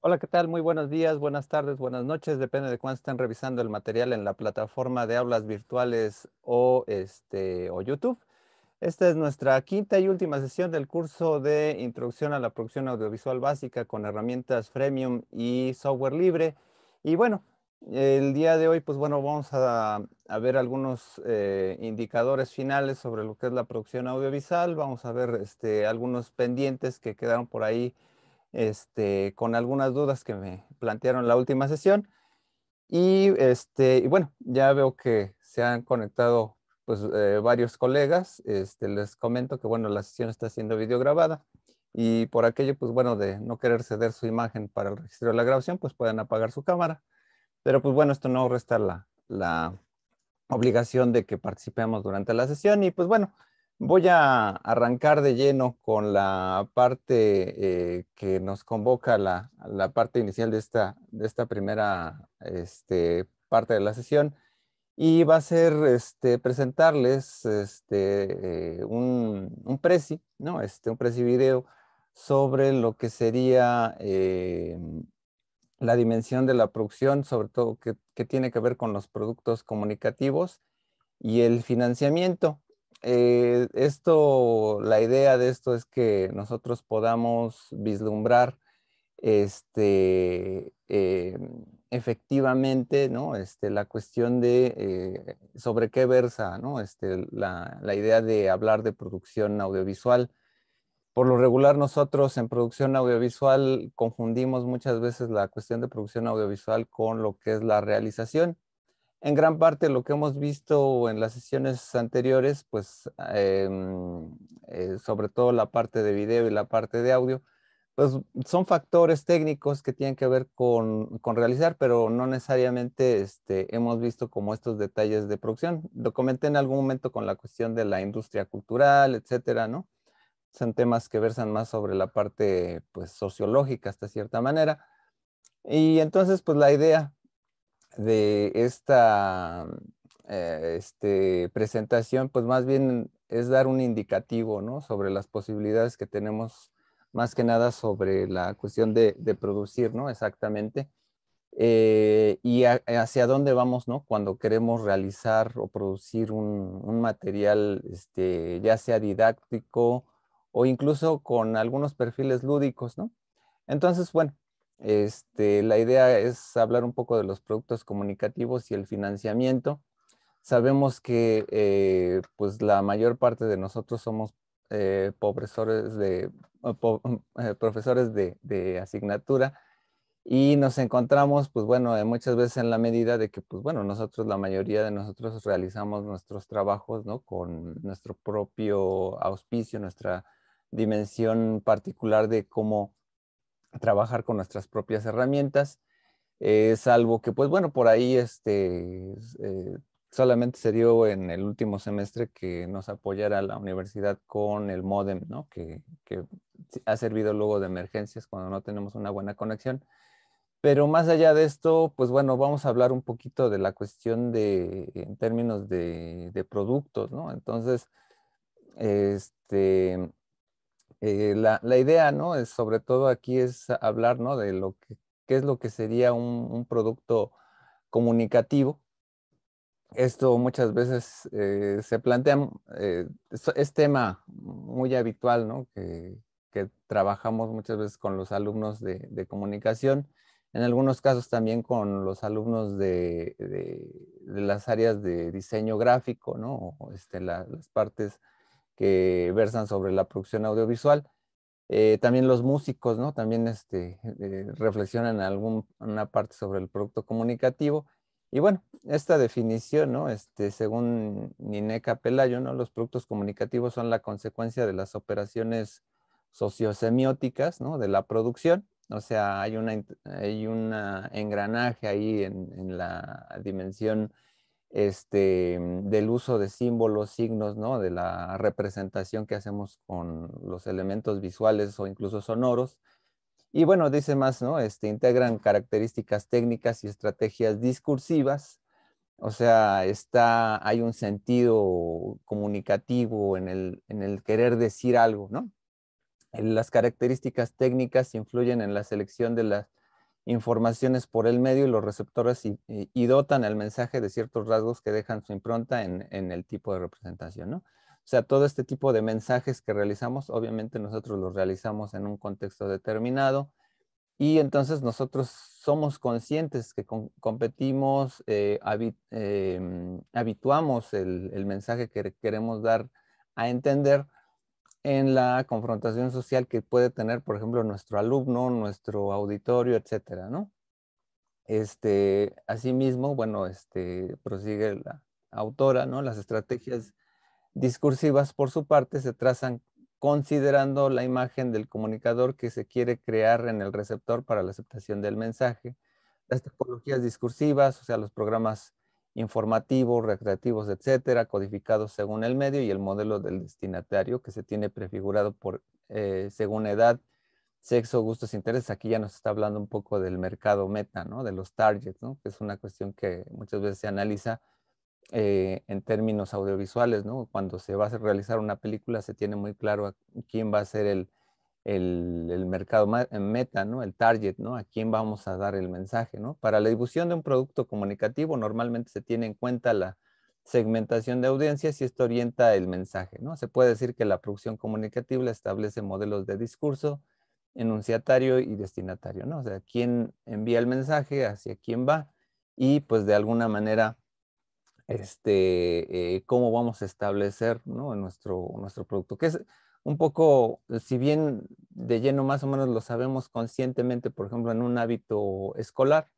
Hola, ¿qué tal? Muy buenos días, buenas tardes, buenas noches. Depende de cuándo están revisando el material en la plataforma de aulas virtuales o, este, o YouTube. Esta es nuestra quinta y última sesión del curso de Introducción a la Producción Audiovisual Básica con herramientas Freemium y software libre. Y bueno, el día de hoy, pues bueno, vamos a, ver algunos eh, indicadores finales sobre lo que es la producción audiovisual. Vamos a ver este, algunos pendientes que quedaron por ahí este, con algunas dudas que me plantearon la última sesión. Y, este, y bueno, ya veo que se han conectado pues, eh, varios colegas. Este, les comento que bueno, la sesión está siendo videograbada y por aquello, pues bueno, de no querer ceder su imagen para el registro de la grabación, pues pueden apagar su cámara. Pero pues bueno, esto no resta la, la obligación de que participemos durante la sesión y pues bueno, voy a arrancar de lleno con la parte eh, que nos convoca la, la, parte inicial de esta, de esta primera este, parte de la sesión y va a ser este, presentarles este, eh, un, un ¿no? este, un presi video sobre lo que sería eh, la dimensión de la producción, sobre todo que, tiene que ver con los productos comunicativos y el financiamiento. Eh, esto, la idea de esto es que nosotros podamos vislumbrar este, eh, efectivamente ¿no? este, la cuestión de eh, sobre qué versa ¿no? este, la, idea de hablar de producción audiovisual por lo regular nosotros en producción audiovisual confundimos muchas veces la cuestión de producción audiovisual con lo que es la realización. En gran parte lo que hemos visto en las sesiones anteriores, pues em, eh, sobre todo la parte de video y la parte de audio, pues son factores técnicos que tienen que ver con, con realizar, pero no necesariamente este, hemos visto como estos detalles de producción. Lo comenté en algún momento con la cuestión de la industria cultural, etcétera, ¿no? son temas que versan más sobre la parte pues, sociológica hasta cierta manera. Y entonces, pues la idea de esta eh, este, presentación, pues más bien es dar un indicativo ¿no? sobre las posibilidades que tenemos, más que nada sobre la cuestión de, producir, ¿no? Exactamente. Eh, y hacia dónde vamos, ¿no? Cuando queremos realizar o producir un, un material, este, ya sea didáctico o incluso con algunos perfiles lúdicos, ¿no? Entonces, bueno, este, la idea es hablar un poco de los productos comunicativos y el financiamiento. Sabemos que eh, pues la mayor parte de nosotros somos eh, profesores, de, eh, profesores de, de, asignatura y nos encontramos, pues bueno, muchas veces en la medida de que, pues bueno, nosotros, la mayoría de nosotros realizamos nuestros trabajos, ¿no? Con nuestro propio auspicio, nuestra dimensión particular de cómo trabajar con nuestras propias herramientas, eh, salvo que, pues bueno, por ahí este, eh, solamente se dio en el último semestre que nos apoyara la universidad con el modem, ¿no? Que, que ha servido luego de emergencias cuando no tenemos una buena conexión. Pero más allá de esto, pues bueno, vamos a hablar un poquito de la cuestión de, en términos de, de productos, ¿no? Entonces, este, eh, la, idea, ¿no? Es, sobre todo aquí es hablar, ¿no? De lo qué es lo que sería un, producto comunicativo. Esto muchas veces eh, se plantea, eh, es, tema muy habitual, ¿no? Que, trabajamos muchas veces con los alumnos de, comunicación, en algunos casos también con los alumnos de, las áreas de diseño gráfico, ¿no? Este, las partes que versan sobre la producción audiovisual. Eh, también los músicos, ¿no? También este, eh, reflexionan alguna parte sobre el producto comunicativo. Y bueno, esta definición, ¿no? Este, según Nineca Pelayo, ¿no? Los productos comunicativos son la consecuencia de las operaciones sociosemióticas, ¿no? De la producción. O sea, hay un hay engranaje ahí en la dimensión este, mm, del uso de símbolos, signos, ¿no? De la representación que hacemos con los elementos visuales o incluso sonoros. Y bueno, dice más, ¿no? Este, integran características técnicas y estrategias discursivas. O sea, está, hay un sentido comunicativo en el, en el querer decir algo, ¿no? Eh, las características técnicas influyen en la selección de las informaciones por el medio y los receptores y, dotan el mensaje de ciertos rasgos que dejan su impronta en, el tipo de representación, ¿no? O sea, todo este tipo de mensajes que realizamos, obviamente nosotros los realizamos en un contexto determinado y entonces nosotros somos conscientes que competimos, eh, eh, habituamos el mensaje que queremos dar a entender, en la confrontación social que puede tener, por ejemplo, nuestro alumno, nuestro auditorio, etcétera, ¿no? Este, asimismo, bueno, este, prosigue la autora, ¿no? Las estrategias discursivas, por su parte, se trazan considerando la imagen del comunicador que se quiere crear en el receptor para la aceptación del mensaje. Las tipologías discursivas, o sea, los programas informativos, recreativos, etcétera, codificados según el medio y el modelo del destinatario que se tiene prefigurado por, eh, según edad, sexo, gustos, intereses. Aquí ya nos está hablando un poco del mercado meta, ¿no? De los targets, ¿no? Que es una cuestión que muchas veces se analiza eh, en términos audiovisuales, ¿no? Cuando se va a realizar una película se tiene muy claro quién va a ser el, el, mercado eh, meta, ¿no? El target, ¿no? A quién vamos a dar el mensaje, ¿no? Para la difusión de un producto comunicativo normalmente se tiene en cuenta la segmentación de audiencias y esto orienta el mensaje, ¿no? Se puede decir que la producción comunicativa establece modelos de discurso, enunciatario y destinatario, ¿no? O sea, quién envía el mensaje, hacia quién va y pues de alguna manera este, eh, cómo vamos a establecer ¿no? nuestro, nuestro producto, que es, un poco, eh, si bien de lleno más o menos lo sabemos conscientemente, por ejemplo, en un hábito escolar,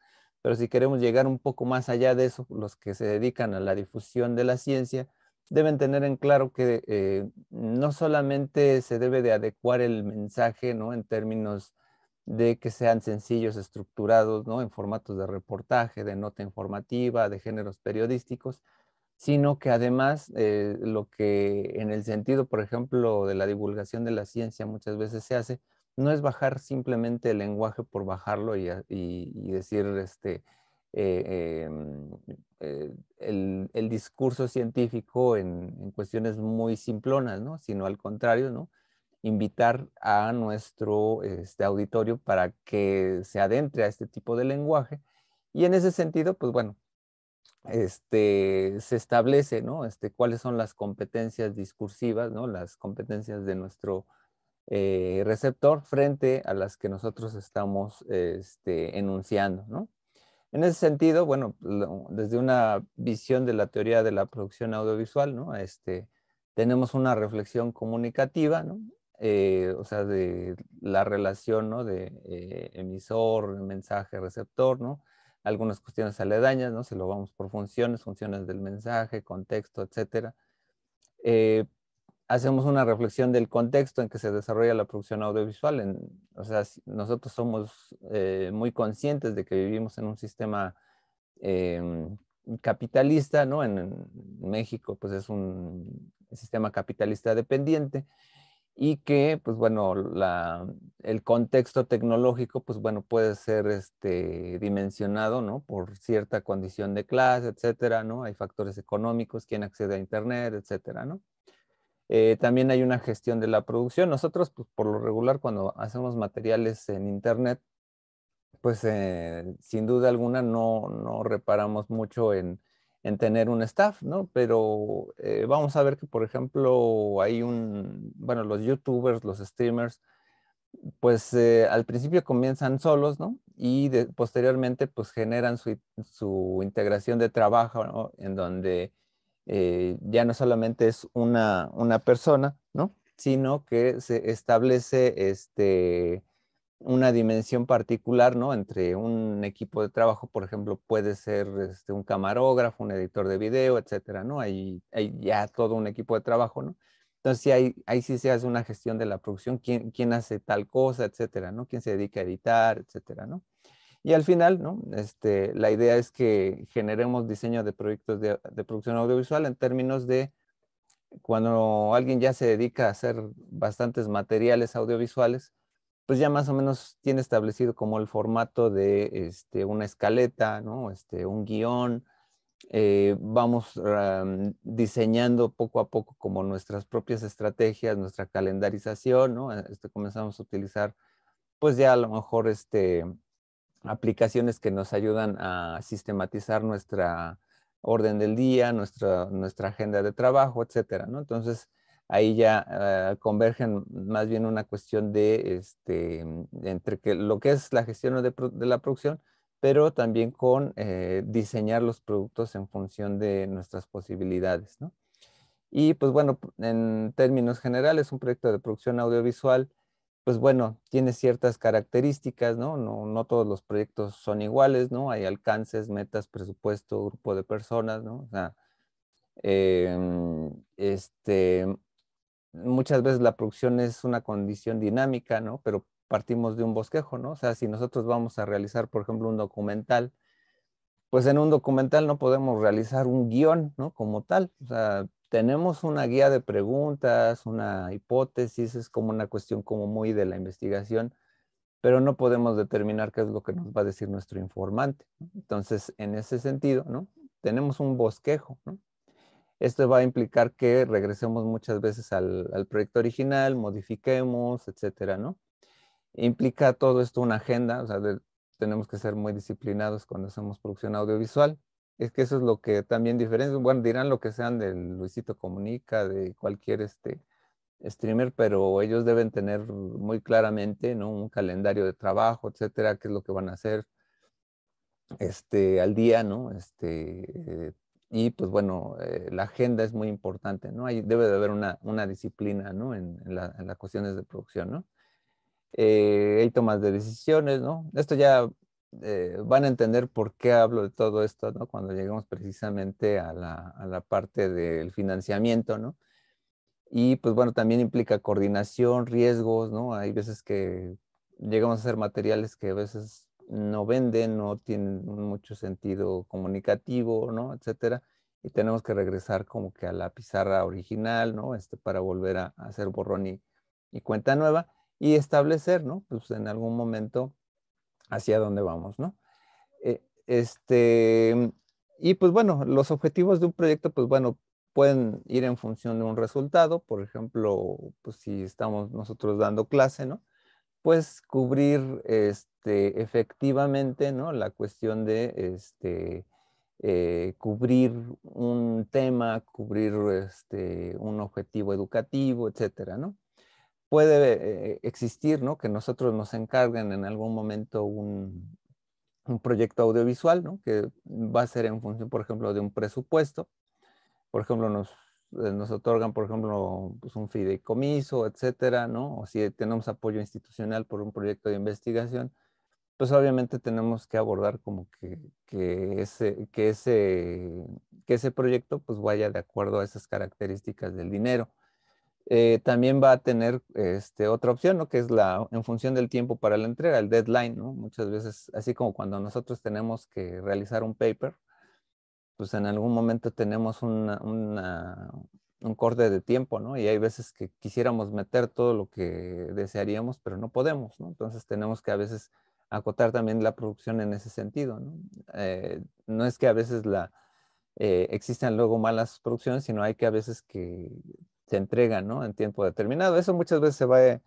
pero si queremos llegar un poco más allá de eso, los que se dedican a la difusión de la ciencia deben tener en claro que eh, no solamente se debe de adecuar el mensaje, ¿no? En términos de que sean sencillos, estructurados, ¿no? En formatos de reportaje, de nota informativa, de géneros periodísticos, sino que además eh, lo que en el sentido, por ejemplo, de la divulgación de la ciencia muchas veces se hace, no es bajar simplemente el lenguaje por bajarlo y, decir, este, eh, em, eh, el, discurso científico en, cuestiones muy simplonas, ¿no? Sino al contrario, ¿no? Invitar a nuestro este, auditorio para que se adentre a este tipo de lenguaje. Y en ese sentido, pues bueno, este, se establece, ¿no? Este, cuáles son las competencias discursivas, ¿no? Las competencias de nuestro eh, receptor frente a las que nosotros estamos este, enunciando, ¿no? En ese sentido, bueno, desde una visión de la teoría de la producción audiovisual, ¿no? Este, tenemos una reflexión comunicativa, ¿no? Eh, o sea, de la relación, ¿no? De eh, emisor, mensaje, receptor, ¿no? algunas cuestiones aledañas, ¿no? Se lo vamos por funciones, funciones del mensaje, contexto, etcétera. Eh, hacemos una reflexión del contexto en que se desarrolla la producción audiovisual. o sea, nosotros somos eh, muy conscientes de que vivimos en un sistema em, capitalista, ¿no? En, México, pues es un sistema capitalista dependiente y que, pues bueno, el contexto tecnológico, pues bueno, puede ser este, dimensionado, ¿no? Por cierta condición de clase, etcétera, ¿no? Hay factores económicos, quién accede a Internet, etcétera, ¿no? Eh, también hay una gestión de la producción. Nosotros, pues, por lo regular, cuando hacemos materiales en Internet, pues eh, sin duda alguna no, no reparamos mucho en en tener un staff, ¿no? Pero eh, vamos a ver que, por ejemplo, hay un, bueno, los youtubers, los streamers, pues eh, al principio comienzan solos, ¿no? Y posteriormente, pues generan su, integración de trabajo, ¿no? En donde eh, ya no solamente es una, una persona, ¿no? Sino que se establece este una dimensión particular, ¿no? Entre un equipo de trabajo, por ejemplo, puede ser este, un camarógrafo, un editor de video, etcétera, ¿no? Hay, ya todo un equipo de trabajo, ¿no? Entonces, sí ahí sí se hace una gestión de la producción, quién, quién hace tal cosa, etcétera, ¿no? Quién se dedica a editar, etcétera, ¿no? Y al final, ¿no? Este, la idea es que generemos diseño de proyectos de producción audiovisual en términos de cuando alguien ya se dedica a hacer bastantes materiales audiovisuales, pues ya más o menos tiene establecido como el formato de este, una escaleta, ¿no? este, un guión. Eh, vamos ah, diseñando poco a poco como nuestras propias estrategias, nuestra calendarización, ¿no? Eh, este, comenzamos a utilizar, pues ya a lo mejor este, aplicaciones que nos ayudan a sistematizar nuestra orden del día, nuestra, nuestra agenda de trabajo, etcétera, ¿no? Entonces, ahí ya ah, convergen más bien una cuestión de, este, entre que lo que es la gestión de, la producción, pero también con eh, diseñar los productos en función de nuestras posibilidades, Y pues bueno, en términos generales, un proyecto de producción audiovisual, pues bueno, tiene ciertas características, ¿no? No, no todos los proyectos son iguales, ¿no? Hay alcances, metas, presupuesto, grupo de personas, ¿no? O sea, em, este, muchas veces la producción es una condición dinámica, ¿no? Pero partimos de un bosquejo, ¿no? O sea, si nosotros vamos a realizar, por ejemplo, un documental, pues en un documental no podemos realizar un guión, ¿no? Como tal. O sea, tenemos una guía de preguntas, una hipótesis, es como una cuestión como muy de la investigación, pero no podemos determinar qué es lo que nos va a decir nuestro informante. Entonces, en ese sentido, ¿no? Tenemos un bosquejo, ¿no? Esto va a implicar que regresemos muchas veces al, proyecto original, modifiquemos, etcétera, ¿no? Implica todo esto una agenda, o sea, tenemos que ser muy disciplinados cuando hacemos producción audiovisual. Es que eso es lo que también diferencia. Bueno, dirán lo que sean de Luisito Comunica, de cualquier este, streamer, pero ellos deben tener muy claramente ¿no? un calendario de trabajo, etcétera, qué es lo que van a hacer este, al día, ¿no? Este, y pues bueno, eh, la agenda es muy importante, ¿no? Hay, debe de haber una, disciplina, ¿no? En, las cuestiones de producción, ¿no? Eh, hay tomas de decisiones, ¿no? Esto ya eh, van a entender por qué hablo de todo esto, ¿no? Cuando lleguemos precisamente a la, a la parte del financiamiento, ¿no? Y pues bueno, también implica coordinación, riesgos, ¿no? Hay veces que llegamos a hacer materiales que a veces no venden, no tienen mucho sentido comunicativo, ¿no? Etcétera. Y tenemos que regresar como que a la pizarra original, ¿no? Este, para volver a, hacer borrón y, cuenta nueva y establecer, ¿no? Pues en algún momento hacia dónde vamos, ¿no? Eh, este, y pues bueno, los objetivos de un proyecto, pues bueno, pueden ir en función de un resultado, por ejemplo, pues si estamos nosotros dando clase, ¿no? pues cubrir este, efectivamente ¿no? la cuestión de este, eh, cubrir un tema, cubrir este, un objetivo educativo, etcétera, ¿no? Puede eh, existir, ¿no? Que nosotros nos encarguen en algún momento un, un proyecto audiovisual, ¿no? Que va a ser en función, por ejemplo, de un presupuesto. Por ejemplo, nos eh, nos otorgan, por ejemplo, pues un fideicomiso, etcétera, ¿no? O si tenemos apoyo institucional por un proyecto de investigación, pues obviamente tenemos que abordar como que, que, ese, que, ese, que ese proyecto pues vaya de acuerdo a esas características del dinero. Eh, también va a tener este, otra opción, ¿no? Que es la, en función del tiempo para la entrega, el deadline, ¿no? Muchas veces, así como cuando nosotros tenemos que realizar un paper, pues en algún momento tenemos un corte de tiempo, ¿no? Y hay veces que quisiéramos meter todo lo que desearíamos, pero no podemos, ¿no? Entonces tenemos que a veces acotar también la producción en ese sentido, ¿no? Eh, no es que a veces eh, existan luego malas producciones, sino hay que a veces que se entregan, ¿no? En tiempo determinado. Eso muchas veces se va... A, eh,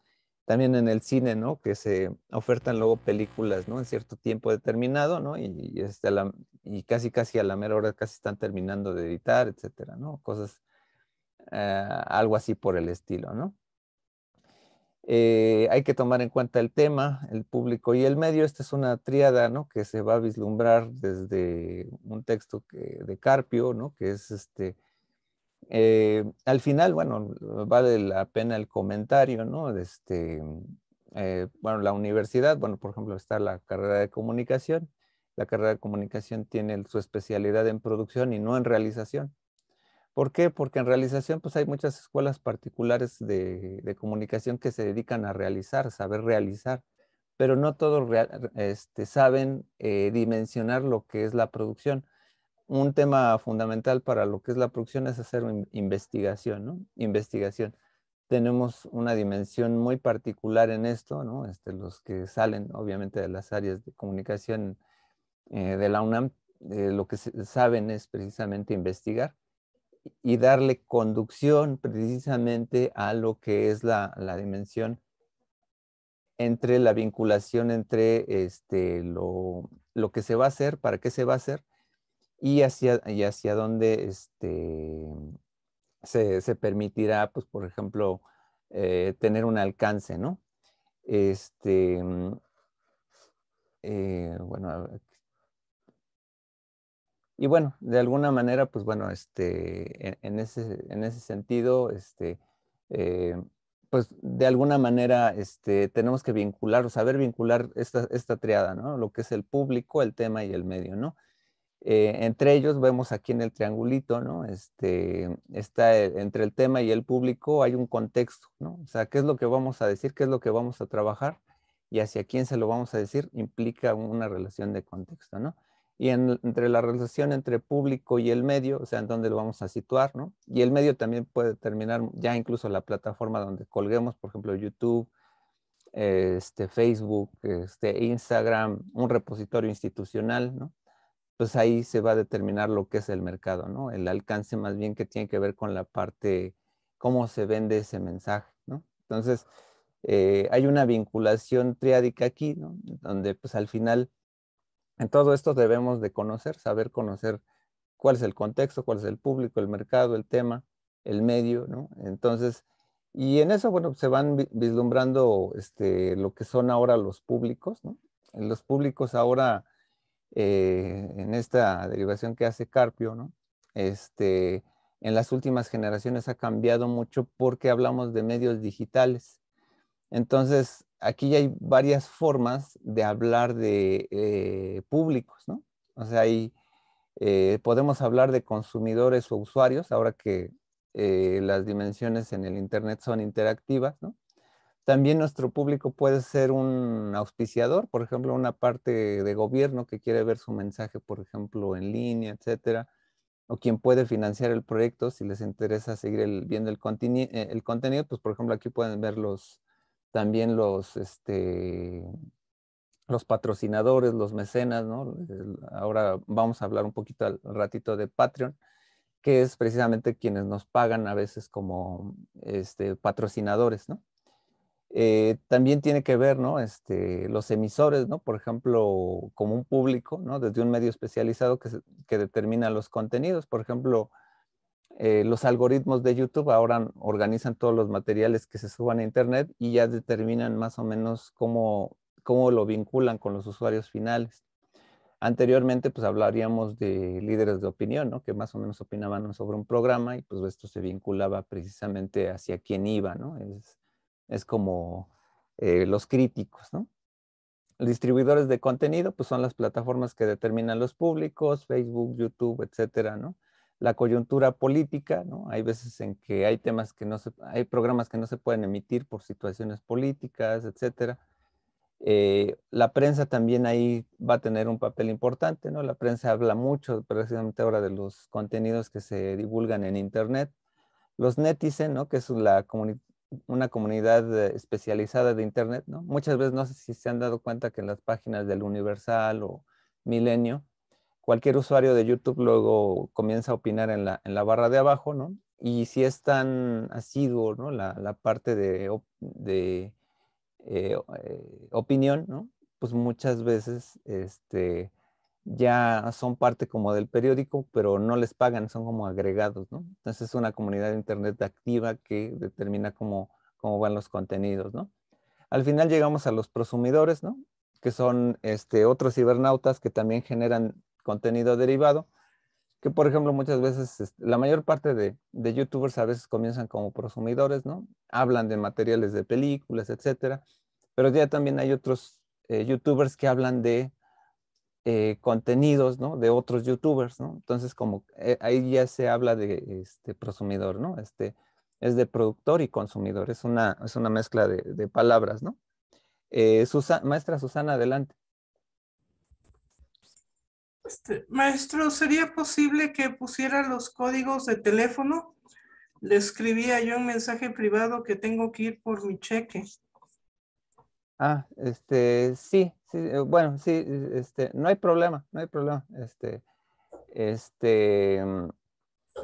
también en el cine, ¿no? Que se ofertan luego películas, ¿no? En cierto tiempo determinado, ¿no? Y, este, casi, casi a la mera hora casi están terminando de editar, etcétera, ¿no? Cosas, ah, algo así por el estilo, ¿no? Eh, hay que tomar en cuenta el tema, el público y el medio. Esta es una triada ¿no? Que se va a vislumbrar desde un texto de Carpio, ¿no? Que es este eh, al final, bueno, vale la pena el comentario, ¿no? Este, eh, bueno, la universidad, bueno, por ejemplo, está la carrera de comunicación. La carrera de comunicación tiene su especialidad en producción y no en realización. ¿Por qué? Porque en realización, pues hay muchas escuelas particulares de, comunicación que se dedican a realizar, saber realizar, pero no todos este, saben eh, dimensionar lo que es la producción un tema fundamental para lo que es la producción es hacer investigación, ¿no? Investigación. Tenemos una dimensión muy particular en esto, ¿no? Este, los que salen, obviamente, de las áreas de comunicación eh, de la UNAM, eh, lo que saben es precisamente investigar y darle conducción precisamente a lo que es la, dimensión entre la vinculación entre este, lo, que se va a hacer, para qué se va a hacer, y hacia, y hacia dónde este, se, permitirá, pues, por ejemplo, eh, tener un alcance, ¿no? Este, mm, eh, bueno, y bueno, de alguna manera, pues bueno, este, en, ese, sentido, este, eh, pues de alguna manera este, tenemos que vincular o saber vincular esta, esta triada, ¿no? Lo que es el público, el tema y el medio, ¿no? Eh, entre ellos vemos aquí en el triangulito, ¿no? Este, está e, entre el tema y el público hay un contexto, ¿no? O sea, ¿qué es lo que vamos a decir? ¿Qué es lo que vamos a trabajar? Y hacia quién se lo vamos a decir implica una relación de contexto, ¿no? Y entre la relación entre público y el medio, o sea, en dónde lo vamos a situar, ¿no? Y el medio también puede determinar ya incluso la plataforma donde colguemos, por ejemplo, YouTube, este, Facebook, este, Instagram, un repositorio institucional, ¿no? pues ahí se va a determinar lo que es el mercado, ¿no? El alcance más bien que tiene que ver con la parte, cómo se vende ese mensaje, ¿no? Entonces, eh, hay una vinculación triádica aquí, ¿no? Donde pues al final, en todo esto debemos de conocer, saber conocer cuál es el contexto, cuál es el público, el mercado, el tema, el medio, ¿no? Entonces, y en eso, bueno, se van vislumbrando este, lo que son ahora los públicos, ¿no? Los públicos ahora eh, en esta derivación que hace Carpio, ¿no? Este, en las últimas generaciones ha cambiado mucho porque hablamos de medios digitales. Entonces, aquí hay varias formas de hablar de eh, públicos, ¿no? O sea, ahí eh, podemos hablar de consumidores o usuarios, ahora que las dimensiones en el Internet son interactivas, ¿no? También nuestro público puede ser un auspiciador, por ejemplo, una parte de gobierno que quiere ver su mensaje, por ejemplo, en línea, etcétera, o quien puede financiar el proyecto si les interesa seguir viendo el, eh, el contenido, pues por ejemplo aquí pueden ver los, también los, este, los patrocinadores, los mecenas, ¿no? Ahora vamos a hablar un poquito al ratito de Patreon, que es precisamente quienes nos pagan a veces como este, patrocinadores, ¿no? Eh, también tiene que ver, ¿no? Este, los emisores, ¿no? Por ejemplo, como un público, ¿no? Desde un medio especializado que, que determina los contenidos. Por ejemplo, eh, los algoritmos de YouTube ahora organizan todos los materiales que se suban a Internet y ya determinan más o menos cómo, cómo lo vinculan con los usuarios finales. Anteriormente, pues hablaríamos de líderes de opinión, ¿no? Que más o menos opinaban sobre un programa y pues esto se vinculaba precisamente hacia quién iba, ¿no? Es, es como eh, los críticos, ¿no? Los distribuidores de contenido, pues son las plataformas que determinan los públicos, Facebook, YouTube, etcétera, ¿no? La coyuntura política, ¿no? Hay veces en que hay temas que no se, hay programas que no se pueden emitir por situaciones políticas, etcétera. Eh, la prensa también ahí va a tener un papel importante, ¿no? La prensa habla mucho precisamente ahora de los contenidos que se divulgan en Internet. Los netizen, ¿no? Que es la comunidad una comunidad eh, especializada de Internet, ¿no? Muchas veces no sé si se han dado cuenta que en las páginas del Universal o Milenio, cualquier usuario de YouTube luego comienza a opinar en la, barra de abajo, ¿no? Y si es tan asiduo, ¿no? La, parte de, de eh, eh, opinión, ¿no? Pues muchas veces este, ya son parte como del periódico, pero no les pagan, son como agregados, ¿no? Entonces es una comunidad de Internet activa que determina cómo, van los contenidos, ¿no? Al final llegamos a los prosumidores, ¿no? Que son este, otros cibernautas que también generan contenido derivado, que por ejemplo muchas veces, la mayor parte de, de youtubers a veces comienzan como prosumidores, ¿no? Hablan de materiales de películas, etcétera, pero ya también hay otros eh, youtubers que hablan de eh, contenidos, De otros youtubers, ¿no? Entonces, como eh, ahí ya se habla de este prosumidor, ¿no? Este es de productor y consumidor, es una, es una mezcla de, palabras, ¿no? Eh, maestra Susana, adelante. Este, maestro, ¿sería posible que pusiera los códigos de teléfono? Le escribía yo un mensaje privado que tengo que ir por mi cheque. Ah, este, sí, sí, eh, bueno, sí, eh, este, no hay problema, no hay problema. Este, este, mm,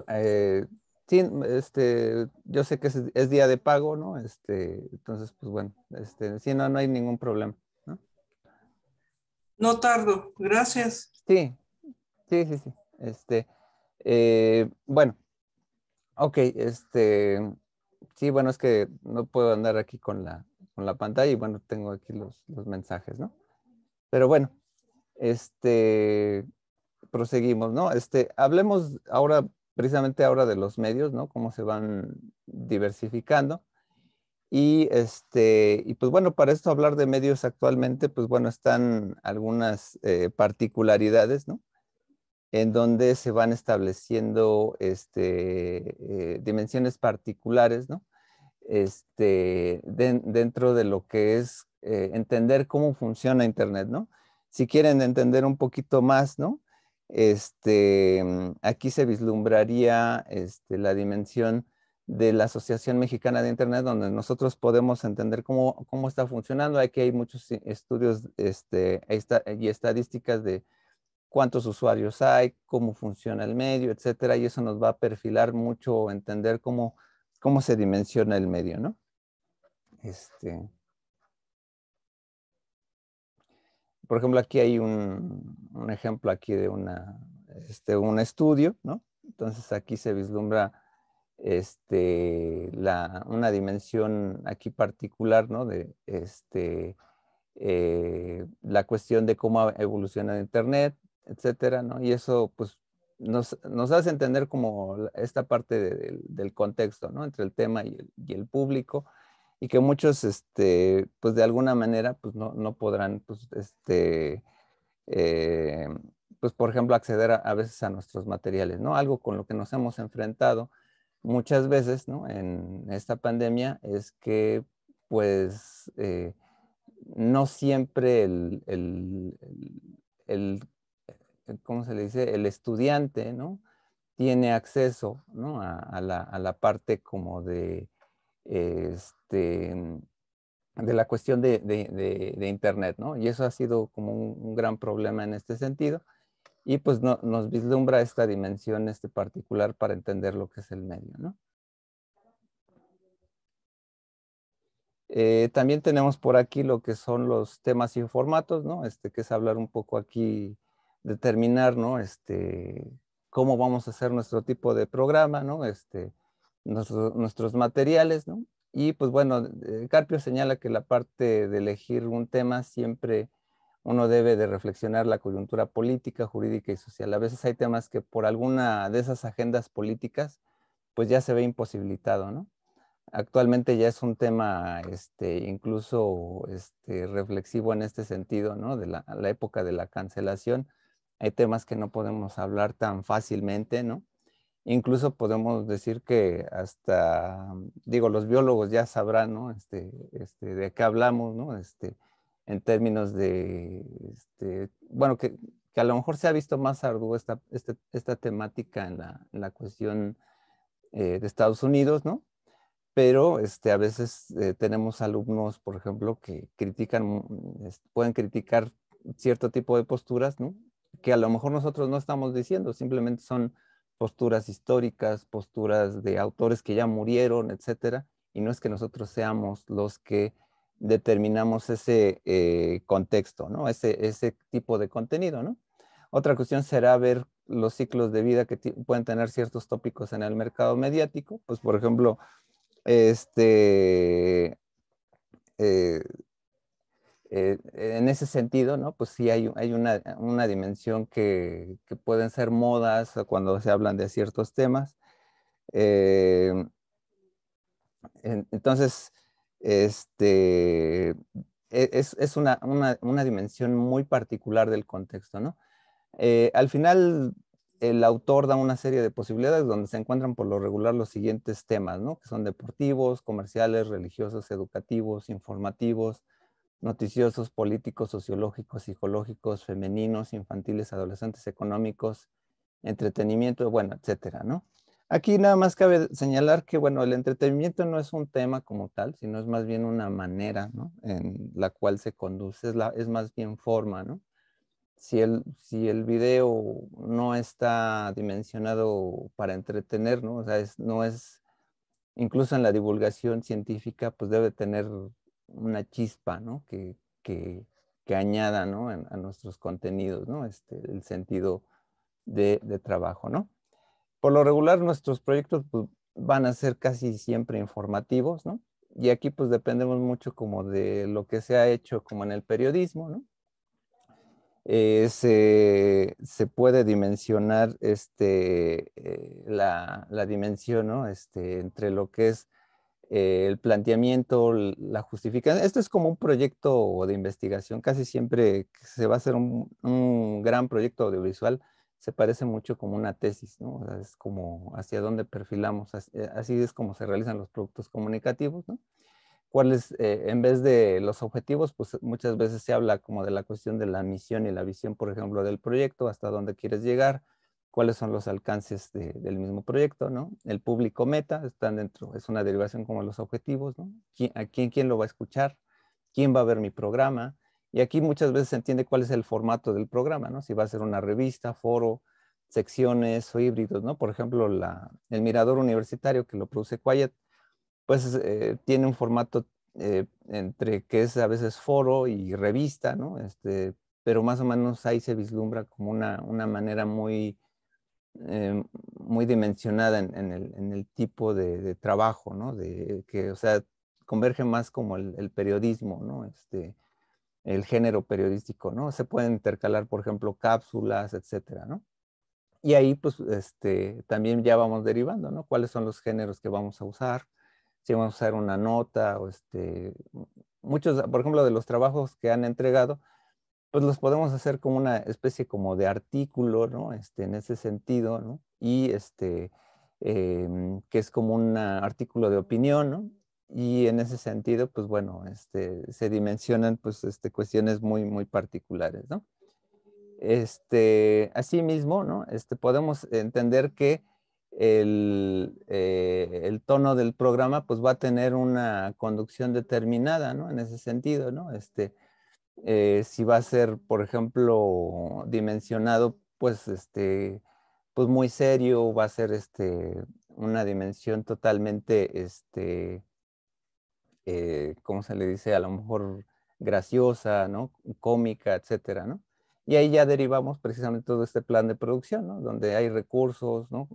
eh, sí, mm, este, yo sé que es, día de pago, ¿no? Este, entonces, pues bueno, este, sí, no, no hay ningún problema. No, no tardo, gracias. Sí, sí, sí, sí. Este, bueno, ok, este, sí, bueno, es que no puedo andar aquí con la, con la pantalla y bueno, tengo aquí los, los mensajes, ¿no? Pero bueno, este, proseguimos, ¿no? Este, hablemos ahora, precisamente ahora de los medios, ¿no? Cómo se van diversificando. Y, este, y pues bueno, para esto hablar de medios actualmente, pues bueno, están algunas eh, particularidades, ¿no? En donde se van estableciendo este, eh, dimensiones particulares, ¿no? Este, dentro de lo que es eh, entender cómo funciona Internet, ¿no? Si quieren entender un poquito más, ¿no? Este, mm, aquí se vislumbraría este, la dimensión de la Asociación Mexicana de Internet, donde nosotros podemos entender cómo, está funcionando. Aquí hay muchos e, estudios este, y estadísticas de cuántos usuarios hay, cómo funciona el medio, etcétera, y eso nos va a perfilar mucho, entender cómo, cómo se dimensiona el medio, ¿no? Este, por ejemplo, aquí hay un, ejemplo aquí de este, un estudio, ¿no? Entonces aquí se vislumbra este, una dimensión aquí particular, ¿no? De este, eh, la cuestión de cómo evoluciona Internet, etcétera, ¿no? Y eso, pues, nos, hace entender como esta parte del contexto, ¿no? Entre el tema y el público y que muchos, este, pues de alguna manera, pues no, podrán, pues, este, eh, pues por ejemplo, acceder a, veces a nuestros materiales, ¿no? Algo con lo que nos hemos enfrentado muchas veces, ¿no? En esta pandemia es que, pues, eh, no siempre el, ¿cómo se le dice? El estudiante, ¿no? Tiene acceso, ¿no? a la, parte como de este, mm, de la cuestión de, Internet, ¿no? Y eso ha sido como un, gran problema en este sentido. Y pues nos vislumbra esta dimensión este particular para entender lo que es el medio, ¿no? Eh, también tenemos por aquí lo que son los temas y formatos, ¿no? Este, que es hablar un poco aquí, determinar, ¿no? Este, cómo vamos a hacer nuestro tipo de programa, ¿no? Este, nuestros materiales, ¿no? Y pues bueno, eh, Carpio señala que la parte de elegir un tema siempre uno debe de reflexionar la coyuntura política, jurídica y social. A veces hay temas que por alguna de esas agendas políticas, pues ya se ve imposibilitado, ¿no? Actualmente ya es un tema este, incluso este, reflexivo en este sentido, ¿no? De la época de la cancelación, hay temas que no podemos hablar tan fácilmente, ¿no? Incluso podemos decir que hasta, digo, los biólogos ya sabrán, ¿no? Este, este, de qué hablamos, ¿no? Este, en términos de, este, bueno, que, a lo mejor se ha visto más arduo esta, este, esta, temática en la, cuestión eh, de Estados Unidos, ¿no? Pero este, a veces eh, tenemos alumnos, por ejemplo, que critican, pueden criticar cierto tipo de posturas, ¿no? Que a lo mejor nosotros no estamos diciendo, simplemente son posturas históricas, posturas de autores que ya murieron, etcétera, y no es que nosotros seamos los que determinamos ese eh, contexto, ¿no? Ese, ese tipo de contenido, ¿no? Otra cuestión será ver los ciclos de vida que pueden tener ciertos tópicos en el mercado mediático, pues por ejemplo, este, eh, eh, en ese sentido, Pues sí hay, una, dimensión que, pueden ser modas cuando se hablan de ciertos temas. Eh, entonces, este, e, es, una, dimensión muy particular del contexto, eh, al final, el autor da una serie de posibilidades donde se encuentran por lo regular los siguientes temas, Que son deportivos, comerciales, religiosos, educativos, informativos, noticiosos, políticos, sociológicos, psicológicos, femeninos, infantiles, adolescentes, económicos, entretenimiento, bueno, etcétera, ¿no? Aquí nada más cabe señalar que, bueno, el entretenimiento no es un tema como tal, sino es más bien una manera, ¿no? En la cual se conduce, es, la, es más bien forma, ¿no? Si el, si el video no está dimensionado para entretener, ¿no? O sea, no es, incluso en la divulgación científica, pues debe tener una chispa, ¿no? Que, añada, ¿no? A, nuestros contenidos, ¿no? Este, el sentido de, trabajo, ¿no? Por lo regular, nuestros proyectos pues, van a ser casi siempre informativos, ¿no? Y aquí pues dependemos mucho como de lo que se ha hecho como en el periodismo, ¿no? Eh, se, puede dimensionar este, eh, la, dimensión ¿no? este, entre lo que es eh, el planteamiento, la justificación. Esto es como un proyecto de investigación, casi siempre se va a hacer un, gran proyecto audiovisual, se parece mucho como una tesis, ¿no? es como hacia dónde perfilamos, eh, así, es como se realizan los productos comunicativos, ¿no? Cuáles, eh, en vez de los objetivos, pues muchas veces se habla como de la cuestión de la misión y la visión, por ejemplo, del proyecto, hasta dónde quieres llegar, cuáles son los alcances del mismo proyecto, ¿no? El público meta, están dentro, es una derivación como los objetivos, ¿no? ¿A quién, lo va a escuchar? ¿Quién va a ver mi programa? Y aquí muchas veces se entiende cuál es el formato del programa, ¿no? Si va a ser una revista, foro, secciones o híbridos, ¿no? Por ejemplo, la, el mirador universitario que lo produce Quiet, pues eh, tiene un formato eh, entre que es a veces foro y revista, ¿no? Este, pero más o menos ahí se vislumbra como una, una manera muy Em, muy dimensionada en, el, tipo de, trabajo, ¿no? que, o sea, converge más como el, periodismo, ¿no? Este, el género periodístico, ¿no? Se pueden intercalar, por ejemplo, cápsulas, etcétera, ¿no? Y ahí, pues, este, también ya vamos derivando, ¿no? ¿Cuáles son los géneros que vamos a usar? Si vamos a usar una nota, o este, muchos, por ejemplo, de los trabajos que han entregado, pues los podemos hacer como una especie como de artículo, ¿no? Este, en ese sentido, ¿no? Y este, em, que es como un artículo de opinión, ¿no? Y en ese sentido, pues bueno, este, se dimensionan pues este, cuestiones muy, muy particulares, ¿no? Este, asimismo, ¿no? Este, podemos entender que el, eh, el, tono del programa pues va a tener una conducción determinada, ¿no? En ese sentido, ¿no? Este, eh, si va a ser, por ejemplo, dimensionado, pues, este, pues muy serio, va a ser este, una dimensión totalmente, este, eh, ¿cómo se le dice? A lo mejor graciosa, ¿no? Cómica, etcétera, ¿no? Y ahí ya derivamos precisamente todo este plan de producción, ¿no? Donde hay recursos, ¿no?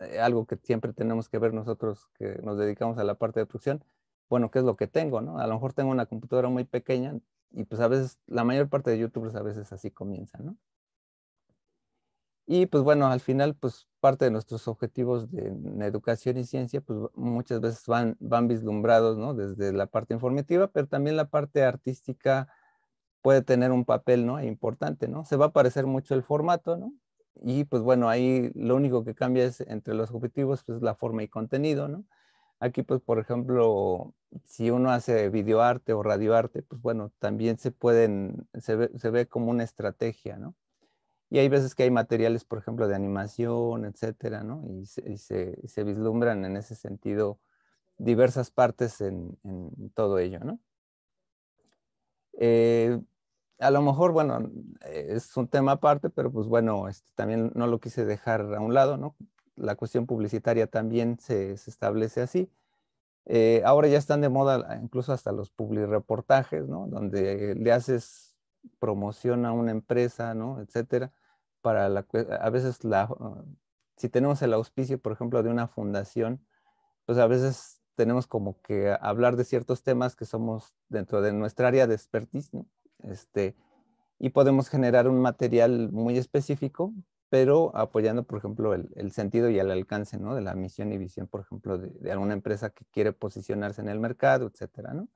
Eh, algo que siempre tenemos que ver nosotros que nos dedicamos a la parte de producción. Bueno, ¿qué es lo que tengo, no? A lo mejor tengo una computadora muy pequeña, y pues a veces, la mayor parte de youtubers a veces así comienzan, ¿no? Y pues bueno, al final, pues parte de nuestros objetivos de, en educación y ciencia, pues muchas veces van, van vislumbrados, ¿no? Desde la parte informativa, pero también la parte artística puede tener un papel, ¿no? Importante, ¿no? Se va a parecer mucho el formato, ¿no? Y pues bueno, ahí lo único que cambia es entre los objetivos, pues la forma y contenido, ¿no? Aquí, pues, por ejemplo, si uno hace videoarte o radioarte, pues bueno, también se pueden, se ve, como una estrategia, ¿no? Y hay veces que hay materiales, por ejemplo, de animación, etcétera, ¿no? Y se, vislumbran en ese sentido diversas partes en, todo ello, ¿no? Eh, a lo mejor, bueno, es un tema aparte, pero pues bueno, este, también no lo quise dejar a un lado, ¿no? la cuestión publicitaria también se, establece así. Eh, ahora ya están de moda ah, incluso hasta los publireportajes, ¿no? Donde eh, le haces promoción a una empresa, ¿no? Etcétera. Para la, a veces la, ah, si tenemos el auspicio, por ejemplo, de una fundación, pues a veces tenemos como que hablar de ciertos temas que somos dentro de nuestra área de expertise, Este, y podemos generar un material muy específico pero apoyando, por ejemplo, el, sentido y el alcance, ¿no? De la misión y visión, por ejemplo, de, alguna empresa que quiere posicionarse en el mercado, etcétera, ¿no?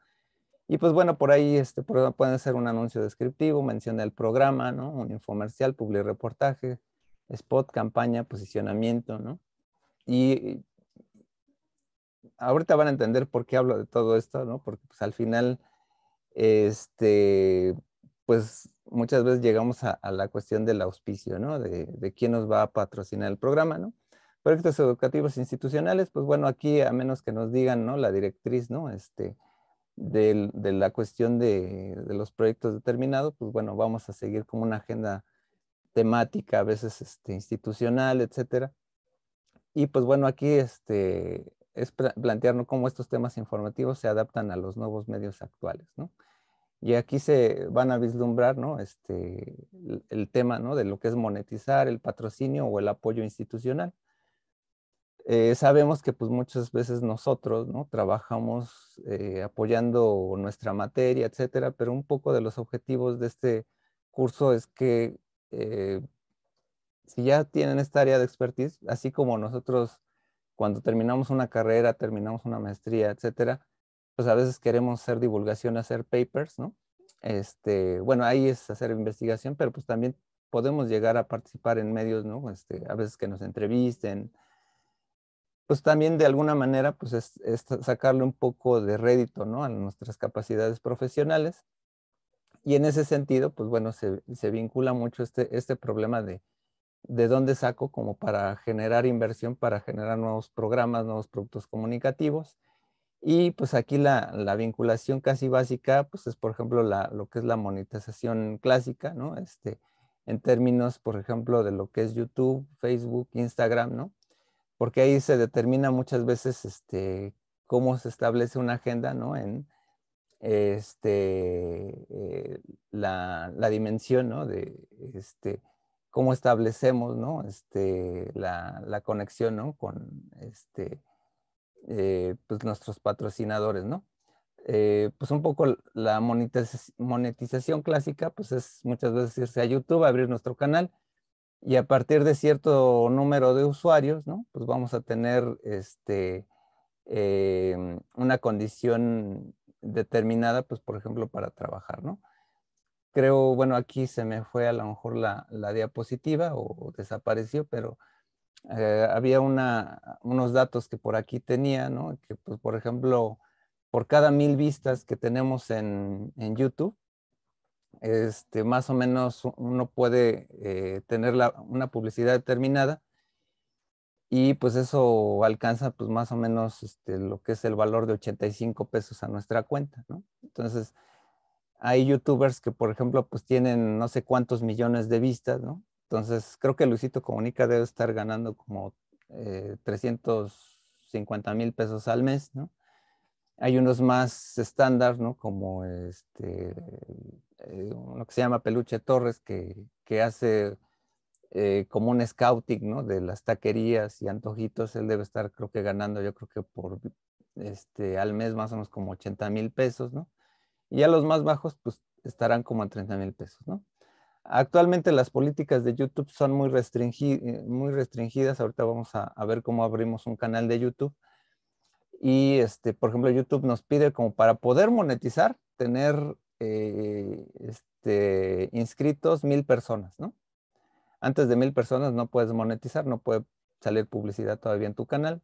Y pues bueno, por ahí este, pueden hacer un anuncio descriptivo, mención del programa, ¿no? Un infomercial, public reportaje, spot, campaña, posicionamiento, ¿no? Y ahorita van a entender por qué hablo de todo esto, ¿no? Porque pues al final, este, pues muchas veces llegamos a, la cuestión del auspicio, ¿no? De, quién nos va a patrocinar el programa, ¿no? Proyectos educativos institucionales, pues bueno, aquí a menos que nos digan, ¿no? La directriz, ¿no? Este, de, la cuestión de, los proyectos determinados, pues bueno, vamos a seguir como una agenda temática, a veces este, institucional, etcétera. Y pues bueno, aquí este, es plantearnos cómo estos temas informativos se adaptan a los nuevos medios actuales, ¿no? Y aquí se van a vislumbrar ¿no? este, el, tema de lo que es monetizar el patrocinio o el apoyo institucional. Eh, sabemos que pues, muchas veces nosotros ¿no? trabajamos eh, apoyando nuestra materia, etcétera, pero un poco de los objetivos de este curso es que eh, si ya tienen esta área de expertise, así como nosotros cuando terminamos una carrera, terminamos una maestría, etcétera, pues a veces queremos hacer divulgación, hacer papers, ¿no? Este, bueno, ahí es hacer investigación, pero pues también podemos llegar a participar en medios, ¿no? Este, a veces que nos entrevisten. Pues también de alguna manera, pues es, sacarle un poco de rédito, ¿no? A nuestras capacidades profesionales. Y en ese sentido, pues bueno, se, se vincula mucho este, este problema de, de dónde saco como para generar inversión, para generar nuevos programas, nuevos productos comunicativos. Y pues aquí la, vinculación casi básica, pues es por ejemplo lo que es la monetización clásica, ¿no? Este, en términos, por ejemplo, de lo que es YouTube, Facebook, Instagram, ¿no? Porque ahí se determina muchas veces este, cómo se establece una agenda, ¿no? En este, eh, la, la, dimensión, ¿no? De este, cómo establecemos, ¿no? Este, la, conexión, ¿no? Con este, eh, pues nuestros patrocinadores, ¿no? Eh, pues un poco la monetización clásica, pues es muchas veces irse a YouTube, abrir nuestro canal y a partir de cierto número de usuarios, ¿no? Pues vamos a tener este, em, una condición determinada, pues por ejemplo, para trabajar, ¿no? Creo, bueno, aquí se me fue a lo mejor la, diapositiva o desapareció, pero eh, había una, unos datos que por aquí tenía, ¿no? Que, pues, por ejemplo, por cada mil vistas que tenemos en, YouTube, este, más o menos uno puede eh, tener la, una publicidad determinada y pues eso alcanza pues más o menos este, lo que es el valor de 85 pesos a nuestra cuenta, ¿no? Entonces, hay youtubers que, por ejemplo, pues tienen no sé cuántos millones de vistas, ¿no? Entonces, creo que Luisito Comunica debe estar ganando como 350 eh, mil pesos al mes, ¿no? Hay unos más estándar, ¿no? Como este, lo eh, que se llama Peluche Torres, que, hace eh, como un scouting, ¿no? De las taquerías y antojitos. Él debe estar, creo que ganando, yo creo que por este, al mes más o menos como 80 mil pesos, ¿no? Y a los más bajos, pues estarán como a 30 mil pesos, ¿no? Actualmente las políticas de YouTube son muy, eh, muy restringidas. Ahorita vamos a, ver cómo abrimos un canal de YouTube. Y, este, por ejemplo, YouTube nos pide como para poder monetizar, tener eh, este, inscritos mil personas, ¿no? Antes de mil personas no puedes monetizar, no puede salir publicidad todavía en tu canal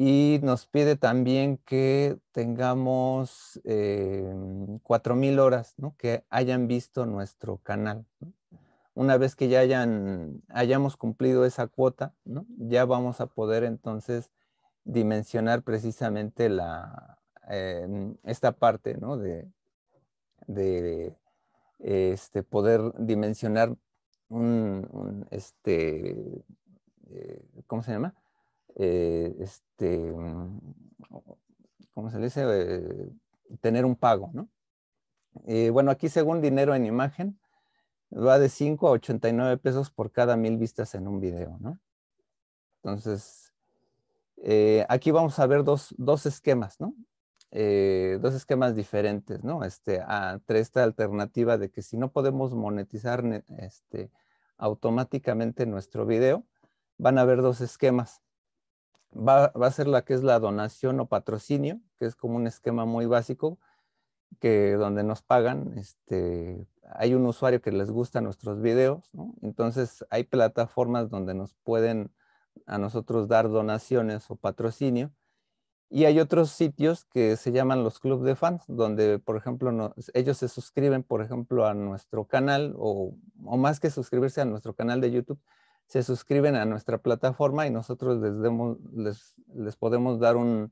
y nos pide también que tengamos 4.000 em, horas ¿no? que hayan visto nuestro canal. Una vez que ya hayan, hayamos cumplido esa cuota, ¿no? ya vamos a poder entonces dimensionar precisamente la, em, esta parte ¿no? de, este, poder dimensionar un, este, eh, ¿cómo se llama? Eh, este, mm, ¿cómo se le dice? Eh, tener un pago, ¿no? Eh, bueno, aquí según dinero en imagen, va de 5 a 89 pesos por cada mil vistas en un video, ¿no? Entonces, aquí vamos a ver dos, esquemas, ¿no? dos esquemas diferentes, ¿no? Este, entre ah, esta alternativa de que si no podemos monetizar este, automáticamente nuestro video, van a haber dos esquemas va, a ser la que es la donación o patrocinio, que es como un esquema muy básico, que donde nos pagan, este, hay un usuario que les gusta nuestros videos, entonces hay plataformas donde nos pueden a nosotros dar donaciones o patrocinio. Y hay otros sitios que se llaman los clubes de fans, donde, por ejemplo, ellos se suscriben, por ejemplo, a nuestro canal o, más que suscribirse a nuestro canal de YouTube, se suscriben a nuestra plataforma y nosotros les, les, podemos dar un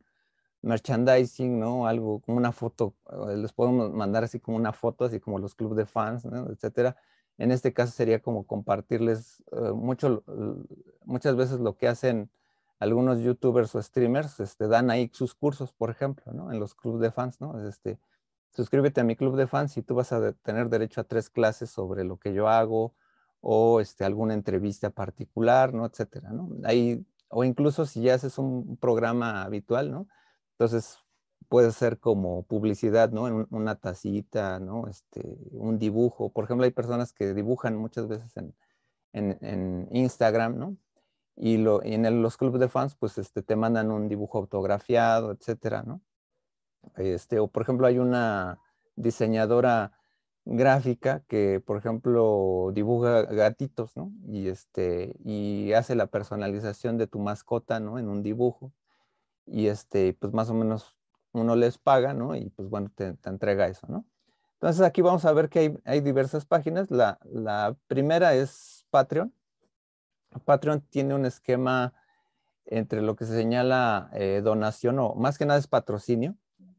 merchandising, ¿no? Algo como una foto, les podemos mandar así como una foto, así como los clubes de fans, ¿no? etcétera. En este caso sería como compartirles eh, mucho, muchas veces lo que hacen algunos youtubers o streamers, este, dan ahí sus cursos, por ejemplo, ¿no? En los clubes de fans, ¿no? Este, suscríbete a mi club de fans y tú vas a tener derecho a tres clases sobre lo que yo hago, o este, alguna entrevista particular, ¿no? Etcétera, ¿no? Ahí, o incluso si ya haces un programa habitual, ¿no? Entonces puede ser como publicidad, ¿no? En una tacita, ¿no? Este, un dibujo. Por ejemplo, hay personas que dibujan muchas veces en, Instagram, ¿no? Y, lo, en los clubes de fans, pues este, te mandan un dibujo autografiado, etcétera, ¿no? Este, o por ejemplo, hay una diseñadora gráfica que, por ejemplo, dibuja gatitos, ¿no? Y, este, y hace la personalización de tu mascota, ¿no? En un dibujo. Y este, pues más o menos uno les paga, ¿no? Y pues bueno, te, entrega eso, ¿no? Entonces aquí vamos a ver que hay, diversas páginas. La, primera es Patreon. Patreon tiene un esquema entre lo que se señala eh, donación o más que nada es patrocinio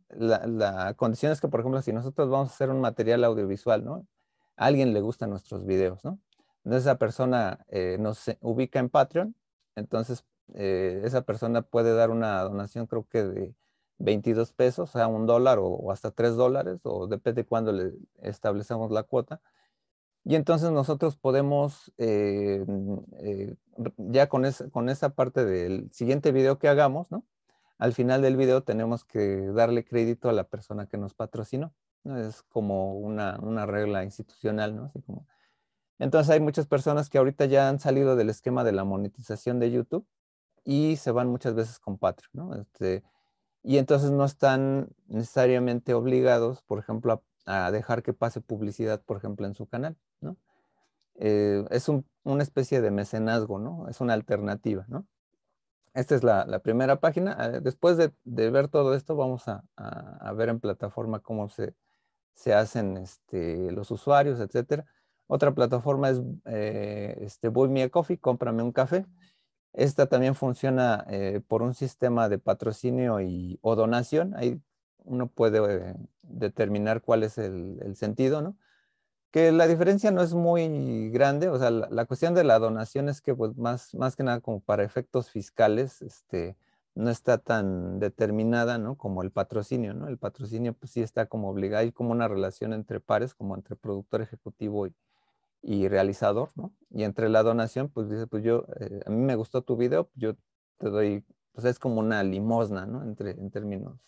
la, condición es que, por ejemplo, si nosotros vamos a hacer un material audiovisual, ¿no? A alguien le gustan nuestros videos, ¿no? Entonces esa persona eh, nos ubica en Patreon, entonces eh, esa persona puede dar una donación creo que de 22 pesos, o sea, un dólar o, hasta tres dólares, o depende de cuándo le establecemos la cuota. Y entonces nosotros podemos, eh, ya con, con esa parte del siguiente video que hagamos, ¿no? al final del video tenemos que darle crédito a la persona que nos patrocinó. ¿no? Es como una, regla institucional, ¿no? Así como... Entonces hay muchas personas que ahorita ya han salido del esquema de la monetización de YouTube y se van muchas veces con Patreon, ¿no? Este, y entonces no están necesariamente obligados, por ejemplo, a, dejar que pase publicidad, por ejemplo, en su canal, ¿no? Eh, es una especie de mecenazgo, ¿no? Es una alternativa, ¿no? Esta es la, primera página. Eh, después de, ver todo esto, vamos a, ver en plataforma cómo se, hacen este, los usuarios, etcétera. Otra plataforma es eh, este, Buy Me a Coffee, cómprame un café. Esta también funciona eh, por un sistema de patrocinio y, o donación. Ahí uno puede determinar cuál es el, sentido, ¿no? la diferencia no es muy grande, o sea, la, cuestión de la donación es que pues más, más que nada como para efectos fiscales, este, no está tan determinada, ¿no? Como el patrocinio, ¿no? El patrocinio pues sí está como obligado, hay como una relación entre pares, como entre productor ejecutivo y, realizador, ¿no? Y entre la donación, pues dice, pues yo, eh, a mí me gustó tu video, yo te doy, pues es como una limosna, ¿no? Entre, en términos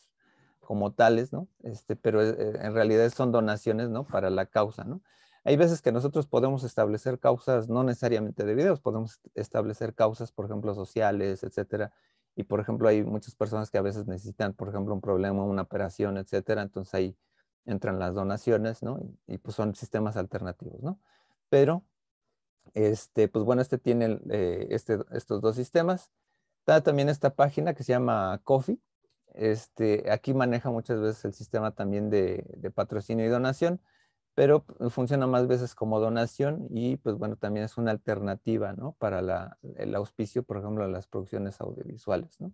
como tales, ¿no? Este, pero eh, en realidad son donaciones, ¿no? Para la causa, ¿no? Hay veces que nosotros podemos establecer causas, no necesariamente de videos, podemos establecer causas, por ejemplo, sociales, etcétera. Y, por ejemplo, hay muchas personas que a veces necesitan, por ejemplo, un problema, una operación, etcétera. Entonces ahí entran las donaciones, ¿no? Y, pues son sistemas alternativos, ¿no? Pero, este, pues bueno, este tiene eh, este, estos dos sistemas, Está también esta página que se llama Coffee, este, aquí maneja muchas veces el sistema también de, patrocinio y donación, pero funciona más veces como donación y pues bueno, también es una alternativa, ¿no? Para el auspicio, por ejemplo, de las producciones audiovisuales, ¿no?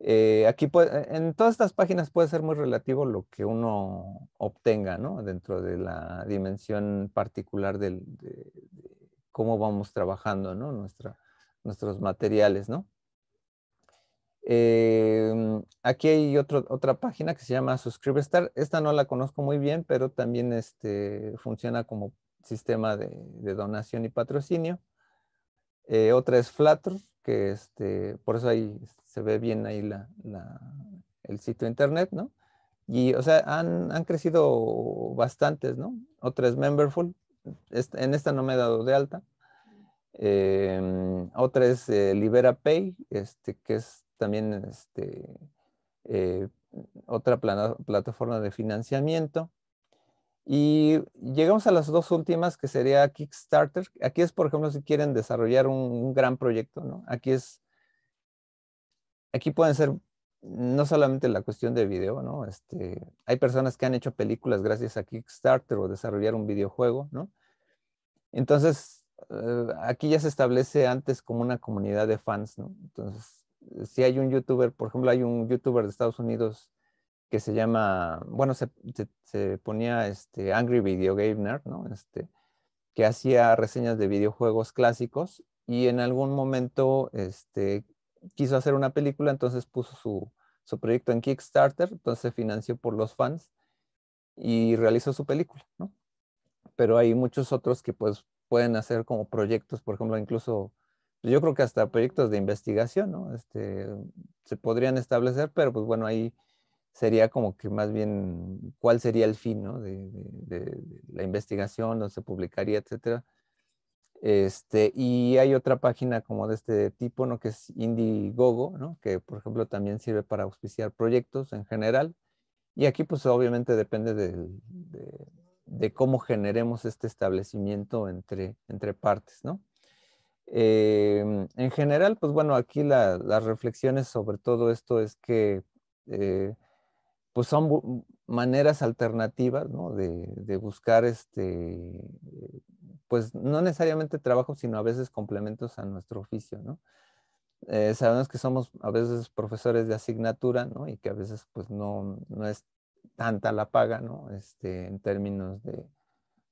Eh, aquí en todas estas páginas puede ser muy relativo lo que uno obtenga, ¿no? Dentro de la dimensión particular del, de, cómo vamos trabajando, ¿no? Nuestra, nuestros materiales, ¿no? Em, aquí hay otra página que se llama Subscribestar. Esta no la conozco muy bien, pero también este, funciona como sistema de, donación y patrocinio. Eh, otra es Flutter, que este, por eso ahí se ve bien ahí el sitio internet, ¿no? Y, o sea, han, crecido bastantes, ¿no? Otra es Memberful. en esta no me he dado de alta. Em, otra es eh, LiberaPay, este, que es también este, eh, otra plataforma de financiamiento. Y llegamos a las dos últimas, que sería Kickstarter. Aquí es, por ejemplo, si quieren desarrollar un, gran proyecto, ¿no? Aquí es, aquí pueden ser no solamente la cuestión de video, ¿no? Este, hay personas que han hecho películas gracias a Kickstarter o desarrollar un videojuego, ¿no? Entonces, eh, aquí ya se establece antes como una comunidad de fans, ¿no? Entonces, si hay un youtuber, por ejemplo, hay un youtuber de Estados Unidos que se llama, bueno, se, ponía este Angry Video Game ¿no? Este, que hacía reseñas de videojuegos clásicos y en algún momento este, quiso hacer una película, entonces puso su, su proyecto en Kickstarter, entonces se financió por los fans y realizó su película, ¿no? Pero hay muchos otros que pues pueden hacer como proyectos, por ejemplo, incluso pues, yo creo que hasta proyectos de investigación, ¿no? Este, se podrían establecer, pero pues bueno, ahí sería como que más bien cuál sería el fin, ¿no? De, la investigación, dónde se publicaría, etcétera. Este, y hay otra página como de este tipo, ¿no? Que es Indiegogo, ¿no? Que, por ejemplo, también sirve para auspiciar proyectos en general. Y aquí, pues, obviamente depende de, de cómo generemos este establecimiento entre, entre partes, ¿no? Em, en general, pues bueno, aquí las reflexiones sobre todo esto es que eh, pues son maneras alternativas ¿no? de, buscar este, pues no necesariamente trabajo, sino a veces complementos a nuestro oficio, ¿no? Eh, sabemos que somos a veces profesores de asignatura, ¿no? Y que a veces pues no, no es tanta la paga, ¿no? Este, en términos de,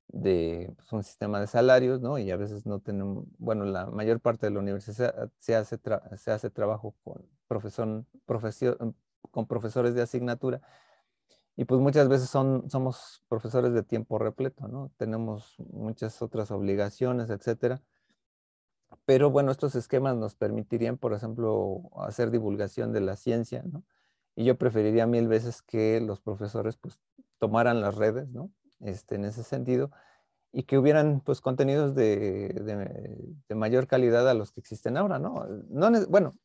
de pues, un sistema de salarios, ¿no? Y a veces no tenemos, bueno, la mayor parte de la universidad se hace, se hace trabajo con, profesor, em, con profesores de asignatura y pues muchas veces son, somos profesores de tiempo repleto, ¿no? Tenemos muchas otras obligaciones, etcétera. Pero bueno, estos esquemas nos permitirían, por ejemplo, hacer divulgación de la ciencia, ¿no? Y yo preferiría mil veces que los profesores pues tomaran las redes, ¿no? Este, en ese sentido, y que hubieran pues contenidos de, mayor calidad a los que existen ahora, ¿no? no bueno,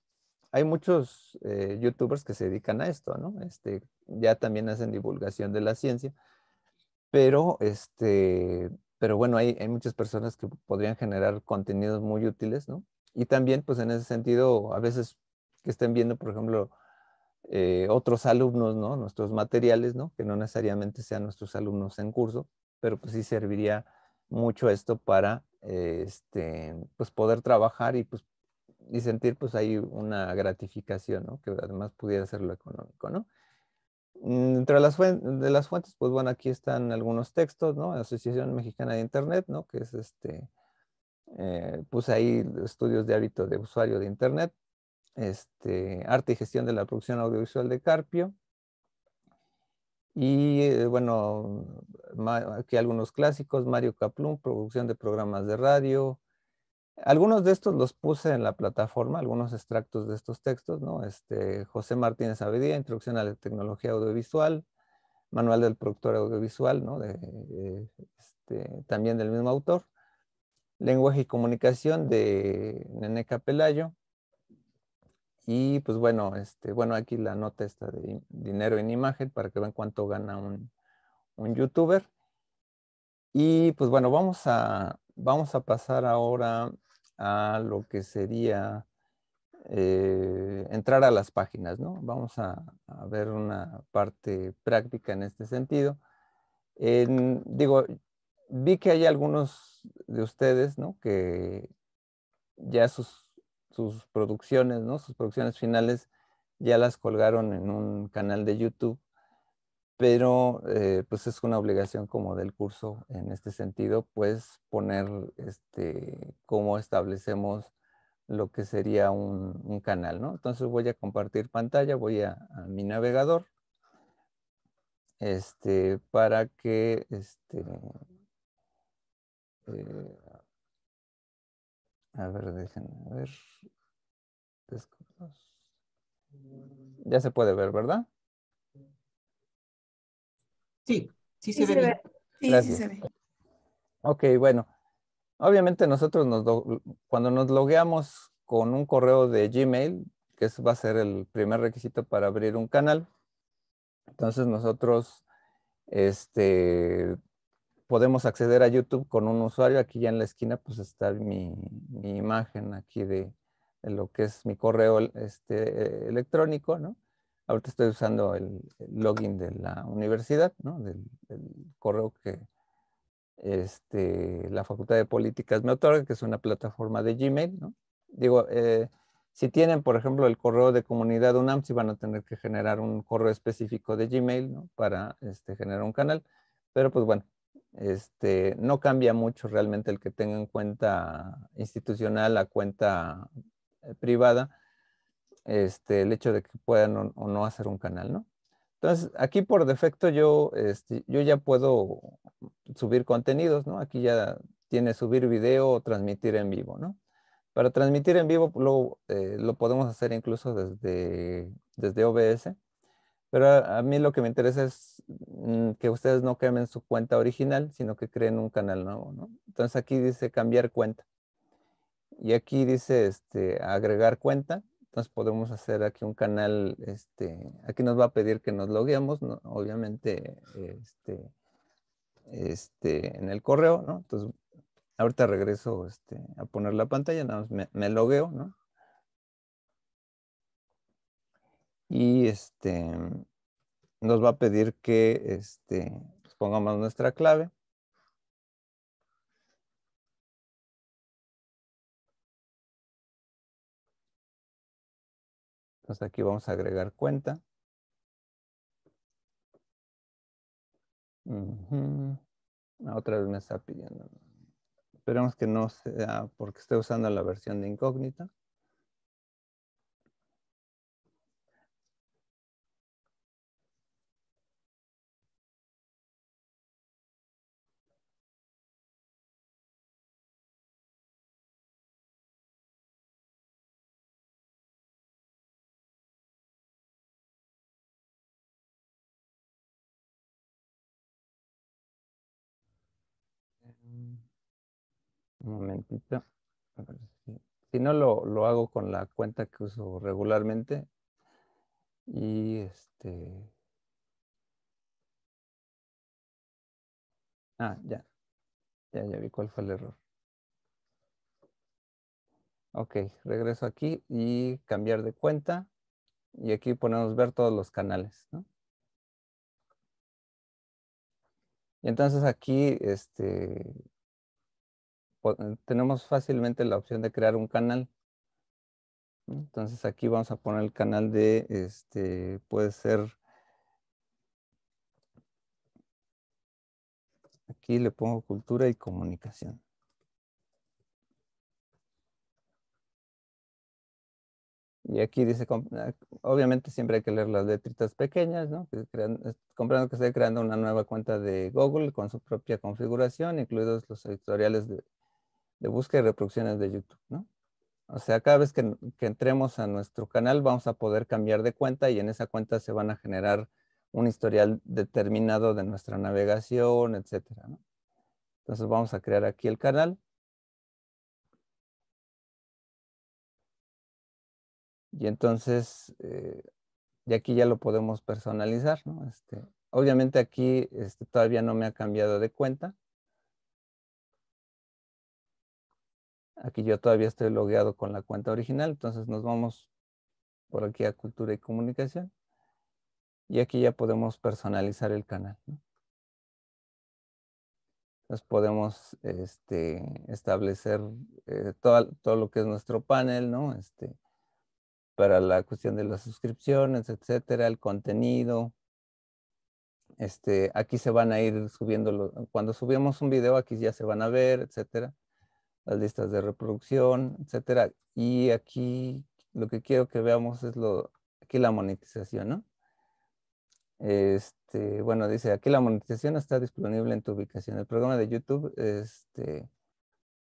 hay muchos eh, youtubers que se dedican a esto, ¿no? Este, ya también hacen divulgación de la ciencia, pero, este, pero bueno, hay, hay muchas personas que podrían generar contenidos muy útiles, ¿no? Y también, pues en ese sentido, a veces que estén viendo, por ejemplo, eh, otros alumnos, Nuestros materiales, Que no necesariamente sean nuestros alumnos en curso, pero pues sí serviría mucho esto para, este, pues, poder trabajar y pues, sentir pues hay una gratificación, Que además pudiera ser lo económico, ¿no? Mm, entre las, de las fuentes, pues bueno, aquí están algunos textos, ¿no? Asociación Mexicana de Internet, Que es este, eh, puse ahí estudios de hábito de usuario de Internet, este, Arte y Gestión de la Producción Audiovisual de Carpio. Y eh, bueno, aquí algunos clásicos, Mario Caplum, producción de programas de radio. Algunos de estos los puse en la plataforma, algunos extractos de estos textos, ¿no? Este, José Martínez Avedía, Introducción a la Tecnología Audiovisual, Manual del Productor Audiovisual, ¿no? Eh, este, también del mismo autor. Lenguaje y Comunicación de Neneca Pelayo. Y pues bueno, este, bueno, aquí la nota está de dinero en imagen para que vean cuánto gana un, youtuber. Y pues bueno, vamos a, vamos a pasar ahora a lo que sería eh, entrar a las páginas, ¿no? Vamos a, ver una parte práctica en este sentido. digo, vi que hay algunos de ustedes, ¿no? Que ya sus sus producciones, ¿no? Sus producciones finales ya las colgaron en un canal de YouTube, pero eh, pues es una obligación como del curso en este sentido, pues poner este, cómo establecemos lo que sería un, canal, ¿no? Entonces voy a compartir pantalla, voy a, mi navegador, este, para que, este, eh, a ver, déjenme ver. Ya se puede ver, ¿verdad? Sí, sí se, ve, Sí, sí se ve. Ok, bueno. Obviamente nosotros nos cuando nos logueamos con un correo de Gmail, que eso va a ser el primer requisito para abrir un canal, entonces nosotros este, podemos acceder a YouTube con un usuario. Aquí ya en la esquina pues está mi, imagen aquí de, lo que es mi correo este, electrónico, ¿no? Ahorita estoy usando el, login de la universidad, ¿no? Del, correo que este, la Facultad de Políticas me otorga, que es una plataforma de Gmail, ¿no? Digo, eh, si tienen, por ejemplo, el correo de comunidad UNAM, si van a tener que generar un correo específico de Gmail, ¿no? Para este, generar un canal. Pero pues bueno, este, no cambia mucho realmente el que tenga en cuenta institucional la cuenta eh, privada, este, el hecho de que puedan o, no hacer un canal, ¿no? Entonces, aquí por defecto yo, este, yo ya puedo subir contenidos, ¿no? Aquí ya tiene subir video o transmitir en vivo, ¿no? Para transmitir en vivo lo, eh, podemos hacer incluso desde, desde OBS. Pero a, mí lo que me interesa es mm, que ustedes no quemen su cuenta original, sino que creen un canal nuevo, ¿no? Entonces aquí dice cambiar cuenta. Y aquí dice este, agregar cuenta. Entonces podemos hacer aquí un canal, este, aquí nos va a pedir que nos logueemos, obviamente, este, este, en el correo, ¿no? Entonces, ahorita regreso este, a poner la pantalla, nada más me, me logueo, ¿no? y este, nos va a pedir que este, pues, pongamos nuestra clave. Entonces aquí vamos a agregar cuenta. Ah, otra vez me está pidiendo. Esperemos que no sea porque esté usando la versión de incógnita. Un momentito. si, no, lo, hago con la cuenta que uso regularmente. Y este... Ah, ya. Ya, ya vi cuál fue el error. Ok, regreso aquí y cambiar de cuenta. Y aquí podemos ver todos los canales, ¿no? Y entonces aquí este, pues, eh, tenemos fácilmente la opción de crear un canal. Entonces aquí vamos a poner el canal de, este, puede ser, aquí le pongo cultura y comunicación. Y aquí dice, ah, obviamente siempre hay que leer las letritas pequeñas, ¿no? Que comprando que estoy creando una nueva cuenta de Google con su propia configuración, incluidos los editoriales de, búsqueda y reproducciones de YouTube, ¿no? O sea, cada vez que, entremos a nuestro canal vamos a poder cambiar de cuenta y en esa cuenta se van a generar un historial determinado de nuestra navegación, etcétera, Entonces vamos a crear aquí el canal. Y entonces, y eh, aquí ya lo podemos personalizar, ¿no? Este, obviamente aquí este, todavía no me ha cambiado de cuenta. Aquí yo todavía estoy logueado con la cuenta original, entonces nos vamos por aquí a Cultura y Comunicación. Y aquí ya podemos personalizar el canal. ¿no? Entonces podemos este, establecer eh, todo, todo, lo que es nuestro panel, ¿no? Este, para la cuestión de las suscripciones, etcétera, el contenido. Este, aquí se van a ir subiendo, cuando subimos un video aquí ya se van a ver, etcétera, las listas de reproducción, etcétera. Y aquí lo que quiero que veamos es lo, aquí la monetización, ¿no? Este, bueno, dice, aquí la monetización está disponible en tu ubicación. El programa de YouTube, este,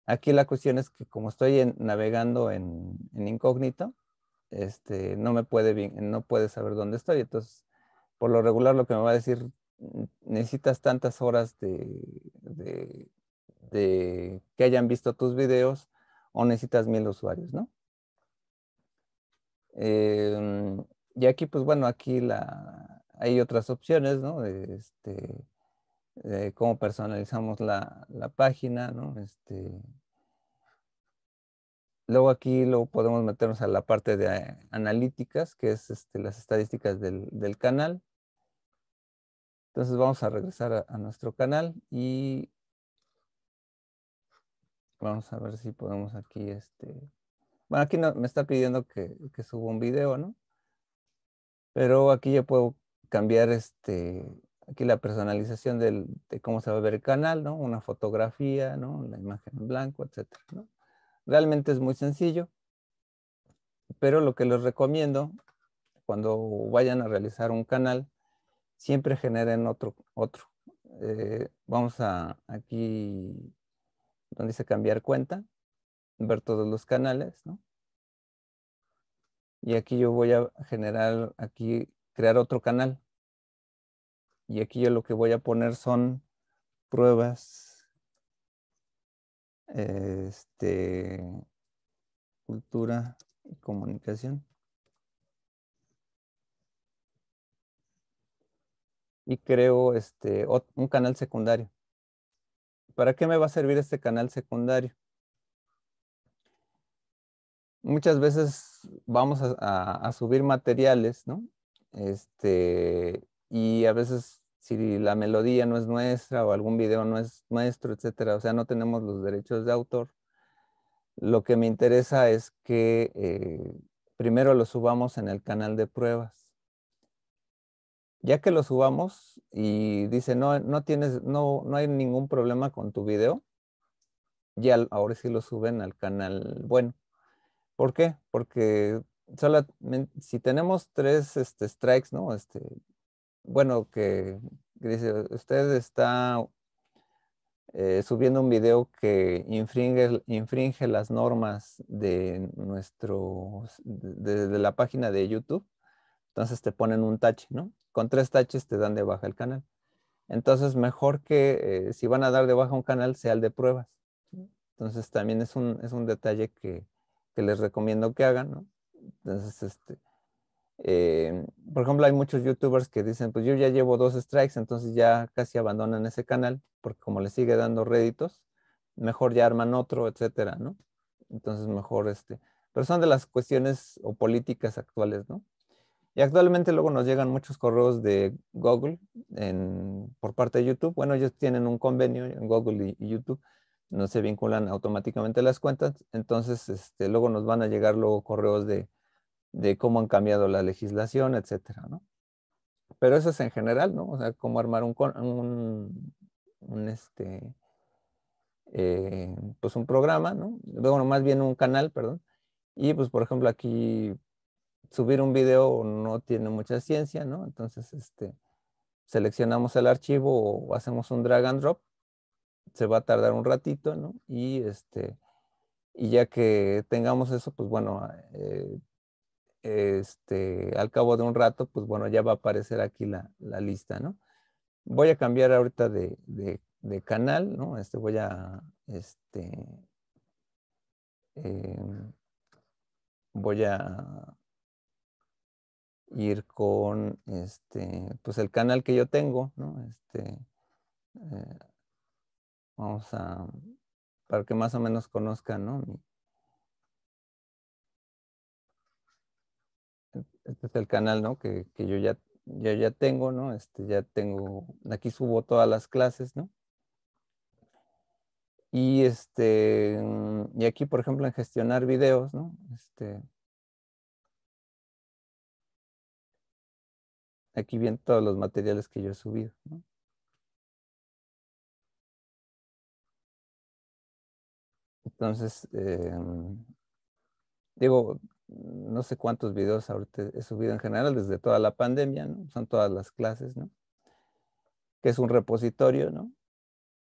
aquí la cuestión es que como estoy navegando en incógnito, este, no me puede bien, no puede saber dónde estoy. Entonces, por lo regular lo que me va a decir, necesitas tantas horas de, que hayan visto tus videos o necesitas mil usuarios, ¿no? Em, y aquí, pues bueno, aquí hay otras opciones, ¿no? Este, cómo personalizamos la, la página, ¿no? Este, Luego aquí lo podemos meternos a la parte de eh, analíticas, que es este, las estadísticas del, canal. Entonces vamos a regresar a, nuestro canal y vamos a ver si podemos aquí, este, bueno, aquí me está pidiendo que, que suba un video, ¿no? Pero aquí yo puedo cambiar este, aquí la personalización de cómo se va a ver el canal, ¿no? Una fotografía, ¿no? La imagen en blanco, etcétera, ¿no? Realmente es muy sencillo, pero lo que les recomiendo cuando vayan a realizar un canal, siempre generen otro. otro. Eh, vamos a aquí donde dice cambiar cuenta, ver todos los canales, ¿no? Y aquí yo voy a generar, aquí crear otro canal. Y aquí yo lo que voy a poner son pruebas este, cultura y comunicación. Y creo este, un canal secundario. ¿Para qué me va a servir este canal secundario? Muchas veces vamos a, subir materiales, ¿no? Este, y a veces si la melodía no es nuestra o algún video no es nuestro, etcétera. O sea, no tenemos los derechos de autor. Lo que me interesa es que eh, primero lo subamos en el canal de pruebas. Ya que lo subamos y dice, no, no tienes, no, no hay ningún problema con tu video, ya ahora sí lo suben al canal bueno. ¿Por qué? Porque solamente, si tenemos tres este, strikes, ¿no? Este, bueno, que, usted está eh, subiendo un video que infringe, infringe las normas de nuestro, de, la página de YouTube. Entonces te ponen un tache, ¿no? Con tres taches te dan de baja el canal. Entonces mejor que eh, si van a dar de baja un canal sea el de pruebas. Entonces también es un, es un detalle que, que les recomiendo que hagan, ¿no? Entonces, este, eh, por ejemplo, hay muchos youtubers que dicen, pues yo ya llevo dos strikes, entonces ya casi abandonan ese canal, porque como le sigue dando réditos, mejor ya arman otro, etcétera, ¿no? Entonces mejor este. Pero son de las cuestiones o políticas actuales, ¿no? Y actualmente luego nos llegan muchos correos de Google por parte de YouTube. Bueno, ellos tienen un convenio en Google y, YouTube. No se vinculan automáticamente las cuentas. Entonces, este, luego nos van a llegar luego correos de, de cómo han cambiado la legislación, etcétera, ¿no? Pero eso es en general, ¿no? O sea, cómo armar un, un, este, eh, pues un programa, ¿no? Bueno, más bien un canal, perdón. Y pues, por ejemplo, aquí subir un video no tiene mucha ciencia, ¿no? Entonces, este, seleccionamos el archivo o hacemos un drag and drop. Se va a tardar un ratito, ¿no? Y este, y ya que tengamos eso, pues bueno, eh, este, al cabo de un rato, pues bueno, ya va a aparecer aquí la, lista, ¿no? Voy a cambiar ahorita de, de, canal, ¿no? Este, voy a, este, em, voy a ir con, este, pues el canal que yo tengo, ¿no? Este, eh, vamos a, para que más o menos conozcan, ¿no? este es el canal, ¿no? Que, yo ya, ya ya tengo, ¿no? Este, ya tengo, aquí subo todas las clases, ¿no? Y este, mm, y aquí, por ejemplo, en gestionar videos, ¿no? Este, aquí vienen todos los materiales que yo he subido, Entonces, em, digo, no sé cuántos videos ahorita he subido en general desde toda la pandemia, ¿no? Son todas las clases, ¿no? Que es un repositorio, ¿no?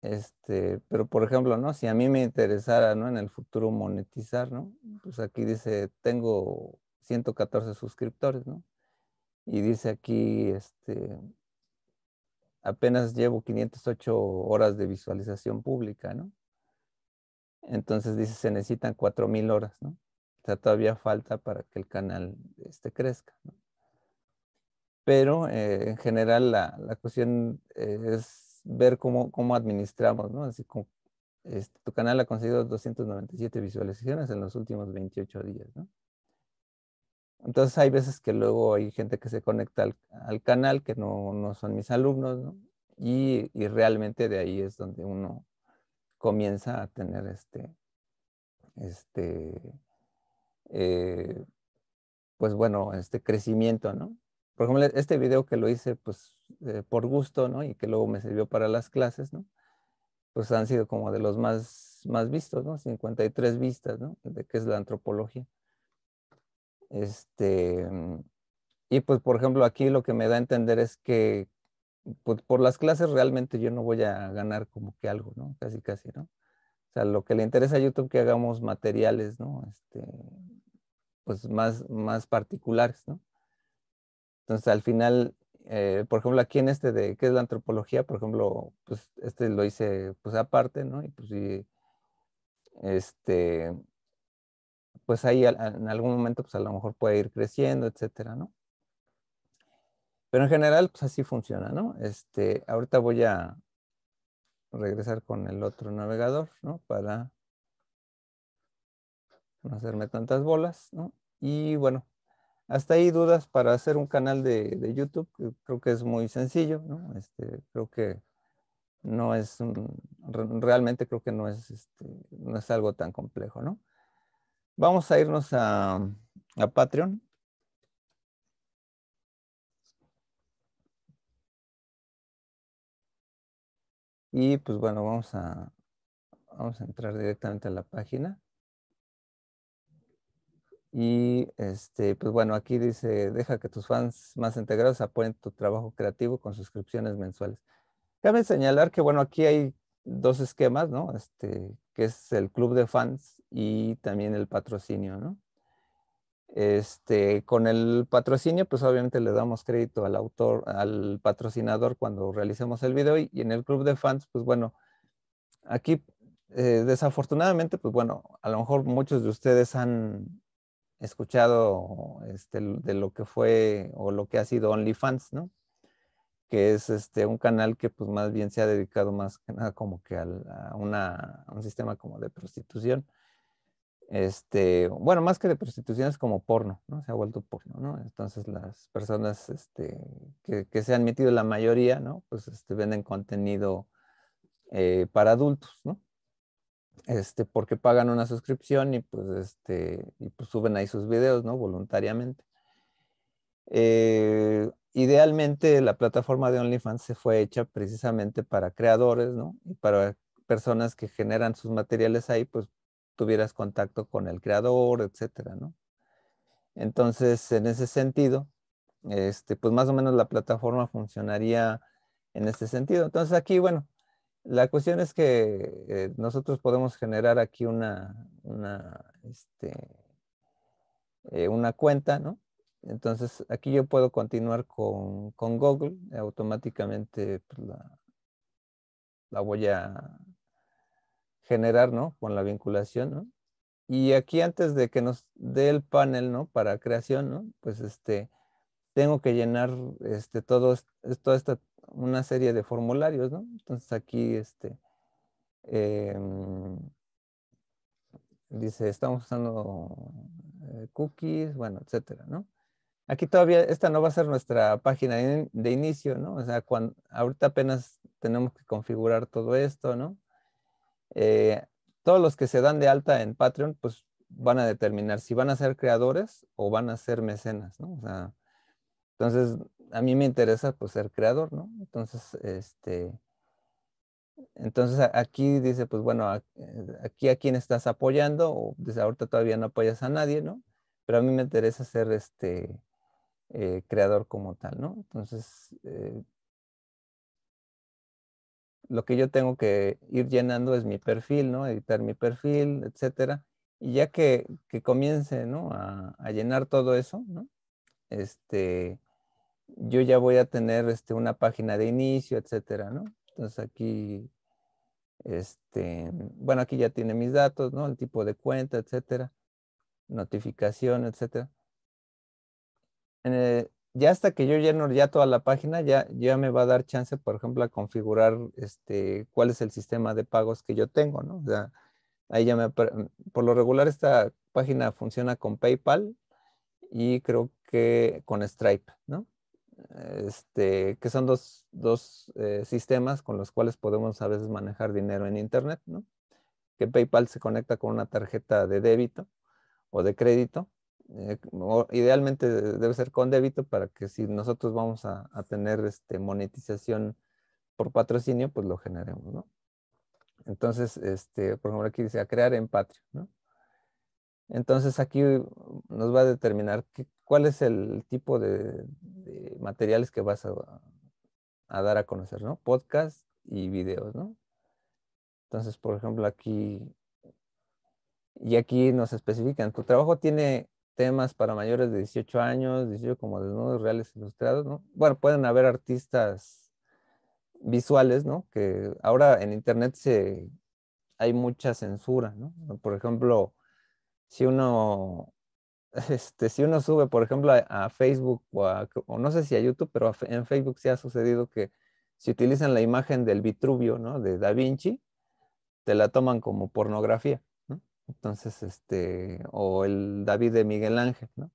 Este, pero por ejemplo, ¿no? Si a mí me interesara, ¿no? En el futuro monetizar, ¿no? Pues aquí dice, tengo 114 suscriptores, ¿no? Y dice aquí, este, apenas llevo 508 horas de visualización pública, ¿no? Entonces dice, se necesitan 4.000 horas, ¿no? O todavía falta para que el canal este, crezca. Pero eh, en general la, la cuestión eh, es ver cómo, cómo administramos, ¿no? Así como este, tu canal ha conseguido 297 visualizaciones en los últimos 28 días, Entonces hay veces que luego hay gente que se conecta al, canal que no, no, son mis alumnos, Y, y, realmente de ahí es donde uno comienza a tener este, este, eh, pues bueno, este crecimiento, ¿no? Por ejemplo, este video que lo hice pues eh, por gusto, ¿no? Y que luego me sirvió para las clases, ¿no? Pues han sido como de los más, más vistos, ¿no? 53 vistas, ¿no? De qué es la antropología. Este, mm, y pues, por ejemplo, aquí lo que me da a entender es que por, pues, por las clases realmente yo no voy a ganar como que algo, ¿no? Casi, casi, ¿no? O sea, lo que le interesa a YouTube que hagamos materiales, ¿no? Este, pues más, más particulares, ¿no? Entonces, al final, eh, por ejemplo, aquí en este de qué es la antropología, por ejemplo, pues este lo hice pues aparte, ¿no? Y pues este, pues ahí en algún momento pues a lo mejor puede ir creciendo, etcétera, ¿no? Pero en general, pues así funciona, ¿no? Este, ahorita voy a regresar con el otro navegador, ¿no? Para no hacerme tantas bolas, ¿no? Y bueno, hasta ahí dudas para hacer un canal de, YouTube, creo que es muy sencillo, ¿no? Este, creo que no es, realmente creo que no es, este, no es algo tan complejo, ¿no? Vamos a irnos a, a Patreon. Y pues bueno, vamos a, vamos a entrar directamente a la página. Y este, pues bueno, aquí dice, deja que tus fans más integrados apoyen tu trabajo creativo con suscripciones mensuales. Cabe señalar que bueno, aquí hay dos esquemas, ¿no? Este, que es el club de fans y también el patrocinio, ¿no? Este, con el patrocinio, pues obviamente le damos crédito al autor, al patrocinador cuando realicemos el video y, en el club de fans, pues bueno, aquí eh, desafortunadamente, pues bueno, a lo mejor muchos de ustedes han escuchado este, de lo que fue o lo que ha sido OnlyFans, ¿no? Que es este, un canal que pues más bien se ha dedicado más que nada como que a, un sistema como de prostitución. Este, bueno, más que de prostitución es como porno, ¿no? Se ha vuelto porno, ¿no? Entonces las personas este, que, se han metido, la mayoría, ¿no? Pues este, venden contenido eh, para adultos, ¿no? Este, porque pagan una suscripción pues, este, y pues, suben ahí sus videos, ¿no? Voluntariamente. Eh, idealmente la plataforma de OnlyFans se fue hecha precisamente para creadores, ¿no? Y para personas que generan sus materiales ahí, pues tuvieras contacto con el creador, etcétera, Entonces, en ese sentido, este, pues más o menos la plataforma funcionaría en este sentido. Entonces aquí, bueno, la cuestión es que eh, nosotros podemos generar aquí una, una, este, eh, una cuenta, ¿no? Entonces, aquí yo puedo continuar con, con Google. Automáticamente pues, la, la, voy a generar, ¿no? Con la vinculación, ¿no? Y aquí antes de que nos dé el panel, ¿no? Para creación, ¿no? Pues este, tengo que llenar este, todo, toda esta, una serie de formularios, ¿no? Entonces aquí este, em, dice, estamos usando eh, cookies, bueno, etcétera, ¿no? Aquí todavía, esta no va a ser nuestra página de, inicio, ¿no? O sea, cuando, ahorita apenas tenemos que configurar todo esto, ¿no? Eh, todos los que se dan de alta en Patreon, pues van a determinar si van a ser creadores o van a ser mecenas, ¿no? O sea, entonces, a mí me interesa pues ser creador, ¿no? Entonces, este, entonces aquí dice, pues bueno, eh, aquí a quién estás apoyando, o desde ahorita todavía no apoyas a nadie, ¿no? Pero a mí me interesa ser este eh, creador como tal, ¿no? Entonces, eh, lo que yo tengo que ir llenando es mi perfil, ¿no? Editar mi perfil, etcétera. Y ya que, comience, ¿no? A, a, llenar todo eso, ¿no? Este, yo ya voy a tener este, una página de inicio, etcétera, ¿no? Entonces aquí, este, bueno, aquí ya tiene mis datos, ¿no? El tipo de cuenta, etcétera, notificación, etcétera. Eh, ya hasta que yo lleno ya toda la página, ya, ya me va a dar chance, por ejemplo, a configurar este, cuál es el sistema de pagos que yo tengo, ¿no? O sea, ahí ya me, por lo regular esta página funciona con PayPal y creo que con Stripe, ¿no? este, que son dos, dos eh, sistemas con los cuales podemos a veces manejar dinero en Internet, ¿no? que PayPal se conecta con una tarjeta de débito o de crédito. Eh, o idealmente debe ser con débito para que si nosotros vamos a, tener este, monetización por patrocinio, pues lo generemos, ¿no? Entonces, este, por ejemplo, aquí dice a crear en Patreon, ¿no? Entonces aquí eh, nos va a determinar cuál es el tipo de, materiales que vas a, dar a conocer, ¿no? Podcast y videos, ¿no? Entonces, por ejemplo, aquí, y aquí nos especifican, tu trabajo tiene temas para mayores de 18 años, 18 como desnudos reales ilustrados, ¿no? Bueno, pueden haber artistas visuales, ¿no? Que ahora en internet hay mucha censura, ¿no? Por ejemplo, si uno, este, si uno sube, por ejemplo, a, Facebook o, no sé si a YouTube, pero en Facebook sí ha sucedido que si utilizan la imagen del Vitruvio, ¿no? De Da Vinci, te la toman como pornografía, Entonces, este, o el David de Miguel Ángel, ¿no?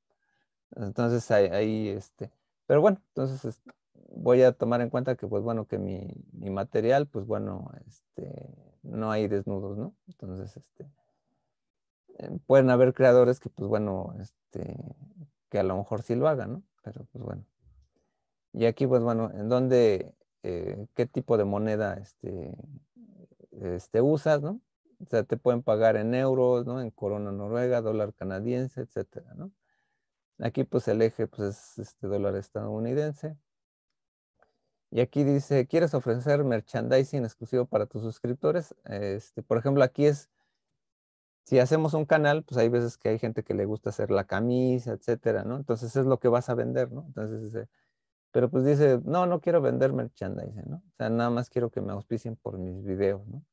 Entonces ahí, este, pero bueno, entonces voy a tomar en cuenta que, pues bueno, que mi, mi material, pues bueno, este, no hay desnudos, ¿no? Entonces, este, eh, pueden haber creadores que, pues bueno, este, que a lo mejor sí lo hagan, ¿no? Pero pues bueno. Y aquí, pues bueno, en dónde, eh, qué tipo de moneda este, este, usas, ¿no? O sea, te pueden pagar en euros, ¿no? En corona noruega, dólar canadiense, etcétera, ¿no? Aquí, pues el eje, pues es este dólar estadounidense. Y aquí dice, ¿quieres ofrecer merchandising exclusivo para tus suscriptores? Este, por ejemplo, aquí es si hacemos un canal, pues hay veces que hay gente que le gusta hacer la camisa, etcétera, ¿no? Entonces es lo que vas a vender, ¿no? Entonces, pero pues dice, no, no quiero vender merchandising, ¿no? O sea, nada más quiero que me auspicien por mis videos, ¿no?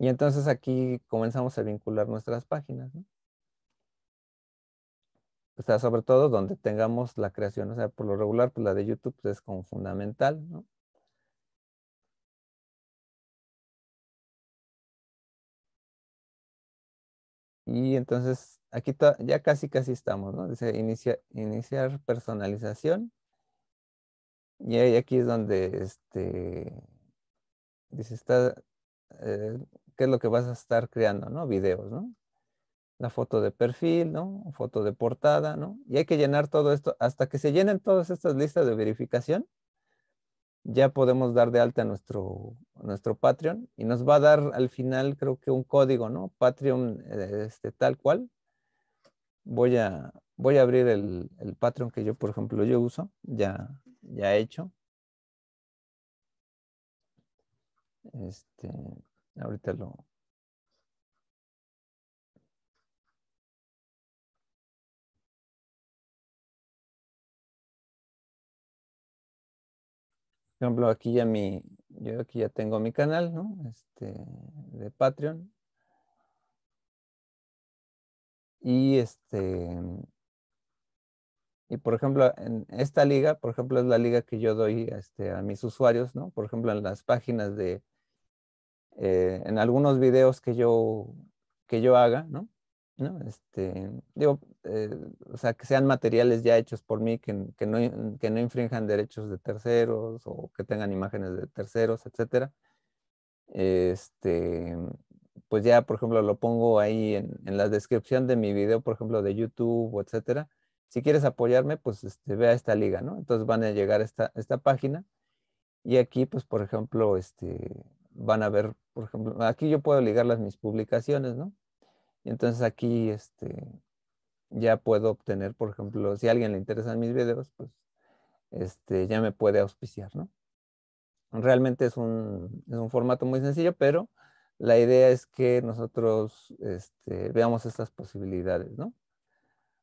Y entonces aquí comenzamos a vincular nuestras páginas, ¿no? O sea, sobre todo donde tengamos la creación, o sea, por lo regular, pues la de YouTube pues, es como fundamental, ¿no? Y entonces aquí ya casi casi estamos, ¿no? Dice iniciar personalización. Y aquí es donde este, dice está, eh, qué es lo que vas a estar creando, ¿no? Videos, ¿no? La foto de perfil, ¿no? Foto de portada, ¿no? Y hay que llenar todo esto hasta que se llenen todas estas listas de verificación ya podemos dar de alta nuestro, nuestro Patreon y nos va a dar al final creo que un código, ¿no? Patreon eh, este, tal cual. Voy a, voy a abrir el, el Patreon que yo, por ejemplo, yo uso, ya, ya he hecho. Este, ahorita lo, Por ejemplo, aquí ya mi, yo aquí ya tengo mi canal, ¿no? Este, de Patreon. Y este, y por ejemplo, en esta liga, por ejemplo, es la liga que yo doy este, a mis usuarios, ¿no? Por ejemplo, en las páginas de, eh, en algunos videos que yo, que yo haga, ¿no? ¿no? Este, digo, eh, o sea, que sean materiales ya hechos por mí, que, que, no, que infrinjan derechos de terceros o que tengan imágenes de terceros, etcétera. Este, pues ya, por ejemplo, lo pongo ahí en, la descripción de mi video, por ejemplo, de YouTube, o etcétera. Si quieres apoyarme, pues este, ve a esta liga, ¿no? Entonces van a llegar a esta, esta página y aquí, pues, por ejemplo, este, van a ver, por ejemplo, aquí yo puedo las mis publicaciones, ¿no? entonces aquí este, ya puedo obtener, por ejemplo, si a alguien le interesan mis videos, pues este, ya me puede auspiciar, ¿no? Realmente es un, formato muy sencillo, pero la idea es que nosotros este, veamos estas posibilidades, ¿no?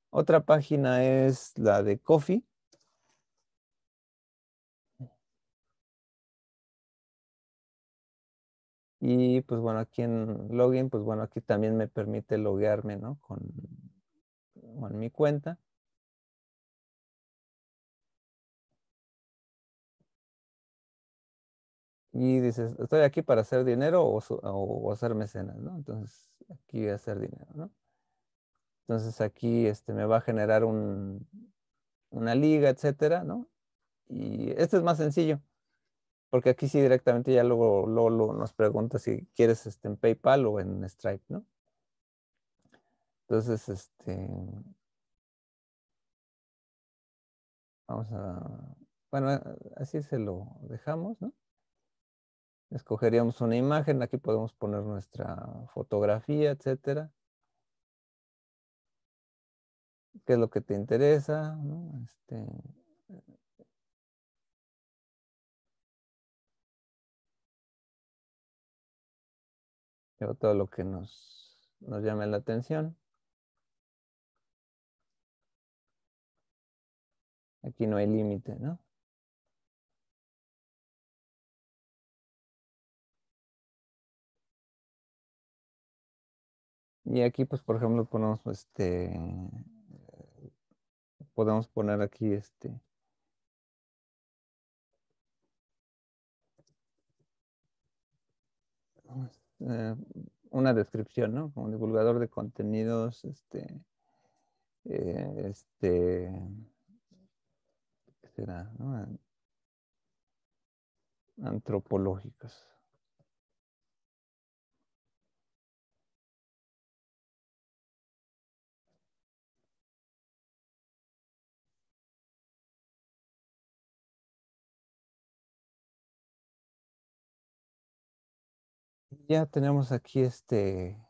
Otra página es la de Coffee. Y pues bueno, aquí en login, pues bueno, aquí también me permite loguearme, ¿no? Con, mi cuenta. Y dices, estoy aquí para hacer dinero o, o, hacer mecenas, ¿no? Entonces, aquí voy a hacer dinero, ¿no? Entonces aquí este, me va a generar un, una liga, etcétera, ¿no? Y este es más sencillo. Porque aquí sí directamente ya luego, nos pregunta si quieres este, en PayPal o en Stripe, ¿no? Entonces, este... Vamos a... Bueno, eh, así se lo dejamos, ¿no? Escogeríamos una imagen, aquí podemos poner nuestra fotografía, etcétera. ¿Qué es lo que te interesa? Este, todo lo que nos, nos llame la atención. Aquí no hay límite, ¿no? Y aquí, pues, por ejemplo, ponemos este. Podemos poner aquí este. Eh, una descripción, ¿no? Como divulgador de contenidos, este, eh, este será? Antropológicos. Ya tenemos aquí este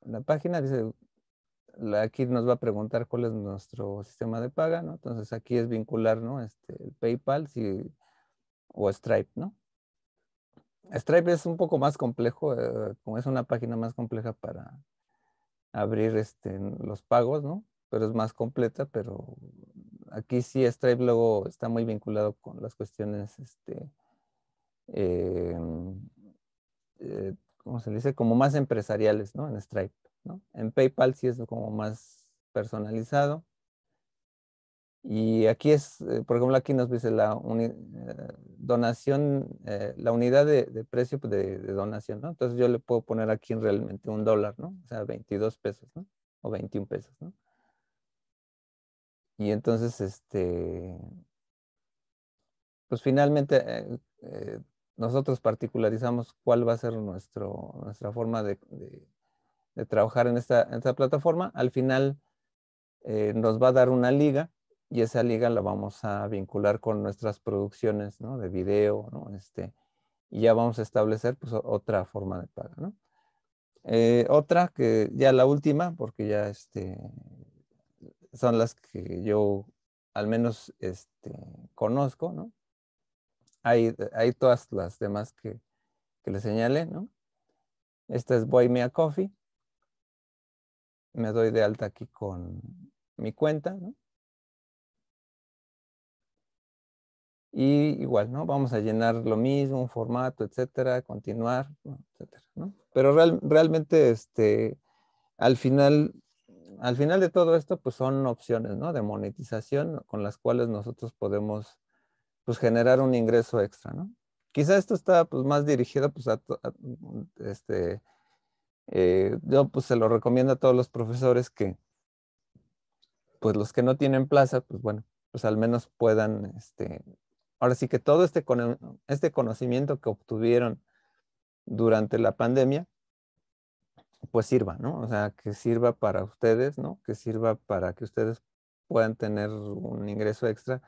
la página, dice, aquí nos va a preguntar cuál es nuestro sistema de paga, ¿no? Entonces aquí es vincular, ¿no? Este, el PayPal si, o Stripe, ¿no? Stripe es un poco más complejo, eh, como es una página más compleja para abrir este, los pagos, ¿no? Pero es más completa, pero aquí sí Stripe luego está muy vinculado con las cuestiones este, eh, como eh, ¿cómo se dice? Como más empresariales, ¿no? En Stripe, ¿no? En PayPal sí es como más personalizado. Y aquí es, eh, por ejemplo, aquí nos dice la eh, donación, la unidad de, precio pues, de, donación, ¿no? Entonces yo le puedo poner aquí realmente un dólar, ¿no? O sea, 22 pesos, ¿no? O 21 pesos, ¿no? Y entonces, este, pues finalmente eh, nosotros particularizamos cuál va a ser nuestro, nuestra forma de, trabajar en esta, plataforma. Al final eh, nos va a dar una liga y esa liga la vamos a vincular con nuestras producciones de video, ¿no? este, y ya vamos a establecer pues, otra forma de pago, ¿no? Eh, otra que ya la última, porque ya este, son las que yo al menos este, conozco, ¿no? hay, todas las demás que, le señalé, ¿no? Esta es Boy A Coffee. Me doy de alta aquí con mi cuenta, ¿no? Y igual, ¿no? Vamos a llenar lo mismo, un formato, etcétera, continuar, etcétera, ¿no? Pero realmente, este, al final, al final de todo esto, pues son opciones, ¿no? De monetización con las cuales nosotros podemos pues generar un ingreso extra, ¿no? Quizá esto está pues más dirigido pues a, este, eh, yo pues se lo recomiendo a todos los profesores que pues los que no tienen plaza, pues bueno, pues al menos puedan, este, ahora sí que todo este, este conocimiento que obtuvieron durante la pandemia, pues sirva, ¿no? O sea, que sirva para ustedes, ¿no? Que sirva para que ustedes puedan tener un ingreso extra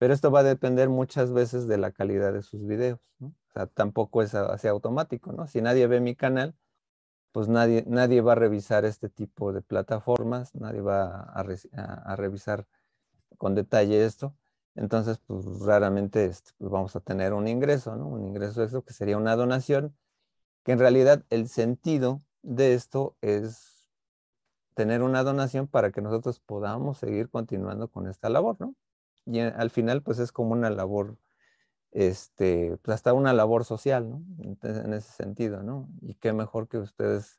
pero esto va a depender muchas veces de la calidad de sus videos. O sea, tampoco es así automático, ¿no? Si nadie ve mi canal, pues nadie, nadie va a revisar este tipo de plataformas, nadie va a, revisar con detalle esto. Entonces, pues raramente este, pues, vamos a tener un ingreso, ¿no? Un ingreso eso que sería una donación, que en realidad el sentido de esto es tener una donación para que nosotros podamos seguir continuando con esta labor, ¿no? y al final pues es como una labor, este, pues hasta una labor social, ¿no? en ese sentido, ¿no? Y qué mejor que ustedes,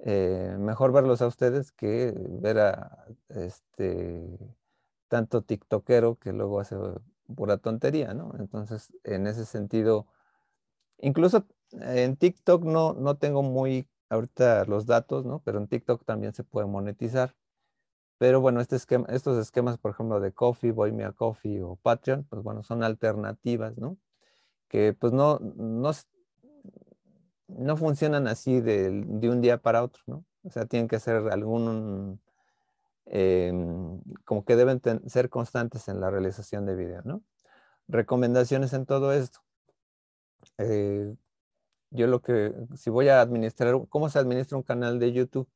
eh, mejor verlos a ustedes que ver a este tanto tiktokero que luego hace pura tontería, ¿no? Entonces, en ese sentido, incluso en TikTok no, no tengo muy ahorita los datos, ¿no? Pero en TikTok también se puede monetizar. Pero bueno, este estos esquemas, por ejemplo, de Coffee, voyme Me a Coffee o Patreon, pues bueno, son alternativas, ¿no? Que pues no, no, no funcionan así de, un día para otro, ¿no? O sea, tienen que ser algún, em, como que deben ser constantes en la realización de video, ¿no? Recomendaciones en todo esto. Eh, yo lo que, si voy a administrar, ¿cómo se administra un canal de YouTube?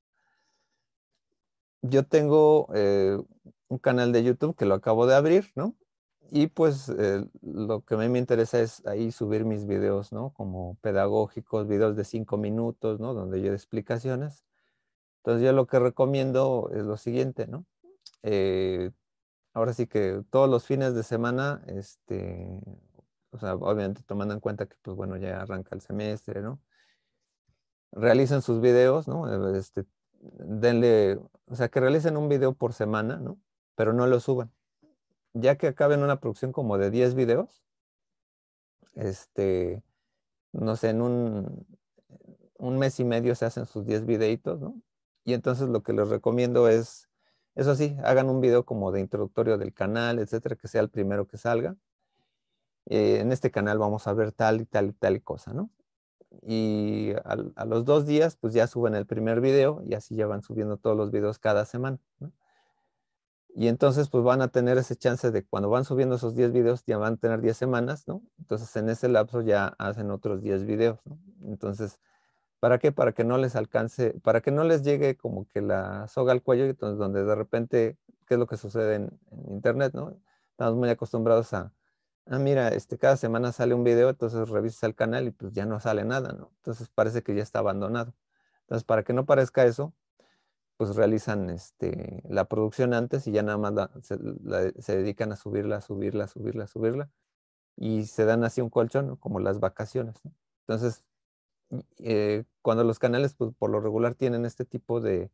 yo tengo eh, un canal de YouTube que lo acabo de abrir, ¿no? Y pues eh, lo que a mí me interesa es ahí subir mis videos, ¿no? Como pedagógicos, videos de cinco minutos, ¿no? Donde yo de explicaciones. Entonces yo lo que recomiendo es lo siguiente, ¿no? Eh, ahora sí que todos los fines de semana, este, o sea, obviamente tomando en cuenta que, pues bueno, ya arranca el semestre, ¿no? Realicen sus videos, ¿no? Este, denle, o sea, que realicen un video por semana, ¿no? Pero no lo suban. Ya que acaben una producción como de 10 videos, este, no sé, en un, un mes y medio se hacen sus 10 videitos, ¿no? Y entonces lo que les recomiendo es, eso sí, hagan un video como de introductorio del canal, etcétera, que sea el primero que salga. Eh, en este canal vamos a ver tal y tal y tal cosa, ¿no? y a, los dos días pues ya suben el primer video y así ya van subiendo todos los videos cada semana. Y entonces pues van a tener ese chance de cuando van subiendo esos 10 videos ya van a tener 10 semanas, ¿no? Entonces en ese lapso ya hacen otros 10 videos, ¿no? Entonces, ¿para qué? Para que no les alcance, para que no les llegue como que la soga al cuello, entonces donde de repente, ¿qué es lo que sucede en, en Internet, ¿no? Estamos muy acostumbrados a, ah, mira, este, cada semana sale un video, entonces revisas el canal y pues ya no sale nada, ¿no? Entonces parece que ya está abandonado. Entonces, para que no parezca eso, pues realizan este, la producción antes y ya nada más se, dedican a subirla, subirla, subirla, subirla. Y se dan así un colchón, como las vacaciones. Entonces, eh, cuando los canales pues, por lo regular tienen este tipo de,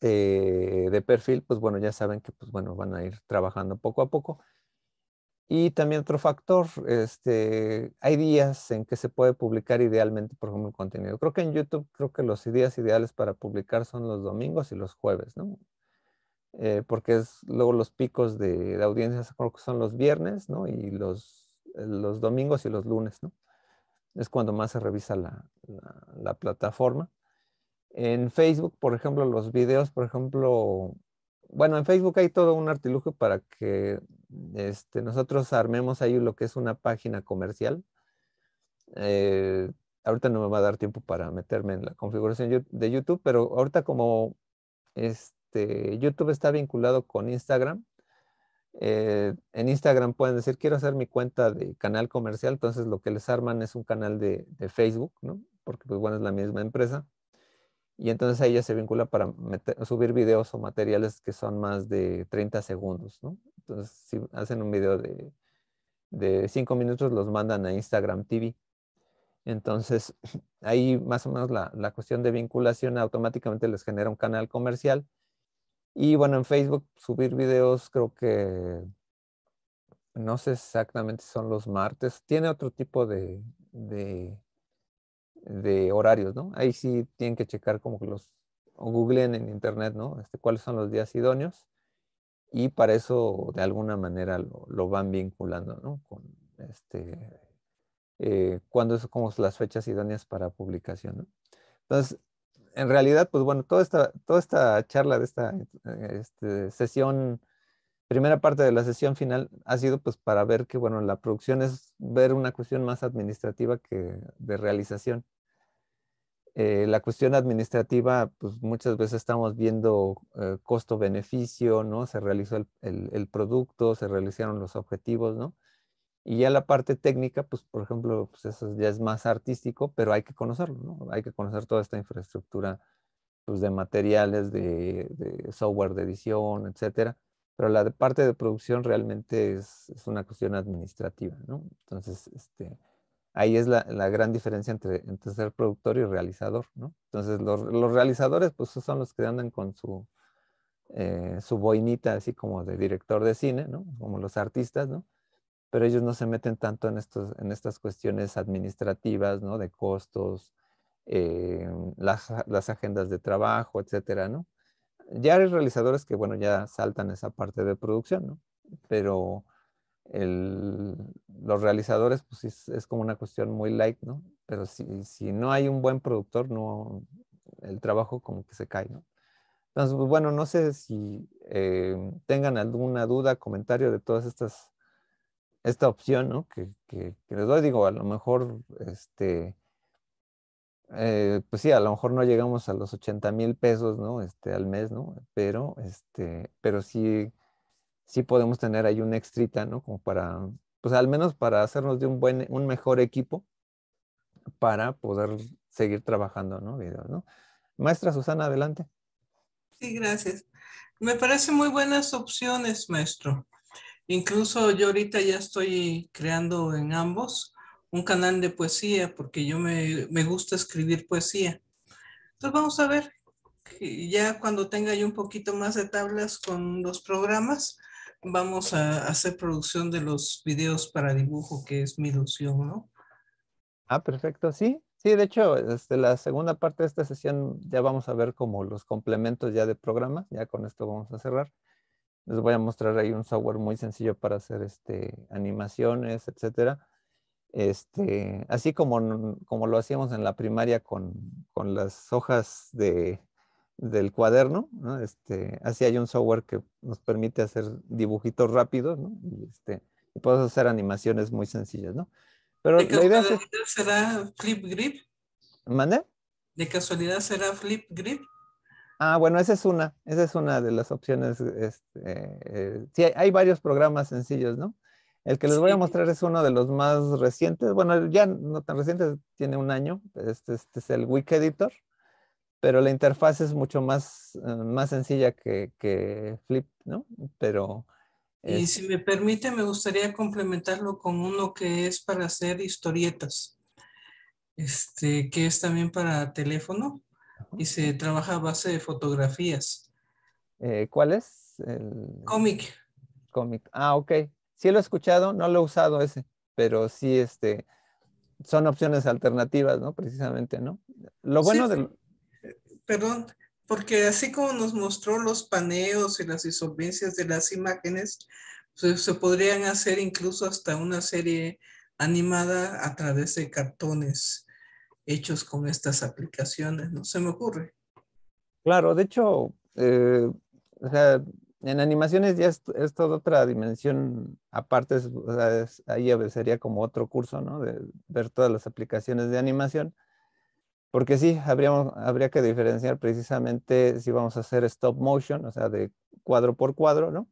de, de, perfil, pues bueno, ya saben que pues bueno, van a ir trabajando poco a poco y también otro factor, este, hay días en que se puede publicar idealmente, por ejemplo, el contenido. Creo que en YouTube, creo que los días ideales para publicar son los domingos y los jueves, ¿no? Eh, porque es luego los picos de, de audiencias, creo que son los viernes, ¿no? Y los, los domingos y los lunes, ¿no? Es cuando más se revisa la plataforma. En Facebook, por ejemplo, los videos, por ejemplo, bueno, en Facebook hay todo un artilugio para que este, nosotros armemos ahí lo que es una página comercial. Eh, ahorita no me va a dar tiempo para meterme en la configuración de YouTube, pero ahorita como este, YouTube está vinculado con Instagram, eh, en Instagram pueden decir, quiero hacer mi cuenta de canal comercial, entonces lo que les arman es un canal de, Facebook, Porque pues bueno, es la misma empresa. Y entonces ahí ella se vincula para subir videos o materiales que son más de 30 segundos, ¿no? Entonces, si hacen un video de, de 5 minutos, los mandan a Instagram TV. Entonces, ahí más o menos la, cuestión de vinculación automáticamente les genera un canal comercial. Y bueno, en Facebook subir videos creo que no sé exactamente si son los martes. Tiene otro tipo de, de horarios, ¿no? Ahí sí tienen que checar como que los, o googleen en internet, ¿no? Este, cuáles son los días idóneos y para eso de alguna manera lo, van vinculando, ¿no? Con este, cuando eh, cuándo son como las fechas idóneas para publicación, ¿no? Entonces, en realidad, pues bueno, toda esta, toda esta charla de esta eh, este, sesión, primera parte de la sesión final ha sido pues para ver que, bueno, la producción es ver una cuestión más administrativa que de realización. Eh, la cuestión administrativa, pues muchas veces estamos viendo eh, costo-beneficio, ¿no? Se realizó el, producto, se realizaron los objetivos, ¿no? Y ya la parte técnica, pues por ejemplo, pues eso ya es más artístico, pero hay que conocerlo, ¿no? Hay que conocer toda esta infraestructura pues, de materiales, de, software de edición, etcétera. Pero la parte de producción realmente es, es una cuestión administrativa, ¿no? Entonces, este, ahí es la, la gran diferencia entre, entre, ser productor y realizador, ¿no? Entonces, los, los, realizadores, pues son los que andan con su, eh, su boinita, así como de director de cine, ¿no? Como los artistas, ¿no? Pero ellos no se meten tanto en, estos, en estas cuestiones administrativas, ¿no? De costos, eh, las, las, agendas de trabajo, etcétera, ¿no? Ya hay realizadores que, bueno, ya saltan esa parte de producción, ¿no? Pero el, los realizadores, pues es, como una cuestión muy light, ¿no? Pero si, si, no hay un buen productor, no, el trabajo como que se cae, ¿no? Entonces, pues, bueno, no sé si eh, tengan alguna duda, comentario de todas estas, esta opción, ¿no? Que, que, les doy, digo, a lo mejor, este, eh, pues sí, a lo mejor no llegamos a los 80 mil pesos, ¿no? Este, al mes, ¿no? Pero, este, pero sí sí podemos tener ahí una extrita, ¿no? Como para, pues al menos para hacernos de un buen, un mejor equipo para poder seguir trabajando, ¿no? Maestra Susana, adelante. Sí, gracias. Me parecen muy buenas opciones, maestro. Incluso yo ahorita ya estoy creando en ambos un canal de poesía porque yo me, me gusta escribir poesía. Entonces vamos a ver, ya cuando tenga yo un poquito más de tablas con los programas, vamos a hacer producción de los videos para dibujo, que es mi ilusión, ¿no? Ah, perfecto, sí. Sí, de hecho, este, la segunda parte de esta sesión ya vamos a ver como los complementos ya de programa, ya con esto vamos a cerrar. Les voy a mostrar ahí un software muy sencillo para hacer este, animaciones, etcétera. Este, así como, como lo hacíamos en la primaria con las hojas de, del cuaderno, ¿no? Este, así hay un software que nos permite hacer dibujitos rápidos, ¿no? Y, este, y podemos hacer animaciones muy sencillas, ¿no? Pero ¿De la será Flip Grip? ¿De casualidad será Flip Grip? Ah, bueno, esa es una, esa es una de las opciones. Este, eh, sí, hay, varios programas sencillos, ¿no? El que les voy a mostrar es uno de los más recientes, bueno, ya no tan reciente tiene un año, este, este, es el wiki Editor pero la interfaz es mucho más, eh, más sencilla que, que Flip, ¿no? Pero... Y si me permite, me gustaría complementarlo con uno que es para hacer historietas, este, que es también para teléfono y se trabaja a base de fotografías. Eh, ¿Cuál es? El... cómic Comic. Ah, ok. Sí lo he escuchado, no lo he usado ese, pero sí este, son opciones alternativas, ¿no? Precisamente, ¿no? Lo bueno del... de perdón, porque así como nos mostró los paneos y las disolvencias de las imágenes, pues, se podrían hacer incluso hasta una serie animada a través de cartones hechos con estas aplicaciones, no se me ocurre. Claro, de hecho, eh, en animaciones ya es, toda otra dimensión, aparte, ahí sería como otro curso, ¿no? De ver todas las aplicaciones de animación porque sí, habríamos, habría que diferenciar precisamente si vamos a hacer stop motion, o sea, de cuadro por cuadro, ¿no?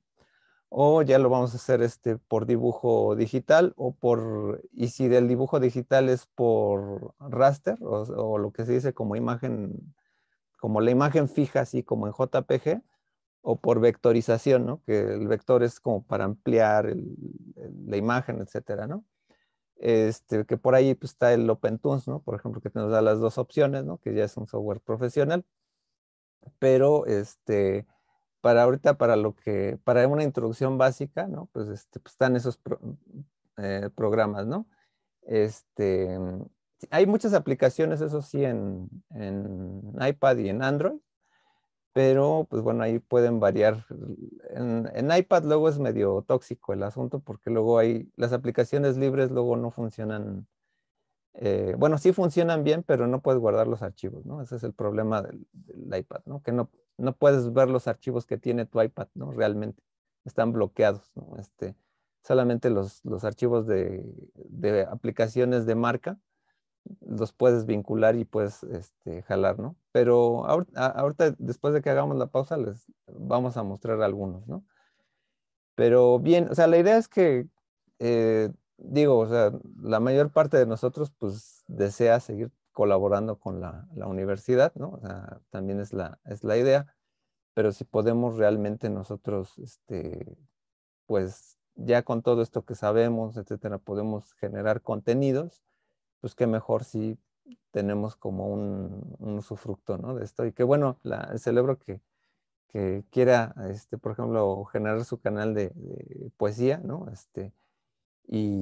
O ya lo vamos a hacer este, por dibujo digital o por, y si del dibujo digital es por raster o, lo que se dice como imagen, como la imagen fija, así como en JPG, o por vectorización, ¿no? Que el vector es como para ampliar la imagen, etcétera, ¿no? Este, que por ahí pues, está el OpenTunes, ¿no? Por ejemplo, que nos da las dos opciones, ¿no? Que ya es un software profesional. Pero este, para ahorita, para lo que, para una introducción básica, ¿no? Pues, este, pues están esos eh, programas, ¿no? Este, hay muchas aplicaciones, eso sí, en iPad y en Android, pero pues bueno, ahí pueden variar. En, iPad luego es medio tóxico el asunto porque luego hay las aplicaciones libres luego no funcionan. Eh, bueno, sí funcionan bien, pero no puedes guardar los archivos, ¿no? Ese es el problema del, iPad, ¿no? Que no, puedes ver los archivos que tiene tu iPad, ¿no? Realmente están bloqueados, ¿no? Este, solamente los, archivos de, de aplicaciones de marca los puedes vincular y puedes este, jalar, ¿no? Pero ahorita, después de que hagamos la pausa, les vamos a mostrar algunos, ¿no? Pero bien, o sea, la idea es que, eh, digo, o sea, la mayor parte de nosotros, pues, desea seguir colaborando con la, universidad, ¿no? O sea, también es la, es la idea, pero si podemos realmente nosotros, este, pues, ya con todo esto que sabemos, etcétera, podemos generar contenidos pues qué mejor si tenemos como un, un usufructo ¿no? de esto. Y que bueno, la, el que, quiera, este, por ejemplo, generar su canal de, poesía, ¿no? Este, y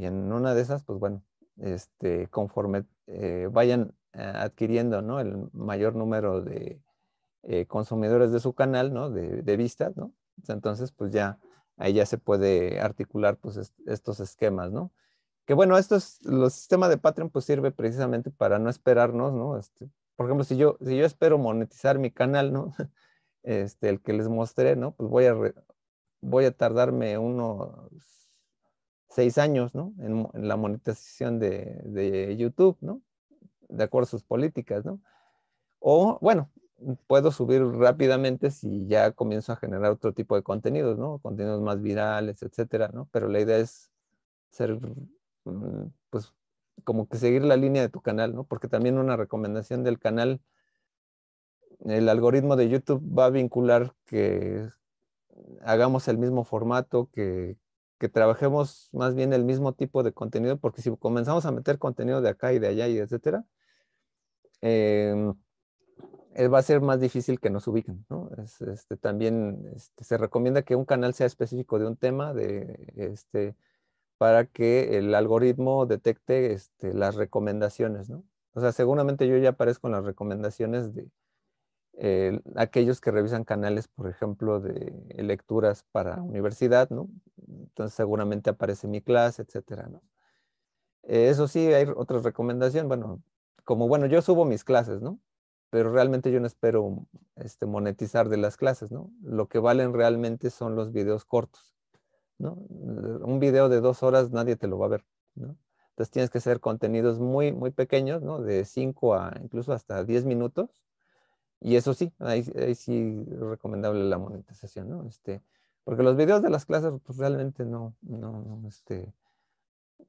en una de esas, pues bueno, este, conforme eh, vayan eh, adquiriendo ¿no? el mayor número de eh, consumidores de su canal, ¿no? de, de vistas, ¿no? entonces pues ya ahí ya se puede articular pues estos esquemas, ¿no? Que bueno, es los sistemas de Patreon pues sirve precisamente para no esperarnos, ¿no? Este, por ejemplo, si yo, si yo espero monetizar mi canal, ¿no? Este, el que les mostré, ¿no? Pues voy a, voy a tardarme unos seis años, ¿no? En, la monetización de, de, YouTube, ¿no? De acuerdo a sus políticas, ¿no? O, bueno, puedo subir rápidamente si ya comienzo a generar otro tipo de contenidos, ¿no? Contenidos más virales, etcétera, ¿no? Pero la idea es ser Mm, pues como que seguir la línea de tu canal, ¿no? Porque también una recomendación del canal, el algoritmo de YouTube va a vincular que hagamos el mismo formato, que, trabajemos más bien el mismo tipo de contenido, porque si comenzamos a meter contenido de acá y de allá y etcétera, em, eh, va a ser más difícil que nos ubiquen, ¿no? este, también este, se recomienda que un canal sea específico de un tema, de este, para que el algoritmo detecte este, las recomendaciones, ¿no? O sea, seguramente yo ya aparezco en las recomendaciones de eh, aquellos que revisan canales, por ejemplo, de lecturas para universidad, ¿no? Entonces seguramente aparece mi clase, etcétera, ¿no? Eh, eso sí, hay otras recomendación, bueno, como bueno, yo subo mis clases, ¿no? Pero realmente yo no espero este, monetizar de las clases, ¿no? Lo que valen realmente son los videos cortos ¿no? Eh, un video de dos horas nadie te lo va a ver, Entonces tienes que hacer contenidos muy, muy pequeños, ¿no? De cinco a incluso hasta diez minutos. Y eso sí, ahí, sí es recomendable la monetización, ¿no? Este, porque los videos de las clases pues, realmente no, no, no este,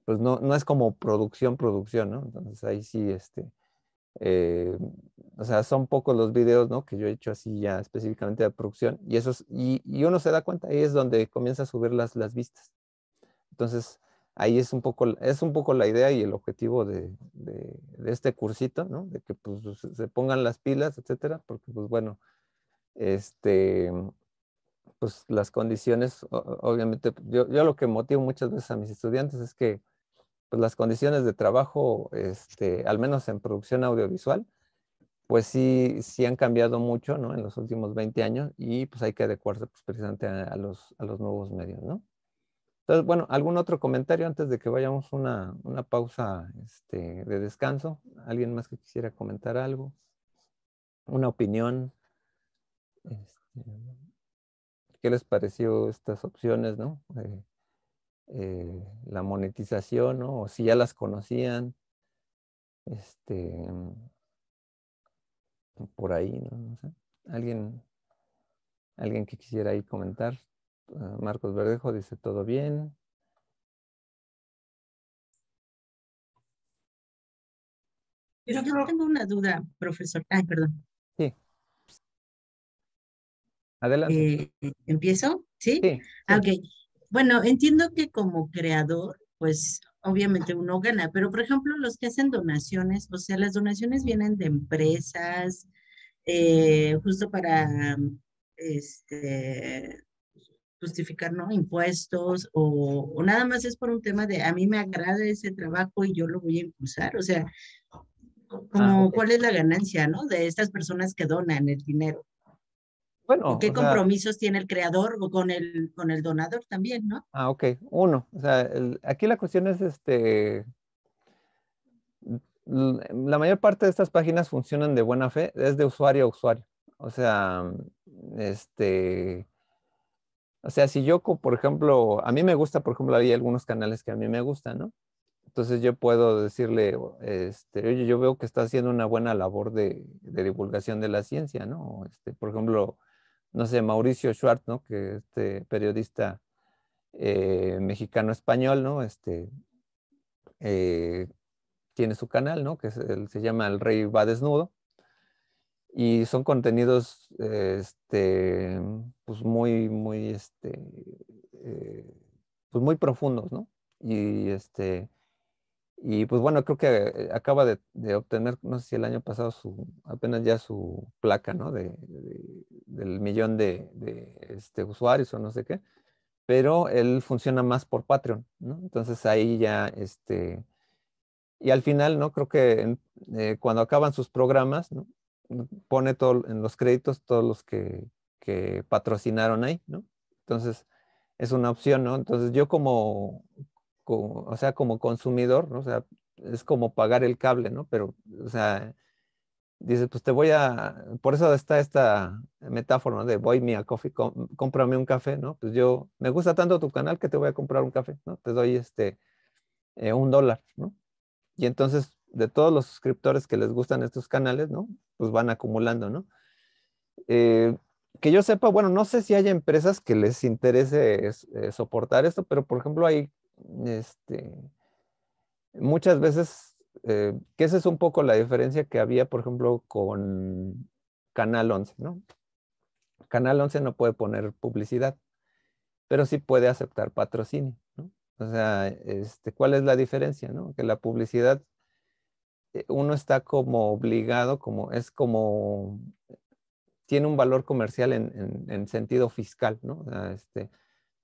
pues no, no es como producción, producción, ¿no? Entonces ahí sí, este, eh, o sea, son pocos los videos, ¿no? Que yo he hecho así ya específicamente de producción. Y, eso y, uno se da cuenta, ahí es donde comienza a subir las, las vistas. Entonces, ahí es un poco, es un poco la idea y el objetivo de, este cursito, ¿no? De que pues, se pongan las pilas, etcétera, porque pues bueno, este, pues las condiciones, obviamente, yo, yo lo que motivo muchas veces a mis estudiantes es que pues las condiciones de trabajo, este, al menos en producción audiovisual, pues sí, sí han cambiado mucho, ¿no? En los últimos 20 años y pues hay que adecuarse pues, precisamente a, los, a los nuevos medios, ¿no? Entonces, bueno, ¿algún otro comentario antes de que vayamos una, una pausa este, de descanso? ¿Alguien más que quisiera comentar algo? ¿Una opinión? Este, ¿Qué les pareció estas opciones, no? Eh, la monetización, O si ya las conocían, este, por ahí, ¿no? sé. Alguien, alguien que quisiera ahí comentar. Ah, Marcos Verdejo dice todo bien. Pero yo tengo una duda, profesor. Ay, perdón. Sí. Adelante. Eh, ¿Empiezo? ¿Sí? Ah, ok bueno, entiendo que como creador, pues obviamente uno gana, pero por ejemplo los que hacen donaciones, o sea, las donaciones vienen de empresas, eh, justo para um, este, justificar ¿no? impuestos o, nada más es por un tema de a mí me agrada ese trabajo y yo lo voy a impulsar, o sea, ah, como cuál es la ganancia, ¿no? De estas personas que donan el dinero qué compromisos tiene el creador o con el, con el donador también, ¿no? Ah, ok. Uno. O sea, aquí la cuestión es este. La mayor parte de estas páginas funcionan de buena fe, es de usuario a usuario. O sea, este. O sea, si yo, por ejemplo, a mí me gusta, por ejemplo, hay algunos canales que a mí me gustan, ¿no? Entonces yo puedo decirle, este, oye, yo veo que está haciendo una buena labor de, de divulgación de la ciencia, ¿no? Este, por ejemplo, no sé, Mauricio Schwartz, ¿no? Que este periodista eh, mexicano-español, ¿no? Este, eh, tiene su canal, ¿no? Que se llama El Rey va desnudo. Y son contenidos, eh, este, pues muy, muy, este, pues muy profundos, ¿no? Y este, y pues bueno, creo que acaba de, obtener, no sé si el año pasado, su, apenas ya su placa, ¿no? De, del millón de, este, usuarios o no sé qué. Pero él funciona más por Patreon, ¿no? Entonces ahí ya, este... Y al final, ¿no? Creo que eh, cuando acaban sus programas, ¿no? Pone todo, en los créditos todos los que, que patrocinaron ahí, ¿no? Entonces, es una opción, ¿no? Entonces yo como, como, o sea, como consumidor, ¿no? O sea, es como pagar el cable, ¿no? Pero, o sea, dices, pues te voy a, por eso está esta metáfora, De voy me a coffee, cómprame un café, ¿no? Pues yo, me gusta tanto tu canal que te voy a comprar un café, ¿no? Te doy este, eh, un dólar, ¿no? Y entonces, de todos los suscriptores que les gustan estos canales, ¿no? Pues van acumulando, ¿no? Eh, que yo sepa, bueno, no sé si haya empresas que les interese eh, soportar esto, pero por ejemplo hay este, muchas veces, eh, que esa es un poco la diferencia que había, por ejemplo, con Canal 11, ¿no? Canal 11 no puede poner publicidad, pero sí puede aceptar patrocinio, ¿no? O sea, este, ¿cuál es la diferencia, no? Que la publicidad, eh, uno está como obligado, como es como tiene un valor comercial en, sentido fiscal, ¿no? Este,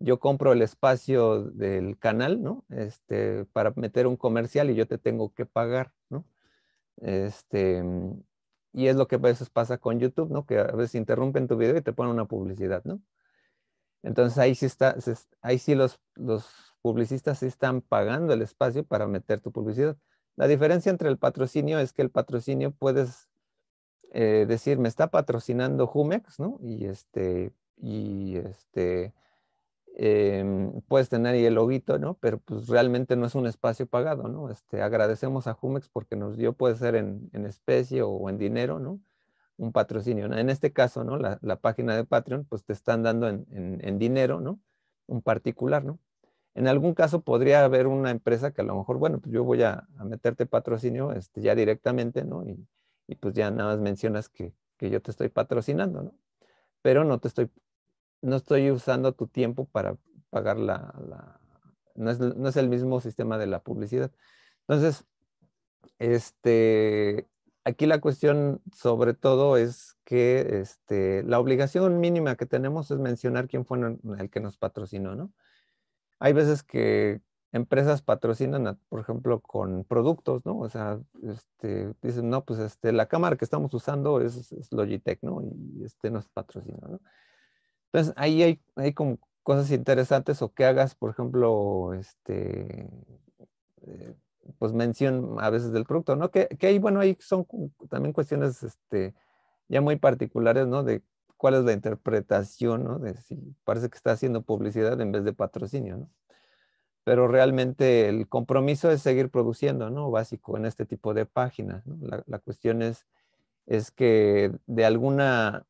yo compro el espacio del canal, ¿no? Este, para meter un comercial y yo te tengo que pagar, ¿no? Este, mm, y es lo que a veces pasa con YouTube, ¿no? Que a veces interrumpen tu video y te ponen una publicidad, ¿no? Entonces ahí sí, está, ahí sí los, los publicistas sí están pagando el espacio para meter tu publicidad. La diferencia entre el patrocinio es que el patrocinio puedes eh, decir, me está patrocinando Jumex, ¿no? Y este, y este, Em, puedes tener ahí el loguito, ¿no? Pero pues realmente no es un espacio pagado, ¿no? Este, agradecemos a Jumex porque nos dio, puede ser en, especie o en dinero, ¿no? Un patrocinio. En este caso, ¿no? La, página de Patreon, pues te están dando en, dinero, ¿no? Un particular, ¿no? En algún caso podría haber una empresa que a lo mejor, bueno, pues yo voy a, meterte patrocinio este, ya directamente, ¿no? Y, pues ya nada más mencionas que, que yo te estoy patrocinando, ¿no? Pero no te estoy no estoy usando tu tiempo para pagar la... no, es, el mismo sistema de la publicidad. Entonces, este, aquí la cuestión sobre todo es que este, la obligación mínima que tenemos es mencionar quién fue el que nos patrocinó, ¿no? Hay veces que empresas patrocinan, por ejemplo, con productos, ¿no? O sea, este, dicen, no, pues este, la cámara que estamos usando es, Logitech, ¿no? Y este nos patrocina, ¿no? Entonces, ahí hay, hay como cosas interesantes o que hagas, por ejemplo, este, eh, pues mención a veces del producto, ¿no? Que, que ahí, bueno, ahí son también cuestiones este, ya muy particulares, ¿no? De cuál es la interpretación, ¿no? De si parece que está haciendo publicidad en vez de patrocinio, ¿no? Pero realmente el compromiso es seguir produciendo, ¿no? Básico en este tipo de páginas, ¿no? la, cuestión es, es que de alguna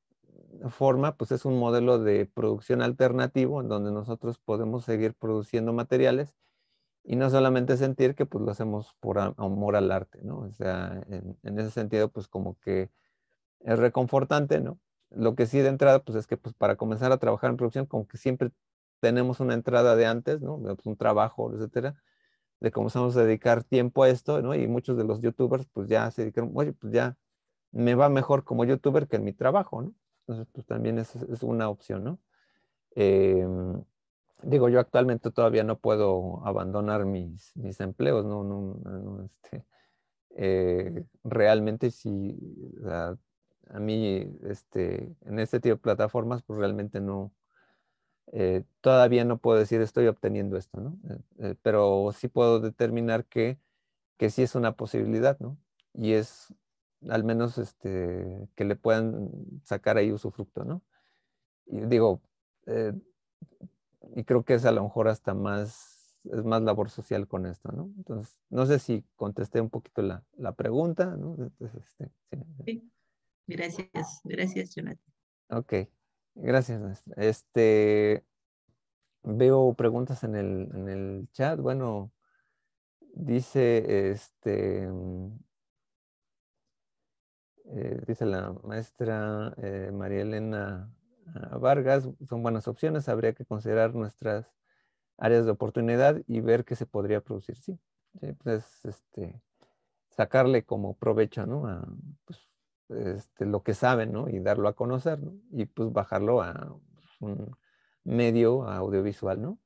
forma, pues es un modelo de producción alternativo en donde nosotros podemos seguir produciendo materiales y no solamente sentir que pues lo hacemos por amor al arte, ¿no? O sea, en, ese sentido, pues como que es reconfortante, ¿no? Lo que sí de entrada, pues es que pues para comenzar a trabajar en producción, como que siempre tenemos una entrada de antes, ¿no? Pues, un trabajo, etcétera, de comenzamos a dedicar tiempo a esto, ¿no? Y muchos de los youtubers, pues ya se dijeron, oye, pues ya me va mejor como youtuber que en mi trabajo, ¿no? Pues, también es, una opción, ¿no? Em, digo, yo actualmente todavía no puedo abandonar mis, mis empleos, ¿no? Este, eh, realmente sí, a mí este, en este tipo de plataformas, pues realmente no, eh, todavía no puedo decir estoy obteniendo esto, ¿no? Eh, pero sí puedo determinar que, que sí es una posibilidad, ¿no? Y es al menos este, que le puedan sacar ahí usufructo, ¿no? Y digo, eh, y creo que es a lo mejor hasta más, es más labor social con esto, ¿no? Entonces, no sé si contesté un poquito la, pregunta, ¿no? Este, sí. Gracias, gracias, Jonathan. Ok, gracias. Este, veo preguntas en el, en el chat. Bueno, dice, este, eh, dice la maestra eh, María Elena ah, Vargas, son buenas opciones, habría que considerar nuestras áreas de oportunidad y ver qué se podría producir. Sí, pues este, sacarle como provecho ¿no? a pues, este, lo que saben ¿no? y darlo a conocer y pues bajarlo a un medio audiovisual. ¿no?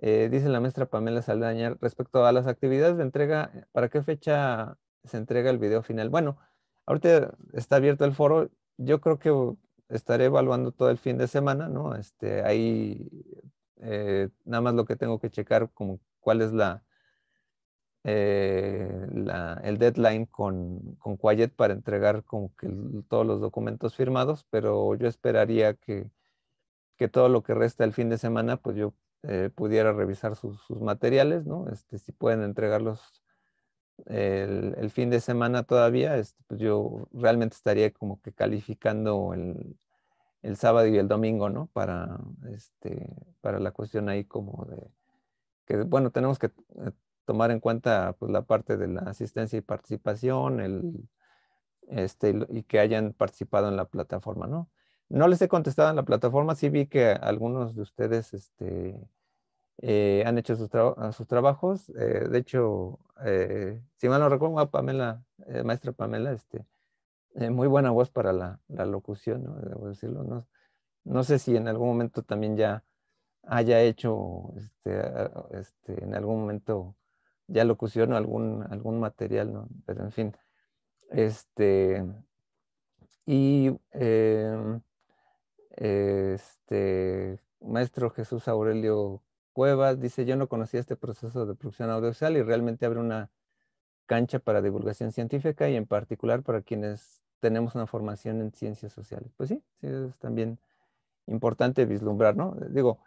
Eh, dice la maestra Pamela Saldaña, respecto a las actividades de entrega, ¿para qué fecha se entrega el video final? Bueno, Ahorita está abierto el foro. Yo creo que estaré evaluando todo el fin de semana, ¿no? Este, ahí eh, nada más lo que tengo que checar como cuál es la, eh, el deadline con, con Quiet para entregar como que todos los documentos firmados, pero yo esperaría que, que todo lo que resta el fin de semana, pues yo eh, pudiera revisar sus, sus materiales, ¿no? Este, si pueden entregarlos el, fin de semana todavía, este, pues yo realmente estaría como que calificando el, el sábado y el domingo, ¿no? Para, este, para la cuestión ahí como de, que bueno, tenemos que eh, tomar en cuenta pues, la parte de la asistencia y participación, el, este, y que hayan participado en la plataforma, ¿no? No les he contestado en la plataforma, sí vi que algunos de ustedes, este, eh, han hecho sus, trabajos. Eh, de hecho, eh, si mal no recuerdo, Pamela, maestra Pamela, este, muy buena voz para la, locución, Debo decirlo. No, sé si en algún momento también ya haya hecho, este, este en algún momento ya locución algún, algún material, Pero en fin, este, y em, este, maestro Jesús Aurelio Cuevas dice, yo no conocía este proceso de producción audiovisual y realmente abre una cancha para divulgación científica y en particular para quienes tenemos una formación en ciencias sociales. Pues sí, es también importante vislumbrar, ¿no? Digo,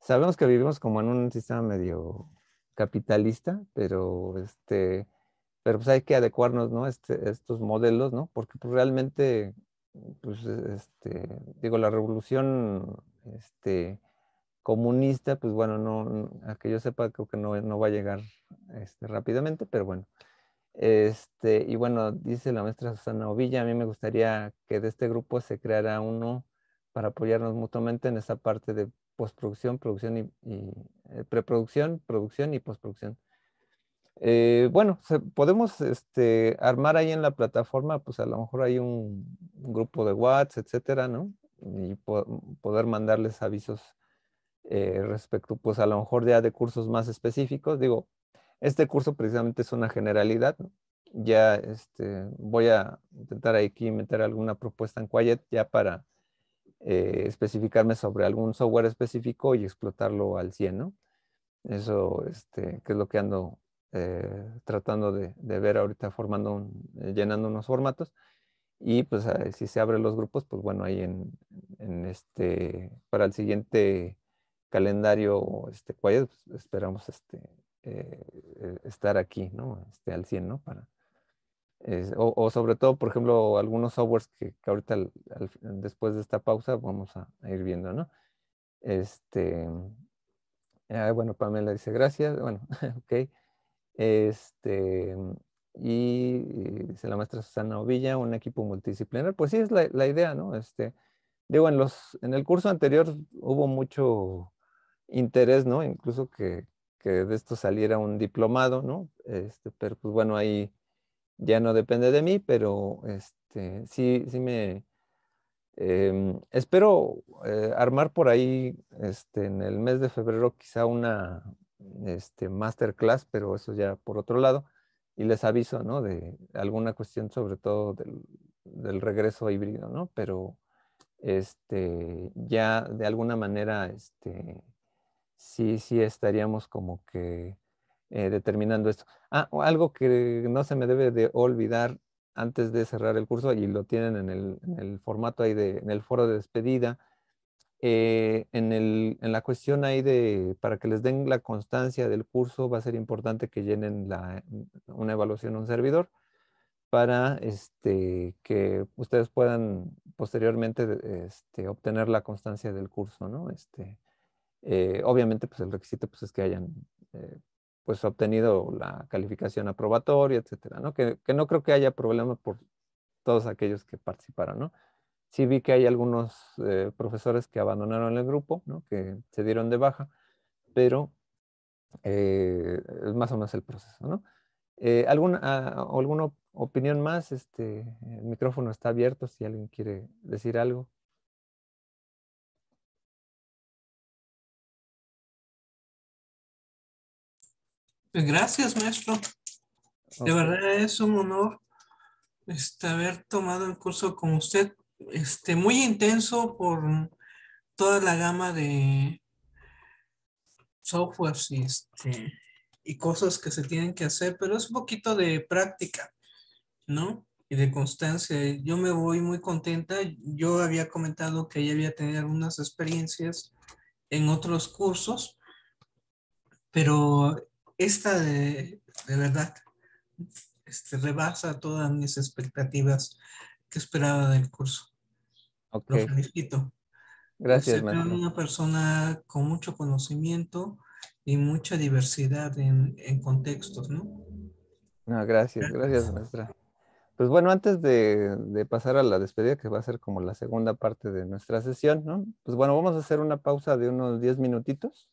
sabemos que vivimos como en un sistema medio capitalista, pero este, pero pues hay que adecuarnos, ¿no? Este, estos modelos, ¿no? Porque pues realmente, pues, este, digo, la revolución, este, comunista, pues bueno, no, a que yo sepa, creo que no, no va a llegar este, rápidamente, pero bueno. Este, y bueno, dice la maestra Susana Ovilla, a mí me gustaría que de este grupo se creara uno para apoyarnos mutuamente en esa parte de postproducción, producción y, eh, preproducción, producción y postproducción. Eh, bueno, podemos este, armar ahí en la plataforma, pues a lo mejor hay un, grupo de WhatsApp, etcétera, ¿no? Y poder mandarles avisos eh, respecto pues a lo mejor ya de cursos más específicos. Digo, este curso precisamente es una generalidad. Ya este, voy a intentar aquí meter alguna propuesta en Quiet ya para eh, especificarme sobre algún software específico y explotarlo al 100, ¿no? Eso este, que es lo que ando eh, tratando de, ver ahorita formando, llenando unos formatos. Y pues si se abren los grupos, pues bueno, ahí en este, para el siguiente calendario este, quiet, pues, esperamos este, eh, eh, estar aquí, ¿no? Este, al 100, ¿no? Para, o, sobre todo, por ejemplo, algunos softwares que, ahorita después de esta pausa vamos a, ir viendo, ¿no? Este, ah, bueno, Pamela dice gracias, bueno, ok. Este, y, dice la maestra Susana Ovilla, un equipo multidisciplinar, pues sí es la, la idea, ¿no? Este, digo, en, los, en el curso anterior hubo mucho interés, ¿no? Incluso que, que de esto saliera un diplomado, ¿no? Este, pero pues bueno, ahí ya no depende de mí, pero este, sí, sí me... Em, espero eh, armar por ahí este, en el mes de febrero quizá una este, masterclass, pero eso ya por otro lado, y les aviso, ¿no? De alguna cuestión sobre todo del, del regreso híbrido, ¿no? Pero este, ya de alguna manera, este, sí, sí estaríamos como que eh, determinando esto. Ah, algo que no se me debe de olvidar antes de cerrar el curso, y lo tienen en el, formato ahí de, en el foro de despedida, eh, en, el, en, la cuestión ahí de, para que les den la constancia del curso, va a ser importante que llenen la, una evaluación a un servidor para este, que ustedes puedan posteriormente este, obtener la constancia del curso, ¿no? Este, eh, obviamente, pues el requisito pues, es que hayan eh, pues obtenido la calificación aprobatoria, etcétera, ¿no? Que, no creo que haya problema por todos aquellos que participaron, ¿no? Sí vi que hay algunos eh, profesores que abandonaron el grupo, ¿no? Que se dieron de baja, pero es más o menos el proceso, ¿no? ¿alguna, ah, ¿Alguna opinión más? Este, el micrófono está abierto si alguien quiere decir algo. Gracias, maestro. De verdad es un honor este, haber tomado el curso con usted, este, muy intenso por toda la gama de softwares este, y cosas que se tienen que hacer, pero es un poquito de práctica, ¿no? Y de constancia. Yo me voy muy contenta. Yo había comentado que ya había tenido algunas experiencias en otros cursos, pero esta de, verdad este, rebasa todas mis expectativas que esperaba del curso. Lo felicito. Gracias, maestro. una persona con mucho conocimiento y mucha diversidad en, contextos, ¿no? gracias, gracias, maestra. Pues bueno, antes de, pasar a la despedida, que va a ser como la segunda parte de nuestra sesión, ¿no? Pues bueno, vamos a hacer una pausa de unos 10 minutitos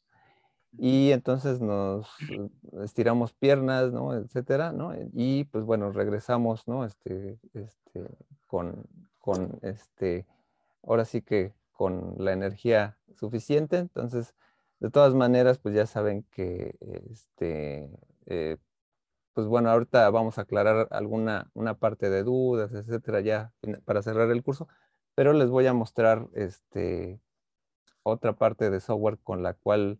y entonces nos eh, estiramos piernas, ¿no? Etcétera, ¿no? Eh, y pues bueno, regresamos, ¿no? Este, este, con, con este, ahora sí que con la energía suficiente, entonces, de todas maneras, pues ya saben que, este, eh, pues bueno, ahorita vamos a aclarar alguna una parte de dudas, etcétera, ya para cerrar el curso, pero les voy a mostrar, este, otra parte de software con la cual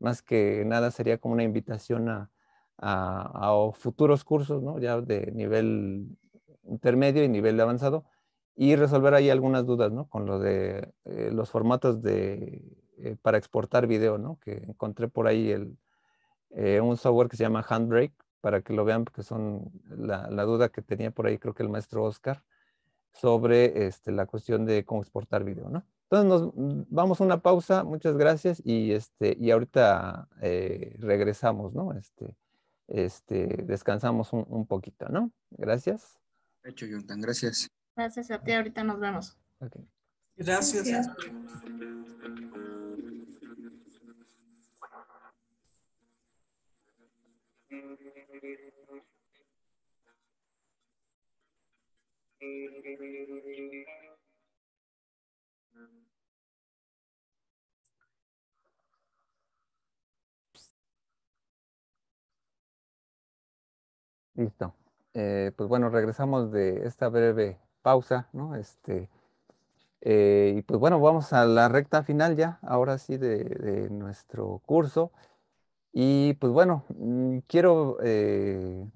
más que nada sería como una invitación a, futuros cursos, ¿no? Ya de nivel intermedio y nivel avanzado y resolver ahí algunas dudas, ¿no? Con lo de eh, los formatos de, eh, para exportar video, ¿no? Que encontré por ahí el, eh, un software que se llama Handbrake, para que lo vean, porque son la, duda que tenía por ahí, creo que el maestro Oscar, sobre este, la cuestión de cómo exportar video, ¿no? Entonces nos mm, vamos a una pausa, muchas gracias y, este, y ahorita eh, regresamos, ¿no? Este, este, descansamos un, poquito, ¿no? Gracias. Hecho, Jonathan, gracias. Gracias a ti, ahorita nos vemos. Gracias. gracias. Listo. Eh, pues bueno, regresamos de esta breve pausa, ¿no? Este, eh, y pues bueno, vamos a la recta final ya, ahora sí, de, nuestro curso. Y pues bueno, mm, quiero eh,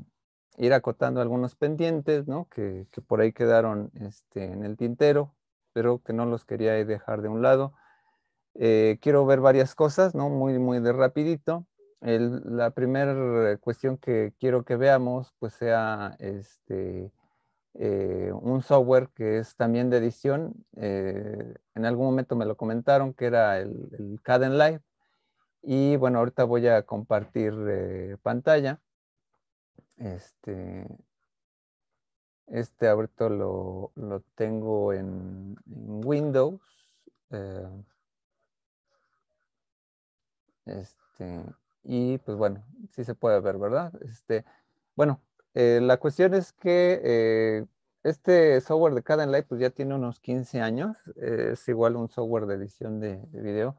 ir acotando algunos pendientes, ¿no? Que, por ahí quedaron este, en el tintero, pero que no los quería dejar de un lado. quiero ver varias cosas, ¿no? Muy, muy de rapidito la primera cuestión que quiero que veamos pues sea este, eh, un software que es también de edición. Eh, en algún momento me lo comentaron que era el, el Live. Y bueno, ahorita voy a compartir eh, pantalla. Este, este ahorita lo, tengo en, en Windows. este, y pues bueno, sí se puede ver, ¿verdad? Este, bueno, eh, la cuestión es que eh, este software de Caden Light pues ya tiene unos 15 años, eh, es igual un software de edición de, video,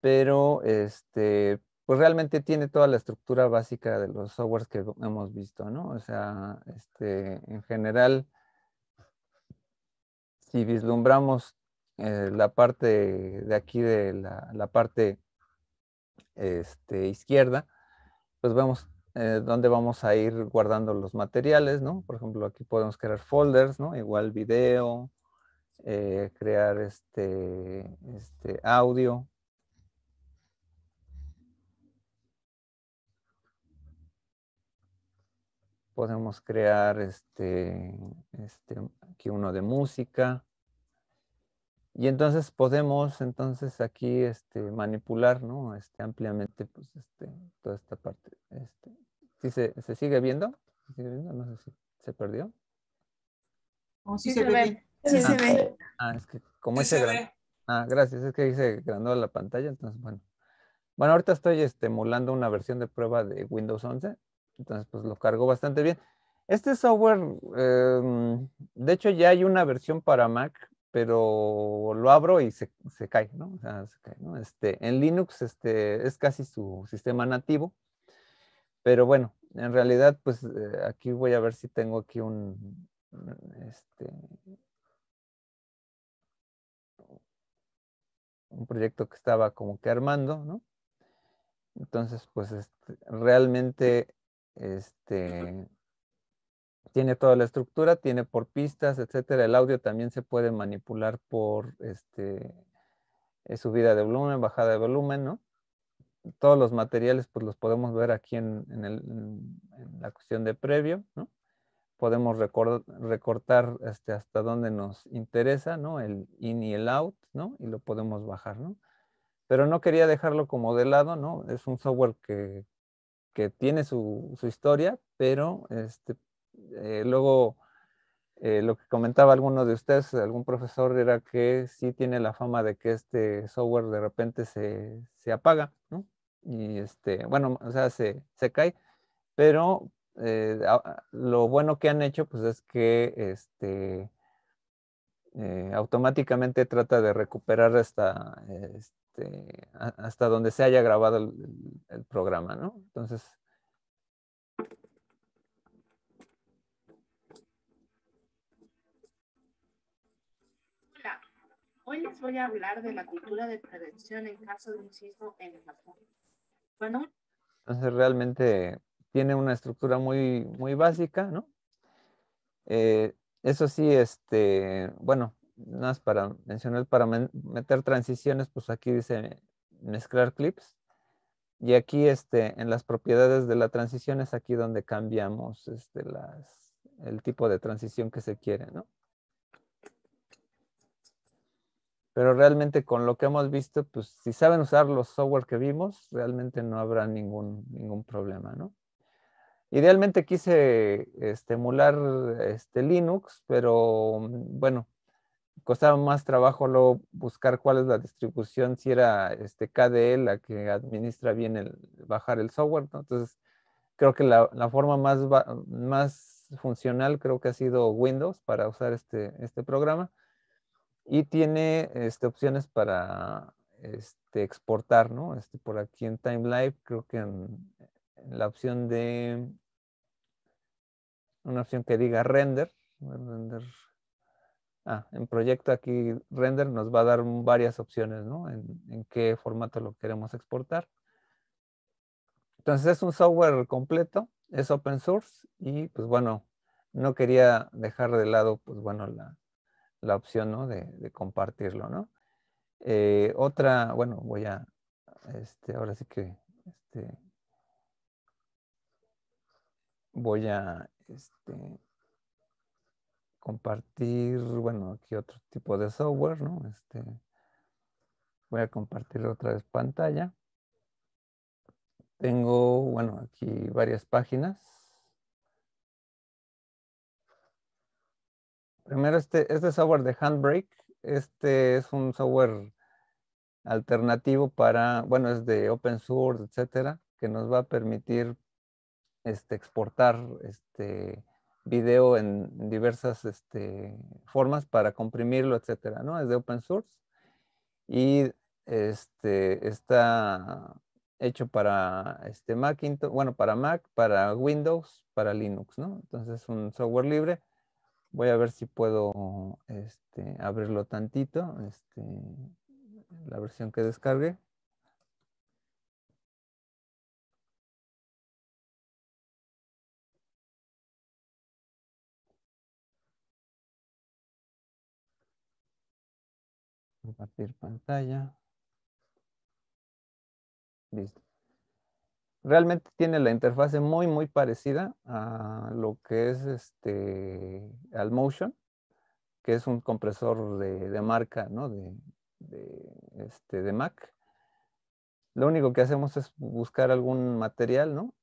pero este, pues realmente tiene toda la estructura básica de los softwares que hemos visto, ¿no? O sea, este, en general, si vislumbramos la parte de aquí de la, la parte este, izquierda, pues vemos eh, dónde vamos a ir guardando los materiales, ¿no? Por ejemplo, aquí podemos crear folders, ¿no? Igual video, eh, crear este, este audio, podemos crear este, este, aquí uno de música. Y entonces podemos entonces aquí este, manipular ¿no? este, ampliamente pues, este, toda esta parte. Este. ¿Sí se, sigue viendo? ¿Se sigue viendo? No sé si se perdió. Oh, sí, se, ve. Sí ah, se ve. Ah, es que como sí ese gran... Ah, gracias. Es que se grandó la pantalla, entonces bueno. Bueno, ahorita estoy este, molando una versión de prueba de Windows 11. Entonces pues lo cargo bastante bien. Este software, em, de hecho ya hay una versión para Mac pero lo abro y se, cae, ¿no? O sea, se cae, ¿no? Este, en Linux este, es casi su sistema nativo, pero bueno, en realidad, pues eh, aquí voy a ver si tengo aquí un, este, un proyecto que estaba como que armando, ¿no? Entonces, pues este, realmente, este, tiene toda la estructura, tiene por pistas, etcétera. El audio también se puede manipular por este, eh, subida de volumen, bajada de volumen, ¿no? Todos los materiales pues los podemos ver aquí en, en, la cuestión de previo, ¿no? Podemos recortar este, hasta donde nos interesa, ¿no? El in y el out, ¿no? Y lo podemos bajar, ¿no? Pero no quería dejarlo como de lado, ¿no? Es un software que, tiene su, su historia, pero este, eh, luego, eh, lo que comentaba alguno de ustedes, algún profesor, era que sí tiene la fama de que este software de repente se, se apaga, ¿no? Y este, bueno, o sea, se, se cae, pero eh, lo bueno que han hecho, pues es que este, automáticamente trata de recuperar hasta, este, hasta donde se haya grabado el, el programa, ¿no? Entonces, Hoy les voy a hablar de la cultura de prevención en caso de un sismo en Japón. Bueno. Entonces realmente tiene una estructura muy, muy básica, ¿no? Eh, eso sí, este, bueno, nada más para mencionar, para meter transiciones, pues aquí dice mezclar clips. Y aquí este, en las propiedades de la transición es aquí donde cambiamos este, las, el tipo de transición que se quiere, ¿no? pero realmente con lo que hemos visto, pues si saben usar los software que vimos, realmente no habrá ningún, problema, ¿no? Idealmente quise estimular este, Linux, pero mm, bueno, costaba más trabajo luego buscar cuál es la distribución, si era este, KDE la que administra bien el bajar el software, ¿no? Entonces, creo que la, forma más, más funcional creo que ha sido Windows para usar este, este programa y tiene este, opciones para este, exportar, ¿no? Este, por aquí en Timelive, creo que en, la opción de una opción que diga render, Ah, en proyecto aquí render nos va a dar varias opciones, ¿no? En, en qué formato lo queremos exportar. Entonces es un software completo, es open source y pues bueno, no quería dejar de lado, pues bueno, la, la opción ¿no? de, compartirlo, ¿no? Eh, otra, bueno, voy a, este, ahora sí que, este, voy a, este, compartir, bueno, aquí otro tipo de software, ¿no? Este, voy a compartir otra vez pantalla. Tengo, bueno, aquí varias páginas Primero, este, este software de Handbrake, este es un software alternativo para, bueno, es de open source, etcétera, que nos va a permitir este, exportar este video en diversas este, formas para comprimirlo, etcétera, Es de open source y este, está hecho para este Macintosh, bueno, para Mac, para Windows, para Linux, ¿no? Entonces es un software libre Voy a ver si puedo este, abrirlo tantito, este, la versión que descargue. Compartir pantalla. Listo realmente tiene la interfase muy, muy parecida a lo que es este, al Motion, que es un compresor de, de marca, ¿no? De, este, de Mac. Lo único que hacemos es buscar algún material, ¿no?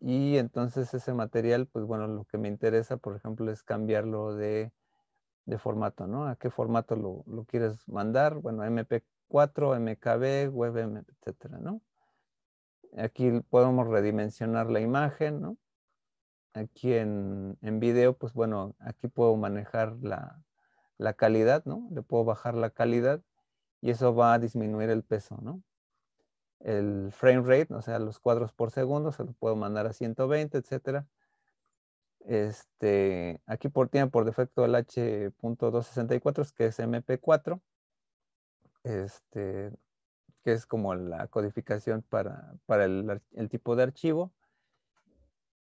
Y entonces ese material, pues bueno, lo que me interesa, por ejemplo, es cambiarlo de, formato, ¿no? ¿A qué formato lo, lo quieres mandar? Bueno, MP4, MKB, WebM, etcétera, ¿no? Aquí podemos redimensionar la imagen, ¿no? Aquí en, en video, pues bueno, aquí puedo manejar la, calidad, ¿no? Le puedo bajar la calidad y eso va a disminuir el peso, ¿no? El frame rate, o sea, los cuadros por segundo, se lo puedo mandar a 120, etcétera. Este, aquí por, tiene por defecto el H.264, que es MP4. Este, que es como la codificación para, el, tipo de archivo.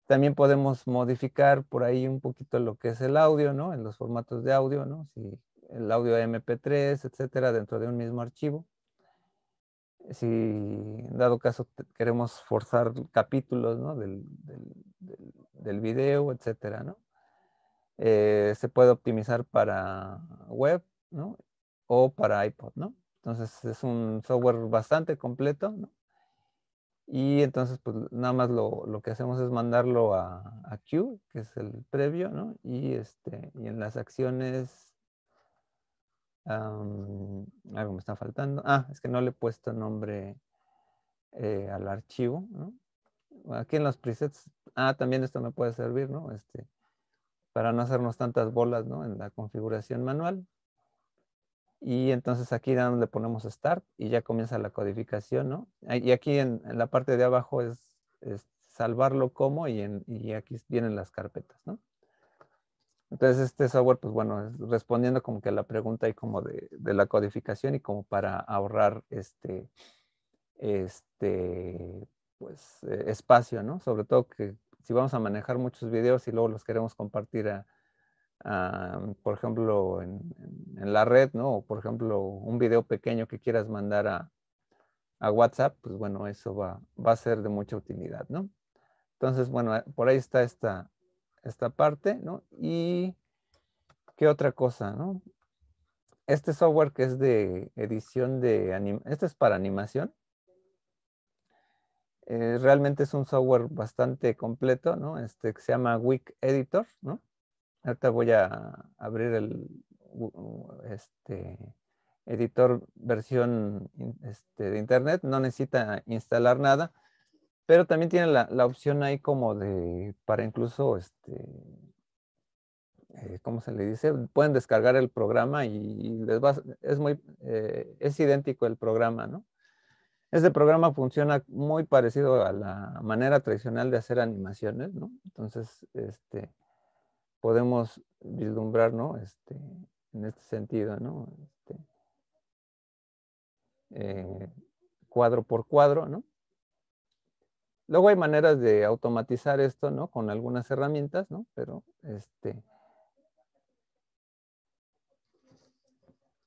También podemos modificar por ahí un poquito lo que es el audio, ¿no? En los formatos de audio, ¿no? Si el audio MP3, etcétera, dentro de un mismo archivo. Si, en dado caso, queremos forzar capítulos, ¿no? Del, del, video, etcétera, ¿no? Eh, se puede optimizar para web, ¿no? O para iPod, ¿no? Entonces es un software bastante completo, ¿no? Y entonces, pues nada más lo, que hacemos es mandarlo a, a, Q, que es el previo, ¿no? Y, este, y en las acciones, algo me está faltando. Ah, es que no le he puesto nombre eh, al archivo, ¿no? Aquí en los presets, ah, también esto me puede servir, ¿no? Este, para no hacernos tantas bolas, ¿no? En la configuración manual. Y entonces aquí donde ponemos start y ya comienza la codificación, ¿no? Y aquí en, la parte de abajo es, salvarlo como y, aquí vienen las carpetas, ¿no? Entonces este software, pues bueno, respondiendo como que a la pregunta y como de, la codificación y como para ahorrar este, este, pues eh, espacio, ¿no? Sobre todo que si vamos a manejar muchos videos y luego los queremos compartir a, por ejemplo, en, la red, ¿no? O por ejemplo, un video pequeño que quieras mandar a, WhatsApp, pues bueno, eso va, va, a ser de mucha utilidad, ¿no? Entonces, bueno, eh, por ahí está esta, esta parte, ¿no? Y qué otra cosa, ¿no? Este software que es de edición de este es para animación, eh, realmente es un software bastante completo, ¿no? Este que se llama Wick Editor, ¿no? Ahorita voy a abrir el este, editor versión este, de internet. No necesita instalar nada. Pero también tiene la, opción ahí como de, para incluso, este, eh, ¿cómo se le dice? Pueden descargar el programa y, les va, es muy, eh, es idéntico el programa, ¿no? Este programa funciona muy parecido a la manera tradicional de hacer animaciones, ¿no? Entonces, este, podemos vislumbrar, ¿no? Este, en este sentido, ¿no? Este, eh, cuadro por cuadro, ¿no? Luego hay maneras de automatizar esto, ¿no? Con algunas herramientas, ¿no? Pero este,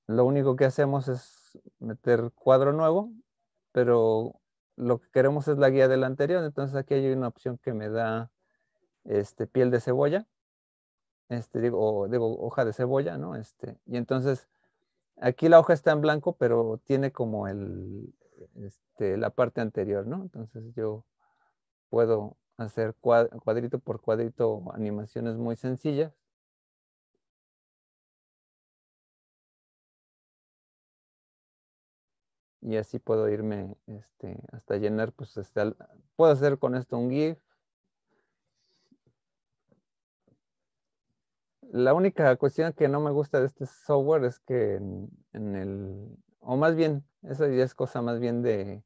lo único que hacemos es meter cuadro nuevo, pero lo que queremos es la guía del anterior. Entonces aquí hay una opción que me da este, piel de cebolla, este, digo, digo, hoja de cebolla, ¿no? Este, y entonces, aquí la hoja está en blanco, pero tiene como el, este, la parte anterior, ¿no? Entonces yo puedo hacer cuadrito por cuadrito animaciones muy sencillas. Y así puedo irme este, hasta llenar, pues este, puedo hacer con esto un GIF, La única cuestión que no me gusta de este software es que en, el, o más bien, esa ya es cosa más bien de,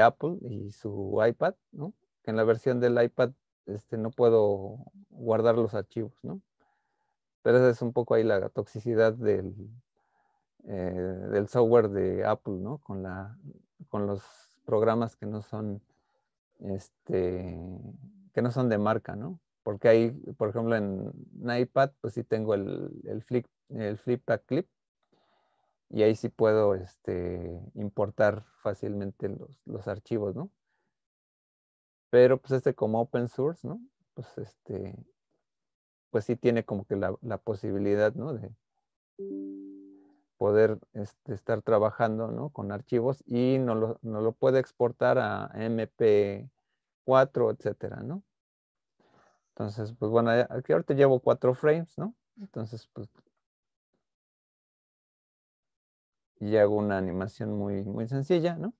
Apple y su iPad, ¿no? Que en la versión del iPad este, no puedo guardar los archivos, ¿no? Pero esa es un poco ahí la toxicidad del, eh, del software de Apple, ¿no? Con, la, con los programas que no son, este, que no son de marca, ¿no? porque ahí, por ejemplo, en iPad, pues sí tengo el, el, flip, el clip y ahí sí puedo este, importar fácilmente los, archivos, ¿no? Pero pues este como open source, ¿no? Pues este, pues sí tiene como que la, posibilidad, ¿no? De poder este, estar trabajando, ¿no? Con archivos y no lo, no lo puede exportar a MP4, etcétera, ¿no? Entonces, pues bueno, aquí ahorita llevo cuatro frames, ¿no? Entonces, pues... Y hago una animación muy, muy sencilla, ¿no?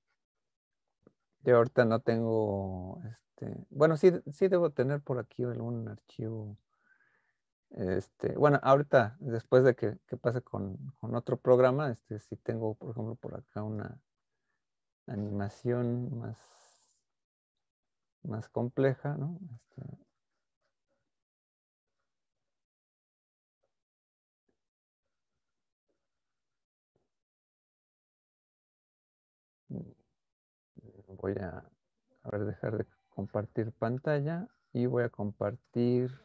Yo ahorita no tengo, este, bueno, sí, sí debo tener por aquí algún archivo. Este, bueno, ahorita, después de que, pase con, otro programa, este, si tengo, por ejemplo, por acá una animación más, más compleja, ¿no? Este, voy a, dejar de compartir pantalla y voy a compartir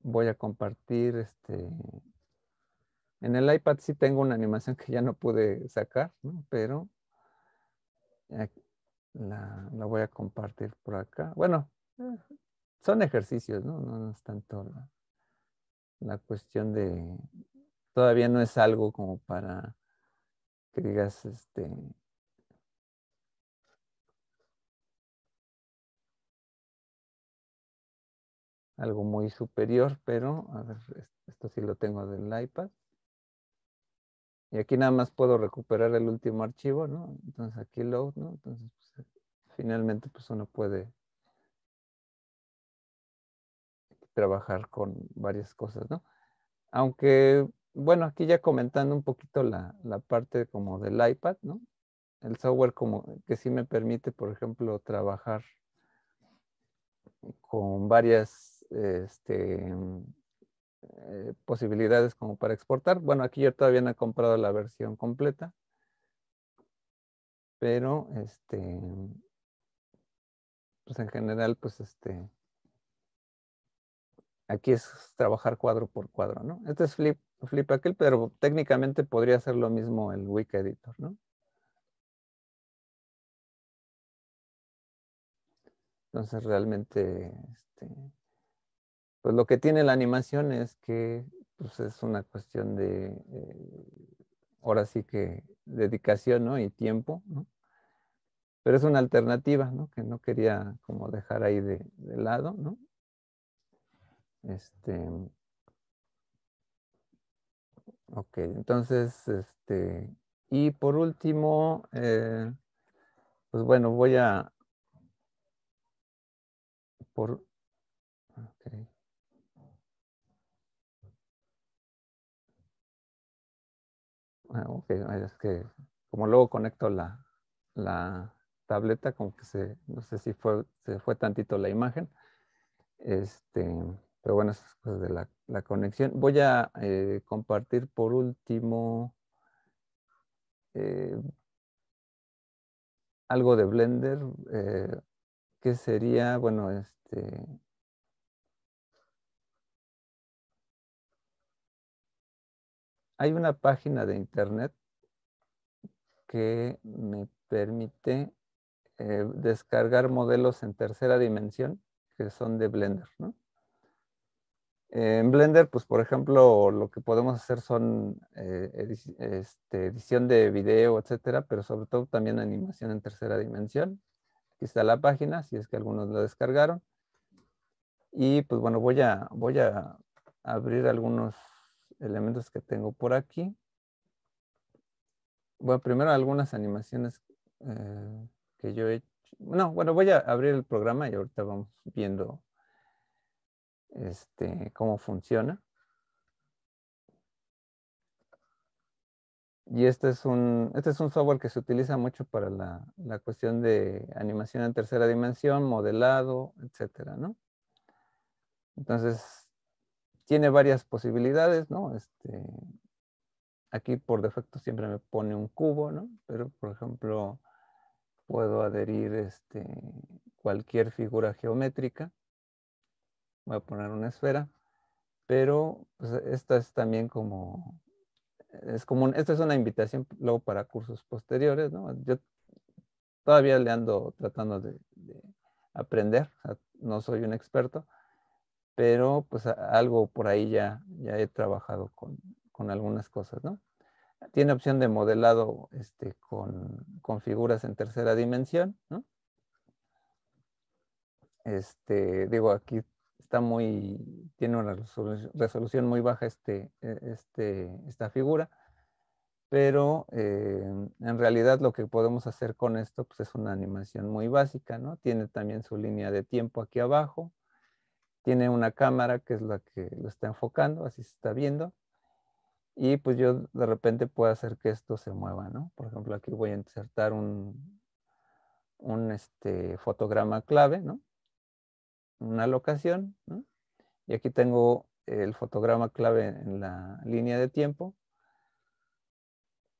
voy a compartir este en el iPad sí tengo una animación que ya no pude sacar, ¿no? pero la, voy a compartir por acá. Bueno, son ejercicios, ¿no? No, es tanto la, cuestión de... Todavía no es algo como para digas, este... Algo muy superior, pero a ver, esto sí lo tengo del iPad. Y aquí nada más puedo recuperar el último archivo, ¿no? Entonces aquí load, ¿no? Entonces pues, finalmente pues uno puede trabajar con varias cosas, ¿no? Aunque bueno, aquí ya comentando un poquito la, parte como del iPad, ¿no? El software como que sí me permite, por ejemplo, trabajar con varias este, mm, eh, posibilidades como para exportar. Bueno, aquí yo todavía no he comprado la versión completa, pero este, pues en general, pues este, aquí es trabajar cuadro por cuadro, ¿no? Este es Flip flipa aquel, pero técnicamente podría ser lo mismo el Wiki Editor, ¿no? Entonces realmente, este, pues lo que tiene la animación es que pues es una cuestión de, eh, ahora sí que dedicación, ¿no? Y tiempo, ¿no? Pero es una alternativa, ¿no? Que no quería como dejar ahí de, de lado, ¿no? Este, Ok, entonces, este, y por último, eh, pues bueno, voy a, por, okay. Ah, ok, es que como luego conecto la, la tableta, como que se, no sé si fue, se fue tantito la imagen, este... Pero bueno, esas cosas de la, conexión. Voy a eh, compartir por último eh, algo de Blender, eh, que sería, bueno, este... Hay una página de internet que me permite descargar modelos en tercera dimensión que son de Blender, ¿no? en Blender, pues por ejemplo, lo que podemos hacer son eh, este, edición de video, etcétera, pero sobre todo también animación en tercera dimensión. Aquí está la página, si es que algunos la descargaron. Y pues bueno, voy a, voy a abrir algunos elementos que tengo por aquí. Bueno, primero algunas animaciones eh, que yo he hecho. No, bueno, voy a abrir el programa y ahorita vamos viendo este, cómo funciona. Y este es, un, este es un software que se utiliza mucho para la, cuestión de animación en tercera dimensión, modelado, etcétera, ¿no? Entonces, tiene varias posibilidades, ¿no? Este, aquí por defecto siempre me pone un cubo, ¿no? Pero, por ejemplo, puedo adherir este, cualquier figura geométrica voy a poner una esfera, pero pues, esta es también como, es como, esta es una invitación luego para cursos posteriores, ¿no? Yo todavía le ando tratando de, aprender, no soy un experto, pero pues algo por ahí ya, ya he trabajado con, algunas cosas, ¿no? Tiene opción de modelado este, con, con figuras en tercera dimensión, ¿no? Este, digo, aquí está muy, tiene una resolución muy baja este, e-, este, esta figura, pero eh, en realidad lo que podemos hacer con esto pues, es una animación muy básica, ¿no? Tiene también su línea de tiempo aquí abajo, tiene una cámara que es la que lo está enfocando, así se está viendo, y pues yo de repente puedo hacer que esto se mueva, ¿no? Por ejemplo, aquí voy a insertar un, un este, fotograma clave, ¿no? una locación, y aquí tengo el fotograma clave en la línea de tiempo.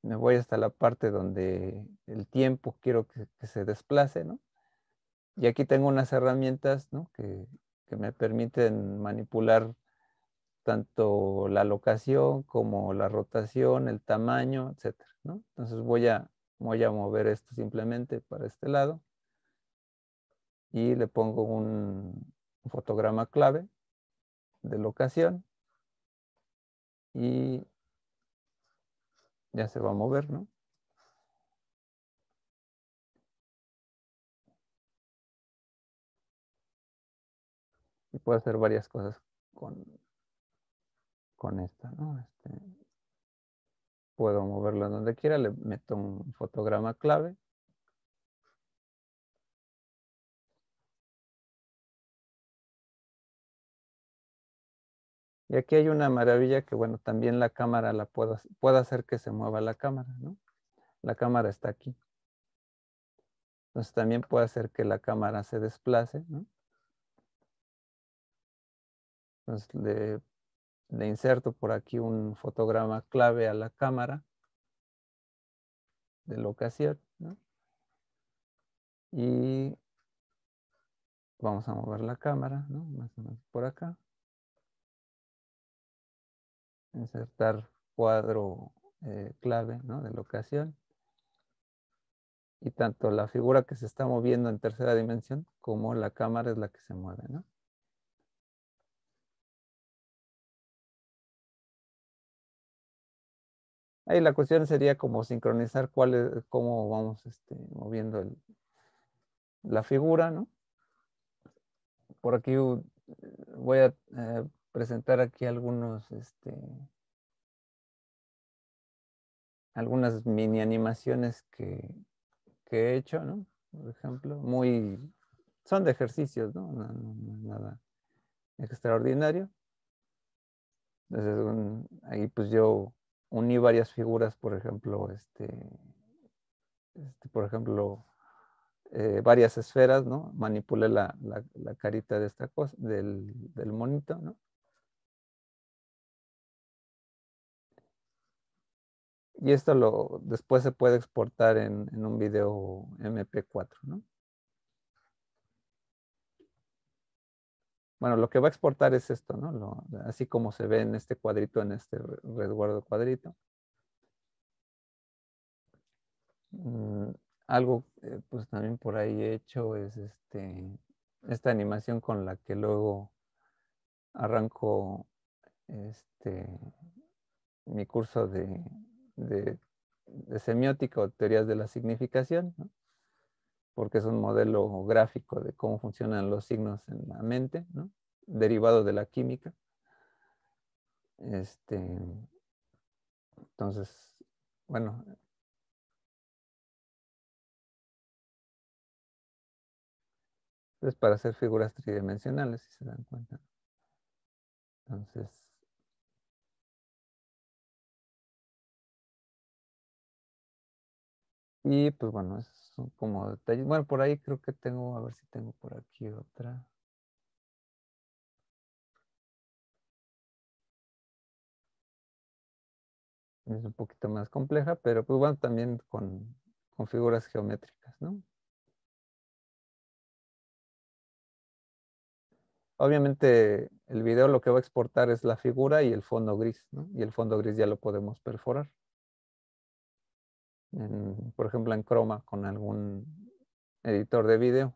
Me voy hasta la parte donde el tiempo quiero que, se desplace, ¿no? Y aquí tengo unas herramientas ¿no? que, me permiten manipular tanto la locación como la rotación, el tamaño, etc. ¿no? Entonces voy a, voy a mover esto simplemente para este lado y le pongo un fotograma clave de locación y ya se va a mover, ¿no? Y puedo hacer varias cosas con, con esta, ¿no? Este, puedo moverla donde quiera, le meto un fotograma clave Y aquí hay una maravilla que, bueno, también la cámara la pueda, puede hacer que se mueva la cámara, ¿no? La cámara está aquí. Entonces también puede hacer que la cámara se desplace, ¿no? Entonces le, inserto por aquí un fotograma clave a la cámara de locación, ¿no? Y vamos a mover la cámara, ¿no? Más o menos por acá insertar cuadro eh, clave ¿no? de locación. Y tanto la figura que se está moviendo en tercera dimensión como la cámara es la que se mueve. ¿no? Ahí la cuestión sería como sincronizar cuál cómo vamos este, moviendo la figura, ¿no? Por aquí uh, voy a eh, presentar aquí algunos, este, algunas mini animaciones que, he hecho, ¿no? Por ejemplo, muy, son de ejercicios, ¿no? no, nada extraordinario. Entonces, ahí pues yo uní varias figuras, por ejemplo, este, este por ejemplo, eh, varias esferas, ¿no? Manipulé la, la, carita de esta cosa, del, del monito, ¿no? y esto lo, después se puede exportar en, un video MP4, ¿no? Bueno, lo que va a exportar es esto, ¿no? así como se ve en este cuadrito, en este resguardo cuadrito. Mm, algo, eh, pues también por ahí he hecho es este, esta animación con la que luego arranco este, mi curso de, de, semiótica o teorías de la significación, porque es un modelo gráfico de cómo funcionan los signos en la mente, derivado de la química. Este, entonces, bueno, es para hacer figuras tridimensionales, si se dan cuenta. Entonces, Y pues bueno, es como detalles. Bueno, por ahí creo que tengo, a ver si tengo por aquí otra. Es un poquito más compleja, pero pues bueno, también con, con figuras geométricas, ¿no? Obviamente el video lo que va a exportar es la figura y el fondo gris, ¿no? Y el fondo gris ya lo podemos perforar por ejemplo, en Chroma con algún editor de video.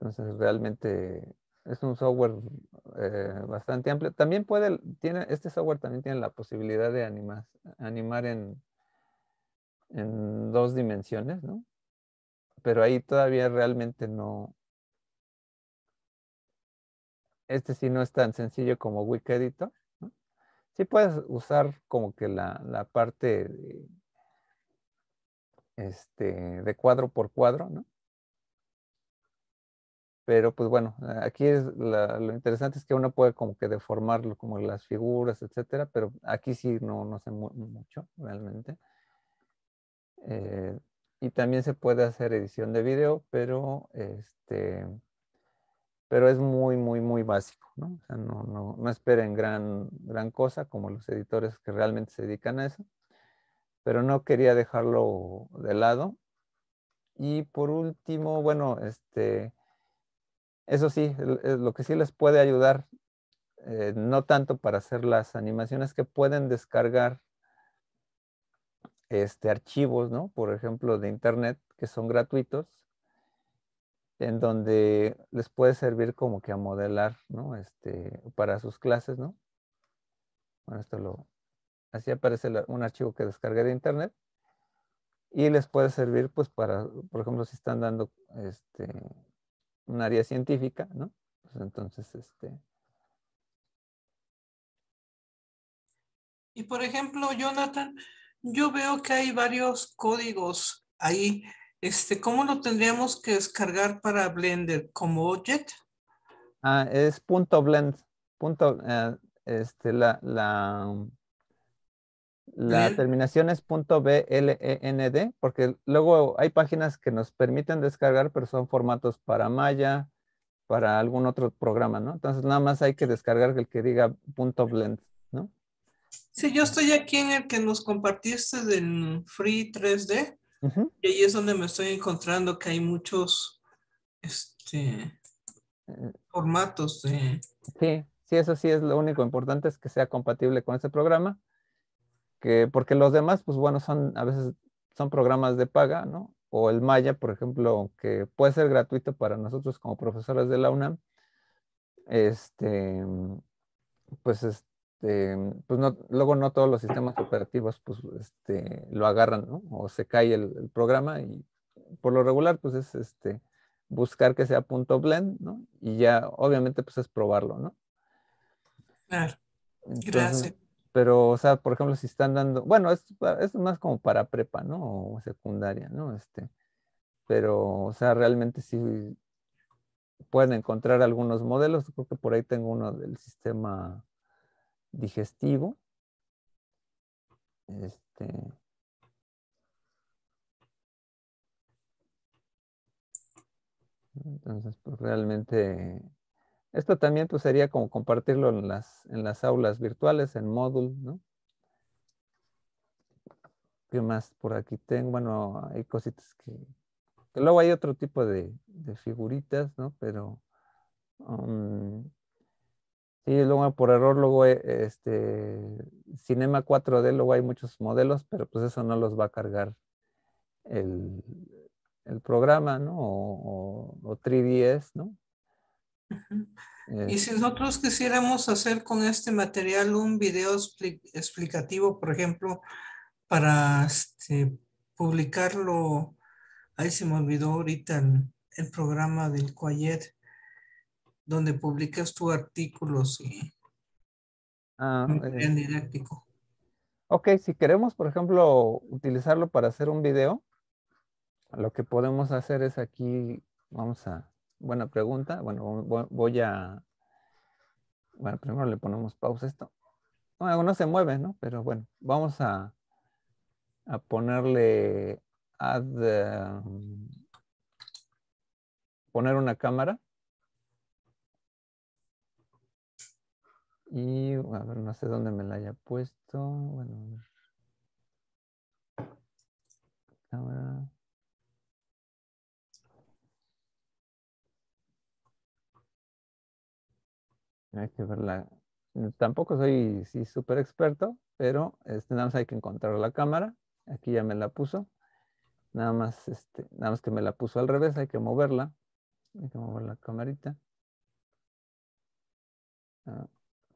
Entonces, realmente es un software eh, bastante amplio. También puede, tiene, este software también tiene la posibilidad de animar, animar en, en dos dimensiones, ¿no? Pero ahí todavía realmente no, este sí no es tan sencillo como Wikeditor. Editor. Sí puedes usar como que la, parte de, este, de cuadro por cuadro, ¿no? Pero pues bueno, aquí es lo interesante es que uno puede como que deformarlo, como las figuras, etcétera, pero aquí sí no, no sé mucho realmente. Eh, y también se puede hacer edición de video, pero este, pero es muy, muy, muy básico, ¿no? O sea, no, no, no, esperen gran, gran cosa como los editores que realmente se dedican a eso, pero no quería dejarlo de lado. Y por último, bueno, este, eso sí, lo que sí les puede ayudar, eh, no tanto para hacer las animaciones, que pueden descargar este, archivos, ¿no? Por ejemplo, de internet, que son gratuitos, en donde les puede servir como que a modelar, ¿no? Este, para sus clases, ¿no? Bueno, esto lo, así aparece un archivo que descargué de internet y les puede servir, pues, para, por ejemplo, si están dando, este, un área científica, ¿no? Pues, entonces, este. Y por ejemplo, Jonathan, yo veo que hay varios códigos ahí este, ¿Cómo lo tendríamos que descargar para Blender? ¿Como object? Ah, es punto blend. Eh, este, la, terminación es punto .blend porque luego hay páginas que nos permiten descargar, pero son formatos para Maya, para algún otro programa, ¿no? Entonces nada más hay que descargar el que diga punto .blend, ¿no? Sí, yo estoy aquí en el que nos compartiste del Free 3D. Y ahí es donde me estoy encontrando que hay muchos este, eh, formatos de... Sí, sí, eso sí es lo único importante, es que sea compatible con este programa, que, porque los demás, pues bueno, son a veces son programas de paga, ¿no? O el Maya, por ejemplo, que puede ser gratuito para nosotros como profesores de la UNAM, este, pues es, este, pues no, luego no todos los sistemas operativos pues, este, lo agarran, ¿no? O se cae el, programa y por lo regular pues es este, buscar que sea punto blend, ¿no? Y ya obviamente pues es probarlo, ¿no? Claro. Gracias. Pero, o sea, por ejemplo, si están dando, bueno, es, es más como para prepa, ¿no? O secundaria, ¿no? Este, pero, o sea, realmente sí pueden encontrar algunos modelos. Creo que por ahí tengo uno del sistema digestivo. Este, Entonces, pues realmente esto también pues, sería como compartirlo en las, en las aulas virtuales, en módulos, ¿no? ¿Qué más por aquí tengo? Bueno, hay cositas que, luego hay otro tipo de, figuritas, ¿no? Pero um, y luego por error, luego eh, este, Cinema 4D, luego hay muchos modelos, pero pues eso no los va a cargar el, programa, ¿no? O, o, 3DS, ¿no? Y eh, si nosotros quisiéramos hacer con este material un video explicativo, por ejemplo, para este, publicarlo, ahí se me olvidó ahorita el, programa del Coyet, donde publicas tu artículos y ah, didáctico. Ok, si queremos, por ejemplo, utilizarlo para hacer un video, lo que podemos hacer es aquí, vamos a, buena pregunta, bueno, voy a, bueno, primero le ponemos pausa esto. Bueno, no se mueve, ¿no? Pero bueno, vamos a, ponerle, add, um, poner una cámara. Y a ver, no sé dónde me la haya puesto. Bueno, Cámara. Hay que verla. Tampoco soy sí, súper experto, pero este, nada más hay que encontrar la cámara. Aquí ya me la puso. Nada más, este, nada más que me la puso al revés, hay que moverla. Hay que mover la camarita. Ah.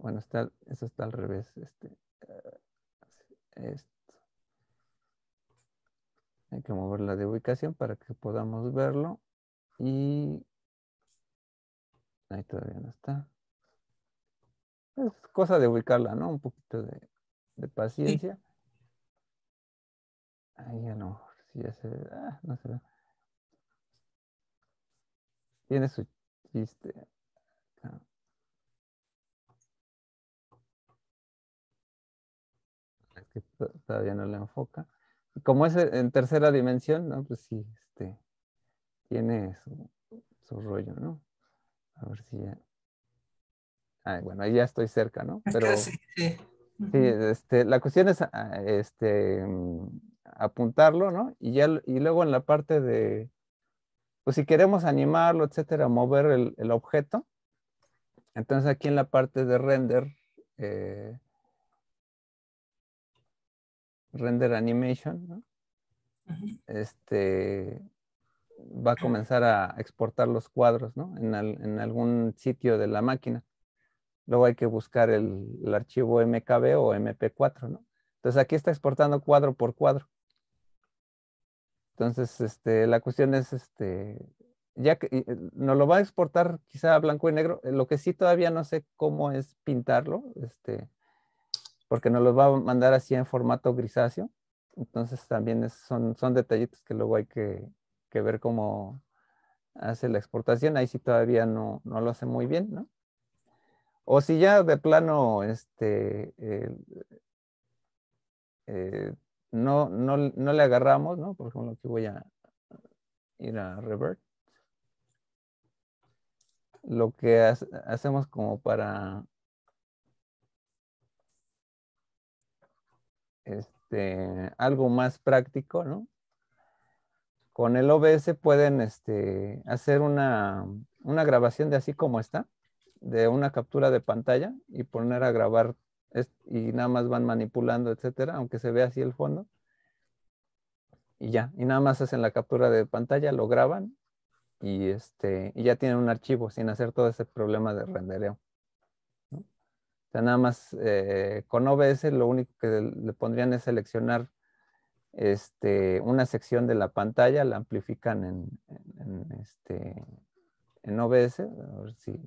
Bueno, está, eso está al revés. Este, eh, esto. Hay que moverla de ubicación para que podamos verlo. Y ahí todavía no está. Es cosa de ubicarla, ¿no? Un poquito de, de paciencia. Ahí no, ya se ve. Ah, no se ve. Tiene su chiste. que todavía no le enfoca. Como es eh, en tercera dimensión, ¿no? Pues sí, este, tiene su, rollo, ¿no? A ver si ya... bueno, ahí ya estoy cerca, ¿no? Pero, sí. Sí, este, la cuestión es ah, este, mm, apuntarlo, ¿no? Y, ya, y luego en la parte de, pues si queremos animarlo, etcétera, mover el, el objeto, entonces aquí en la parte de render, eh, render animation, este, va a comenzar a exportar los cuadros ¿no? en, algún sitio de la máquina. Luego hay que buscar el, archivo MKB o MP4. ¿no? Entonces aquí está exportando cuadro por cuadro. Entonces este, la cuestión es, este, ya que eh, no lo va a exportar quizá a blanco y negro, eh, lo que sí todavía no sé cómo es pintarlo. Este, porque nos los va a mandar así en formato grisáceo. Entonces también son, son detallitos que luego hay que, ver cómo hace la exportación. Ahí sí todavía no, lo hace muy bien, ¿no? O si ya de plano este, eh, no, no, le agarramos, ¿no? Por ejemplo, aquí voy a ir a revert. Lo que hacemos como para este, algo más práctico, ¿no? Con el OBS pueden este, hacer una, grabación de así como está, de una captura de pantalla y poner a grabar y nada más van manipulando, etcétera, aunque se vea así el fondo. Y ya, y nada más hacen la captura de pantalla, lo graban y, este, y ya tienen un archivo sin hacer todo ese problema de rendereo nada más eh, con OBS lo único que le pondrían es seleccionar este, una sección de la pantalla, la amplifican en, este, en OBS. A ver si...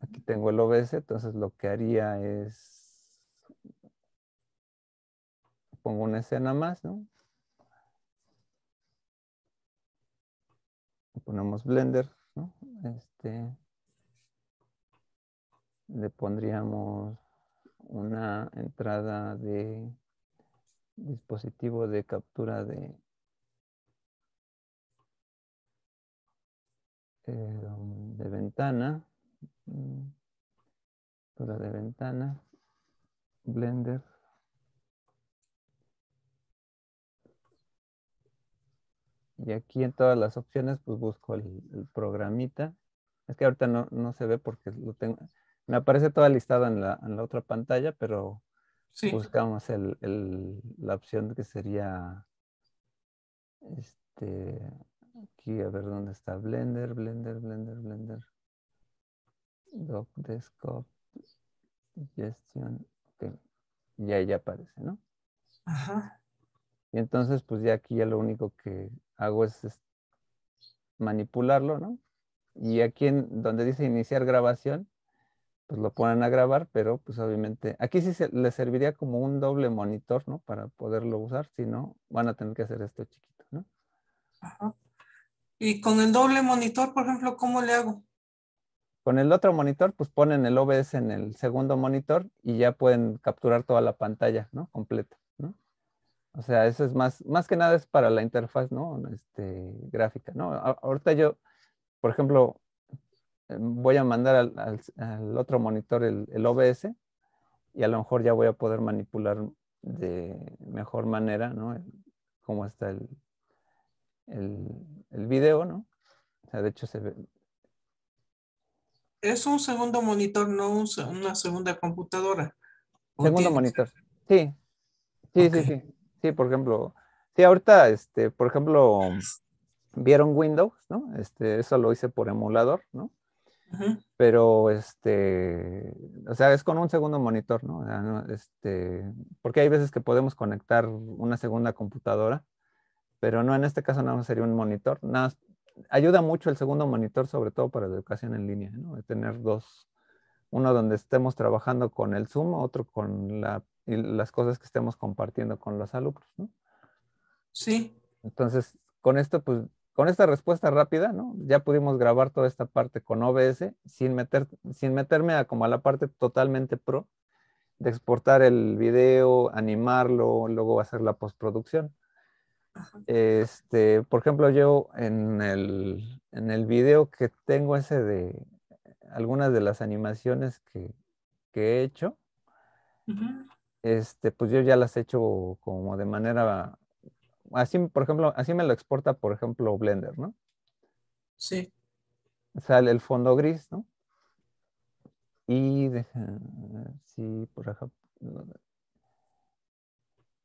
Aquí tengo el OBS, entonces lo que haría es... Pongo una escena más, ¿no? Ponemos Blender, ¿no? Este le pondríamos una entrada de dispositivo de captura de eh, de ventana mm, captura de ventana blender y aquí en todas las opciones pues busco el, programita es que ahorita no, no se ve porque lo tengo me aparece todo listado en la, otra pantalla, pero buscamos la opción que sería este aquí a ver dónde está Blender, Blender, Blender, Blender. Doc Desktop Gestion. y Ya, ya aparece, ¿no? Ajá. Y entonces, pues ya aquí ya lo único que hago es, es manipularlo, ¿no? Y aquí en donde dice iniciar grabación, pues lo ponen a grabar, pero pues obviamente aquí sí se, le serviría como un doble monitor, ¿no? Para poderlo usar, si no, van a tener que hacer esto chiquito, ¿no? Ajá. Y con el doble monitor, por ejemplo, ¿cómo le hago? Con el otro monitor, pues ponen el OBS en el segundo monitor y ya pueden capturar toda la pantalla, ¿no? Completa, ¿no? O sea, eso es más, más que nada es para la interfaz, ¿no? Este, gráfica, ¿no? ahorita yo, por ejemplo, voy a mandar al, otro monitor el, OBS y a lo mejor ya voy a poder manipular de mejor manera, ¿no? Como cómo está el, el, video, ¿no? O sea, de hecho se ve. Es un segundo monitor, no una segunda computadora. Segundo monitor. Sí. Sí, sí, sí. Sí, por ejemplo. Sí, ahorita, este, por ejemplo, vieron Windows, ¿no? Este, eso lo hice por emulador, ¿no? Pero, este, o sea, es con un segundo monitor, ¿no? Este, porque hay veces que podemos conectar una segunda computadora, pero no, en este caso nada más sería un monitor. Nada, ayuda mucho el segundo monitor, sobre todo para la educación en línea, ¿no? De tener dos, uno donde estemos trabajando con el Zoom, otro con la, las cosas que estemos compartiendo con los alumnos, ¿no? Sí. Entonces, con esto, pues con esta respuesta rápida, ¿no? Ya pudimos grabar toda esta parte con OBS sin, meter, sin meterme a como a la parte totalmente pro de exportar el video, animarlo, luego hacer la postproducción. Este, por ejemplo, yo en el, en video que tengo ese de algunas de las animaciones que, he hecho, este, pues yo ya las he hecho como de manera así, por ejemplo, así me lo exporta, por ejemplo, Blender, ¿no? Sí. Sale el fondo gris, ¿no? Y sí, por ejemplo.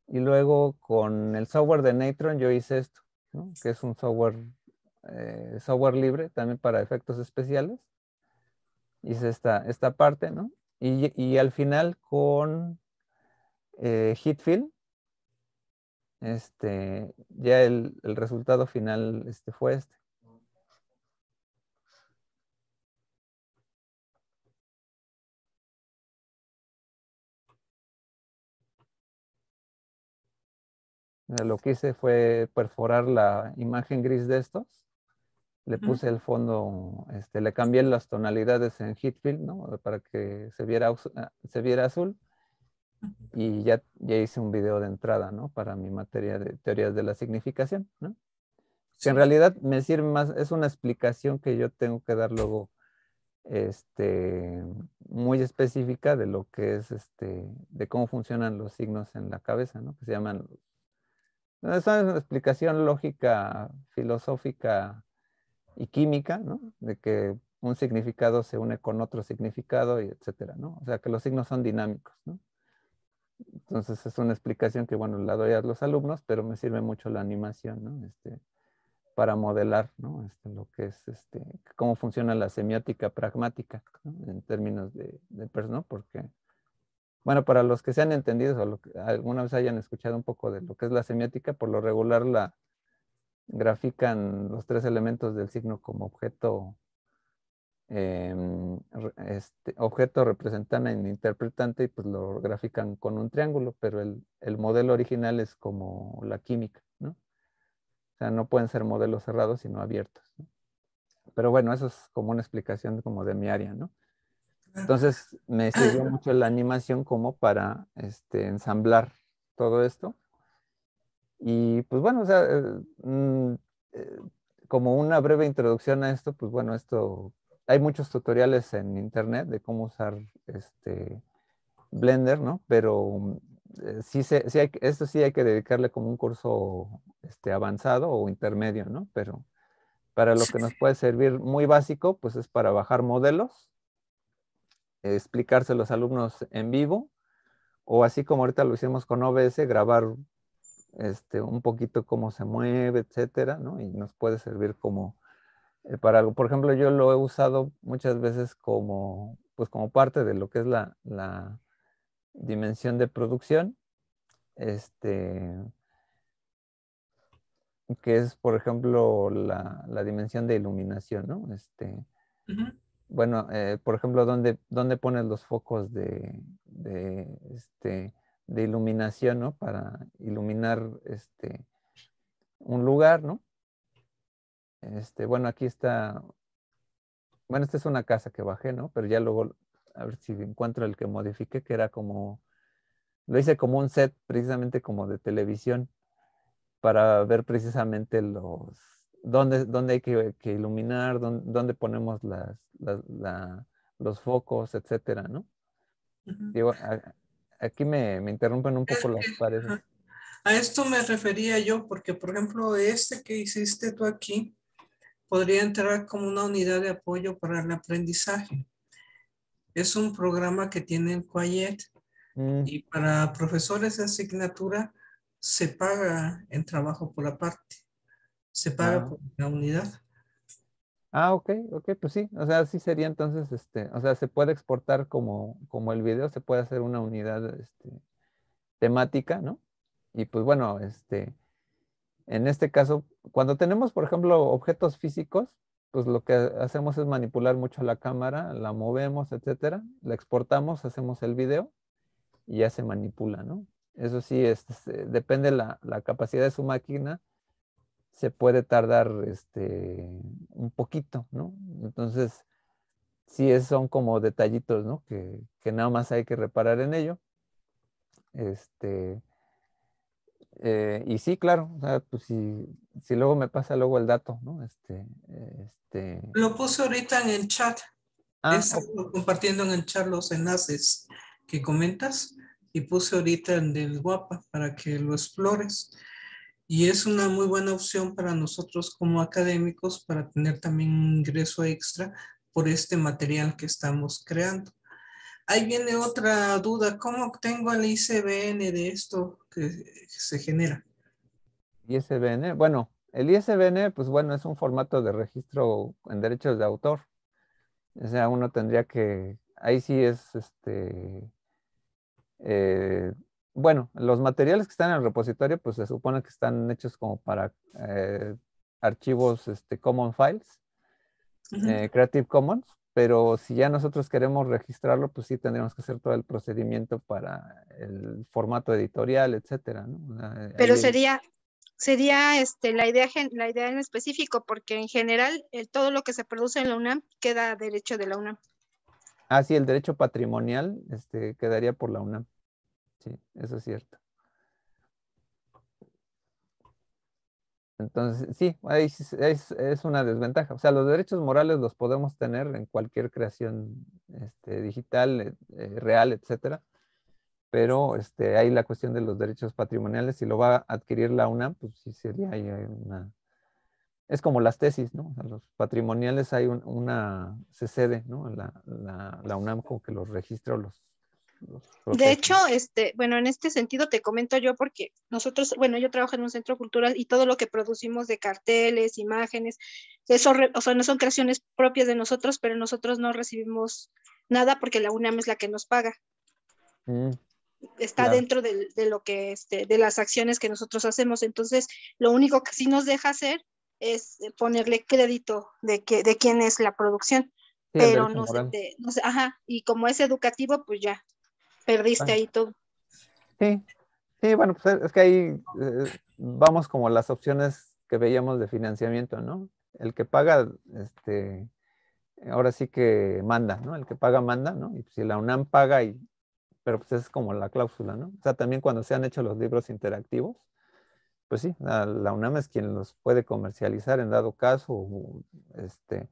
Y luego con el software de Natron yo hice esto, ¿no? que es un software, eh, software libre también para efectos especiales. Hice esta, esta parte, ¿no? Y, al final con eh, HitFilm, este, ya el, resultado final este, fue este. Lo que hice fue perforar la imagen gris de estos. Le puse el fondo, este, le cambié las tonalidades en heatfield ¿no? Para que se viera, se viera azul y ya, ya hice un video de entrada, ¿no? Para mi materia de teorías de la significación, ¿no? en realidad me sirve más, es una explicación que yo tengo que dar luego este, muy específica de lo que es, este, de cómo funcionan los signos en la cabeza, ¿no? Que se llaman, es una explicación lógica, filosófica y química, ¿no? De que un significado se une con otro significado y etcétera, ¿no? O sea, que los signos son dinámicos, entonces es una explicación que, bueno, la doy a los alumnos, pero me sirve mucho la animación, ¿no? Este, para modelar, ¿no? Este, lo que es, este, cómo funciona la semiótica pragmática, En términos de, de ¿no? Porque, bueno, para los que se han entendido o alguna vez hayan escuchado un poco de lo que es la semiótica, por lo regular la grafican los tres elementos del signo como objeto eh, este, objetos representan en interpretante y pues lo grafican con un triángulo, pero el, el, modelo original es como la química, ¿no? O sea, no pueden ser modelos cerrados sino abiertos. Pero bueno, eso es como una explicación como de mi área, ¿no? Entonces me sirvió mucho la animación como para este, ensamblar todo esto. Y pues bueno, o sea, eh, mm, eh, como una breve introducción a esto, pues bueno, esto hay muchos tutoriales en internet de cómo usar este, Blender, ¿no? Pero eh, sí, sí esto sí hay que dedicarle como un curso este, avanzado o intermedio, ¿no? Pero para lo que nos puede servir muy básico, pues es para bajar modelos, explicarse a los alumnos en vivo, o así como ahorita lo hicimos con OBS, grabar este, un poquito cómo se mueve, etcétera, ¿no? Y nos puede servir como eh, para, por ejemplo, yo lo he usado muchas veces como, pues como parte de lo que es la, la dimensión de producción. Este, que es, por ejemplo, la, la dimensión de iluminación, ¿no? Este, Bueno, eh, por ejemplo, ¿dónde, ¿dónde, pones los focos de, de, este, de iluminación, ¿no? Para iluminar este, un lugar, ¿no? Este, bueno, aquí está. Bueno, esta es una casa que bajé, ¿no? Pero ya luego, a ver si encuentro el que modifique, que era como. Lo hice como un set, precisamente como de televisión, para ver precisamente los. dónde, dónde hay que, iluminar, dónde, ponemos las, los focos, etcétera, ¿no? Digo, aquí me, me, interrumpen un poco las paredes. A esto me refería yo, porque por ejemplo, este que hiciste tú aquí, podría entrar como una unidad de apoyo para el aprendizaje. Es un programa que tiene el Quayet mm. y para profesores de asignatura se paga en trabajo por la parte. se paga ah. por la unidad. Ah, ok, ok, pues sí, o sea, así sería entonces, este, o sea, se puede exportar como, como el video, se puede hacer una unidad este, temática, ¿no? Y pues bueno, este, en este caso, cuando tenemos, por ejemplo, objetos físicos, pues lo que hacemos es manipular mucho la cámara, la movemos, etcétera, la exportamos, hacemos el video y ya se manipula, ¿no? Eso sí, este, depende la, la capacidad de su máquina, se puede tardar este, un poquito, ¿no? Entonces, sí son como detallitos, ¿no? Que, que, nada más hay que reparar en ello. Este, eh, y sí, claro, pues si, si, luego me pasa luego el dato, ¿no? Este, eh, este... Lo puse ahorita en el chat. Ah, compartiendo en el chat los enlaces que comentas y puse ahorita el del guapa para que lo explores. Y es una muy buena opción para nosotros como académicos para tener también un ingreso extra por este material que estamos creando. Ahí viene otra duda, ¿cómo obtengo el ICBN de esto? se genera. ISBN, bueno, el ISBN, pues bueno, es un formato de registro en derechos de autor. O sea, uno tendría que, ahí sí es, este, eh, bueno, los materiales que están en el repositorio, pues se supone que están hechos como para eh, archivos este, Common Files, eh, Creative Commons pero si ya nosotros queremos registrarlo, pues sí tendríamos que hacer todo el procedimiento para el formato editorial, etcétera, ¿no? Eh, pero sería, sería este, la, idea, la idea en específico, porque en general todo lo que se produce en la UNAM queda derecho de la UNAM. Ah, sí, el derecho patrimonial este, quedaría por la UNAM. Sí, eso es cierto. Entonces, sí, es, es, una desventaja. O sea, los derechos morales los podemos tener en cualquier creación este, digital, eh, eh, real, etcétera. Pero este, hay la cuestión de los derechos patrimoniales, si lo va a adquirir la UNAM, pues sí sería una. Es como las tesis, ¿no? los patrimoniales hay una. Se cede, ¿no? La, la UNAM como que los registra los de hecho, este, bueno, en este sentido te comento yo porque nosotros, bueno, yo trabajo en un centro cultural y todo lo que producimos de carteles, imágenes, eso, o sea, no son creaciones propias de nosotros, pero nosotros no recibimos nada porque la UNAM es la que nos paga. Mm, Está dentro de, lo que, este, de las acciones que nosotros hacemos. Entonces, lo único que sí nos deja hacer es ponerle crédito de que, de quién es la producción. pero no sé, no ajá, y como es educativo, pues ya, Perdiste ahí todo. Sí, sí, bueno, pues es que ahí eh, vamos como las opciones que veíamos de financiamiento, ¿no? El que paga, este, ahora sí que manda, ¿no? El que paga, manda, ¿no? Y si la UNAM paga, y, pero pues es como la cláusula, ¿no? O sea, también cuando se han hecho los libros interactivos, pues sí, la, la UNAM es quien los puede comercializar en dado caso, este,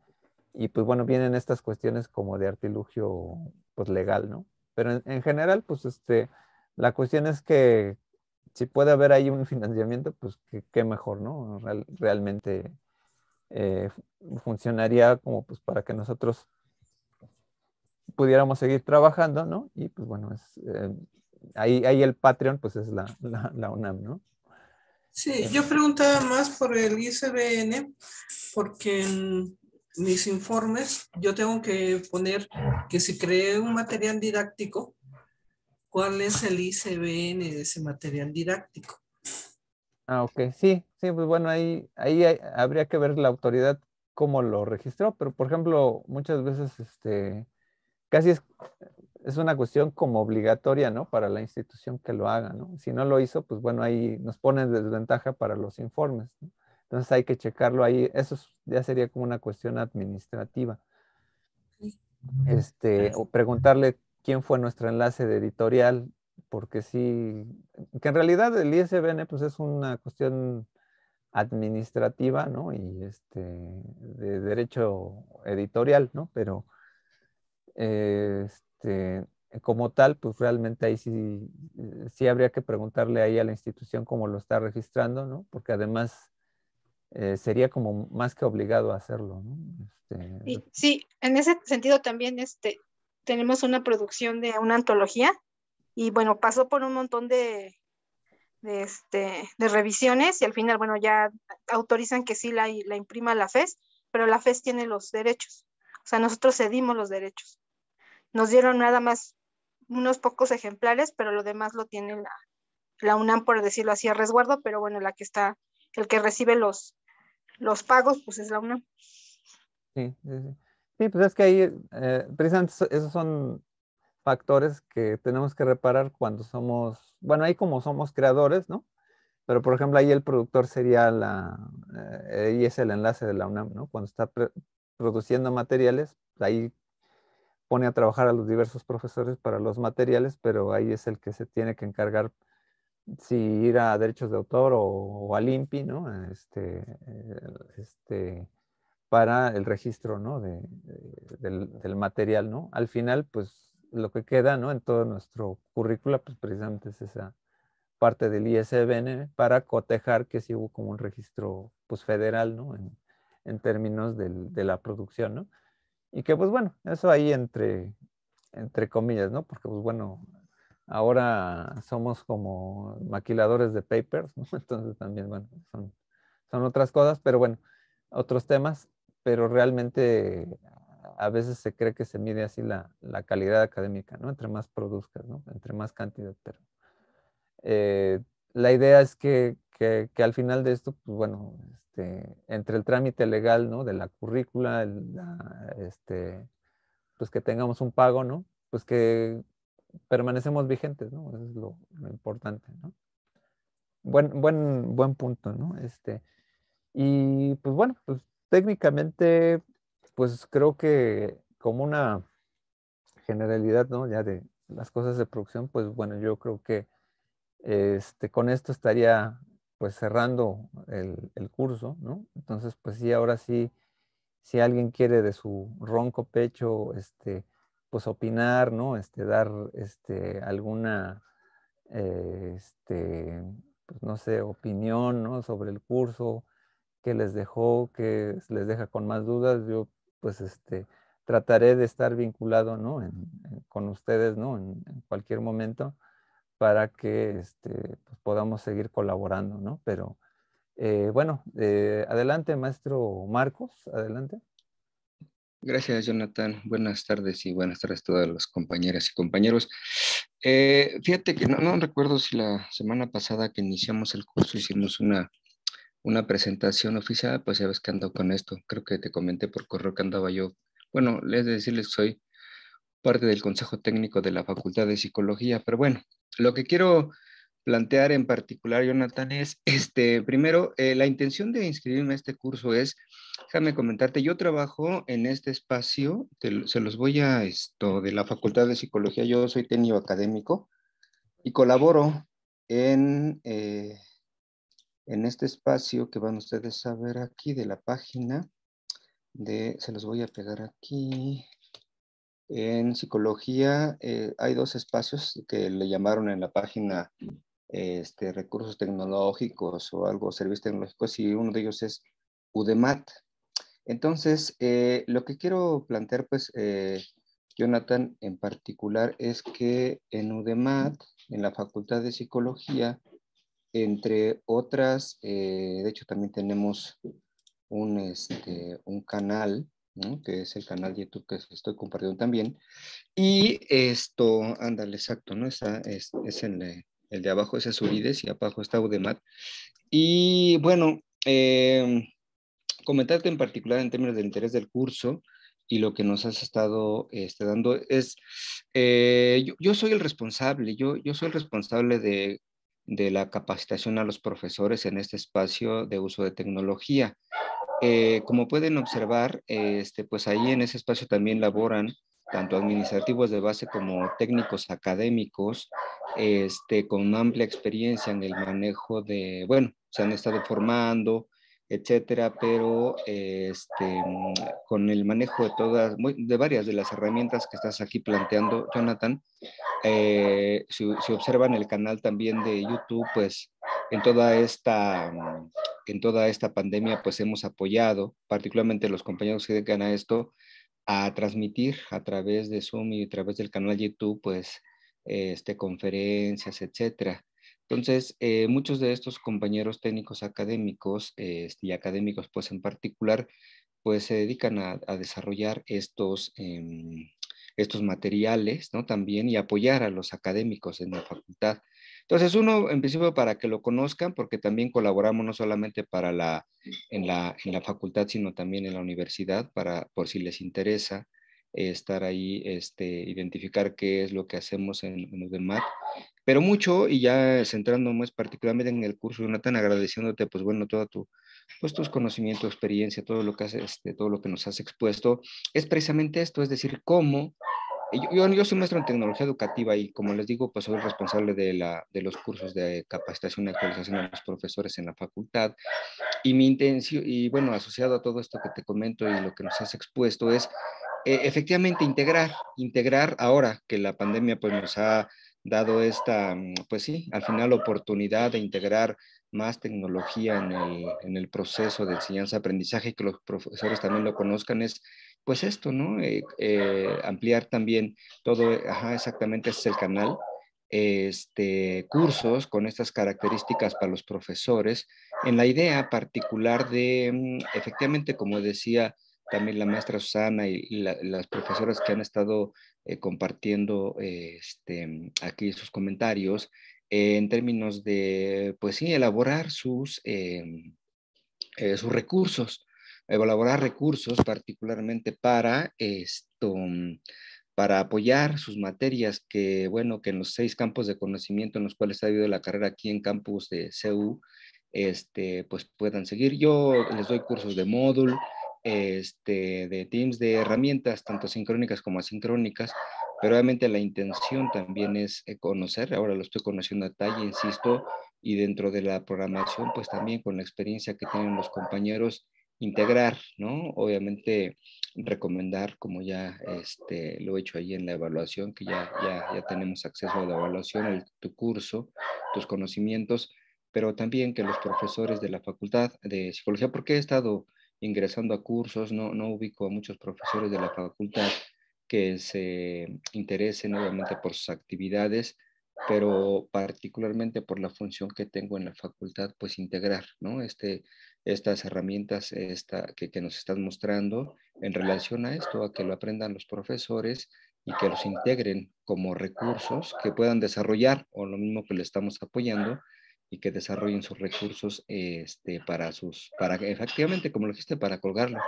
y pues bueno, vienen estas cuestiones como de artilugio, pues legal, ¿no? Pero en, general, pues este, la cuestión es que si puede haber ahí un financiamiento, pues qué mejor, ¿no? realmente eh, funcionaría como pues para que nosotros pudiéramos seguir trabajando, ¿no? Y pues bueno, es, eh, ahí, ahí el Patreon pues es la, la, la UNAM, ¿no? Sí, yo preguntaba más por el ICBN, porque mis informes, yo tengo que poner que si creé un material didáctico, ¿cuál es el ICBN de ese material didáctico? Ah, ok, sí, sí, pues bueno, ahí, ahí habría que ver la autoridad cómo lo registró, pero por ejemplo, muchas veces este, casi es, una cuestión como obligatoria, ¿no? Para la institución que lo haga, ¿no? Si no lo hizo, pues bueno, ahí nos pone desventaja para los informes. ¿no? Entonces hay que checarlo ahí. Eso ya sería como una cuestión administrativa. Este, o preguntarle quién fue nuestro enlace de editorial, porque sí, que en realidad el ISBN pues es una cuestión administrativa, ¿no? Y este, de derecho editorial, ¿no? Pero este, como tal, pues realmente ahí sí, sí habría que preguntarle ahí a la institución cómo lo está registrando, ¿no? Porque además eh, sería como más que obligado a hacerlo. Este, sí, en ese sentido también este, tenemos una producción de una antología y bueno, pasó por un montón de, este, de, revisiones y al final, bueno, ya autorizan que sí la, la imprima la FES, pero la FES tiene los derechos. O sea, nosotros cedimos los derechos. Nos dieron nada más unos pocos ejemplares, pero lo demás lo tiene la, la UNAM, por decirlo así, a resguardo, pero bueno, la que está, el que recibe los, los pagos, pues es la UNAM. Sí, sí, sí. sí pues es que ahí, eh, precisamente esos son factores que tenemos que reparar cuando somos, bueno, ahí como somos creadores, ¿no? Pero por ejemplo, ahí el productor sería la, eh, y es el enlace de la UNAM, ¿no? Cuando está produciendo materiales, pues, ahí pone a trabajar a los diversos profesores para los materiales, pero ahí es el que se tiene que encargar si ir a derechos de autor o, a LIMPI, ¿no? Este, eh, este, para el registro, ¿no? De, del, material, ¿no? Al final, pues, lo que queda, ¿no? En todo nuestro currícula, pues, precisamente es esa parte del ISBN para cotejar que si hubo como un registro, pues, federal, ¿no? En, términos de la producción, ¿no? Y que, pues, bueno, eso ahí entre, entre comillas, ¿no? Porque, pues, bueno, ahora somos como maquiladores de papers, Entonces también, bueno, son, son otras cosas, pero bueno, otros temas, pero realmente a veces se cree que se mide así la, la calidad académica, ¿no? Entre más produzcas, ¿no? Entre más cantidad, pero eh, la idea es que, que, que, al final de esto, pues bueno, este, entre el trámite legal, ¿no? De la currícula, este, pues que tengamos un pago, ¿no? Pues que permanecemos vigentes, ¿no? Eso es lo, importante, ¿no? Buen, buen, punto, ¿no? Este, y pues bueno, pues técnicamente, pues creo que como una generalidad, ¿no? Ya de las cosas de producción, pues bueno, yo creo que este, con esto estaría pues cerrando el, el curso, ¿no? Entonces, pues sí, ahora sí, si alguien quiere de su ronco pecho, este, pues opinar, ¿no? Este, dar este, alguna, eh, este, pues, no sé, opinión, Sobre el curso, que les dejó, que les deja con más dudas, yo pues este, trataré de estar vinculado, ¿no? con ustedes, ¿no? En, cualquier momento para que este, pues, podamos seguir colaborando, ¿no? Pero eh, bueno, eh, adelante, maestro Marcos, adelante. Gracias, Jonathan. Buenas tardes y buenas tardes a todas las compañeras y compañeros. Eh, fíjate que no, recuerdo si la semana pasada que iniciamos el curso hicimos una, una presentación oficial, pues ya ves que ando con esto. Creo que te comenté por correo que andaba yo. Bueno, les de decirles que soy parte del Consejo Técnico de la Facultad de Psicología, pero bueno, lo que quiero plantear en particular, Jonathan, es, este, primero, eh, la intención de inscribirme a este curso es, déjame comentarte, yo trabajo en este espacio, se los voy a esto, de la Facultad de Psicología, yo soy técnico académico y colaboro en, eh, en este espacio que van ustedes a ver aquí de la página de, se los voy a pegar aquí, en psicología eh, hay dos espacios que le llamaron en la página este, recursos tecnológicos o algo, servicios tecnológicos, y uno de ellos es UDEMAT. Entonces, eh, lo que quiero plantear, pues, eh, Jonathan, en particular, es que en UDEMAT, en la Facultad de Psicología, entre otras, eh, de hecho también tenemos un, este, un canal, que es el canal de YouTube que estoy compartiendo también. Y esto, ándale, exacto, ¿no? está es, es en el de abajo es Azurides y abajo está Udemat. Y bueno, em, comentarte en particular en términos del interés del curso y lo que nos has estado este, dando es, eh, yo, soy el responsable, yo, yo soy el responsable de, de, la capacitación a los profesores en este espacio de uso de tecnología. Eh, como pueden observar, este, pues ahí en ese espacio también laboran tanto administrativos de base como técnicos académicos, este, con amplia experiencia en el manejo de, bueno, se han estado formando, etcétera, pero este, mm, con el manejo de todas, de varias de las herramientas que estás aquí planteando, Jonathan, eh, si, si, observan el canal también de YouTube, pues en toda esta, mm, en toda esta pandemia, pues hemos apoyado, particularmente los compañeros que dedican a esto, a transmitir a través de Zoom y a través del canal YouTube, pues, este, conferencias, etcétera. Entonces, eh, muchos de estos compañeros técnicos académicos este, y académicos, pues, en particular, pues, se dedican a, desarrollar estos, em, estos materiales, ¿no? También y apoyar a los académicos en la facultad. Entonces, uno, en principio, para que lo conozcan, porque también colaboramos no solamente para la, en, la, en la facultad, sino también en la universidad, para, por si les interesa eh, estar ahí, este, identificar qué es lo que hacemos en, en Pero mucho, y ya más particularmente en el curso, Jonathan, agradeciéndote, pues bueno, todo tu, pues tus conocimientos, experiencia, todo lo que este, todo lo que nos has expuesto, es precisamente esto, es decir, cómo yo, yo, soy maestro en tecnología educativa y como les digo, pues soy el responsable de, la, de los cursos de capacitación y actualización de los profesores en la facultad. Y mi intención, y bueno, asociado a todo esto que te comento y lo que nos has expuesto es e, efectivamente integrar, integrar ahora que la pandemia pues nos ha dado esta, mm, pues sí, al final oportunidad de integrar más tecnología en el, proceso de enseñanza-aprendizaje, que los profesores también lo conozcan, es pues esto, ¿no? Eh, eh, ampliar también todo, eh, ajá, exactamente ese es el canal, este, cursos con estas características para los profesores, en la idea particular de, mm, efectivamente, como decía también la maestra Susana y las profesoras que han estado eh, compartiendo este, aquí sus comentarios eh, en términos de, pues sí, elaborar sus, em, eh, sus recursos, elaborar recursos particularmente para esto mm, para apoyar sus materias que, bueno, que en los seis campos de conocimiento en los cuales ha habido la carrera aquí en campus de CEU, este, pues puedan seguir. Yo les doy cursos de módulo, este, de teams de herramientas, tanto sincrónicas como asincrónicas, pero obviamente la intención también es eh, conocer, ahora lo estoy conociendo a detalle, insisto, y dentro de la programación, pues también con la experiencia que tienen los compañeros, integrar, ¿no? Obviamente recomendar, como ya este, lo he hecho ahí en la evaluación, que ya, ya, ya tenemos acceso a la evaluación, tu curso, tus conocimientos, pero también que los profesores de la Facultad de Psicología, porque he estado ingresando a cursos, no, ubico a muchos profesores de la facultad que se interesen nuevamente por sus actividades, pero particularmente por la función que tengo en la facultad, pues integrar este, estas herramientas que, nos están mostrando en relación a esto, a que lo aprendan los profesores y que los integren como recursos que puedan desarrollar, o lo mismo que le estamos apoyando, y que desarrollen sus recursos este, para sus, para efectivamente, como lo dijiste, para colgarlo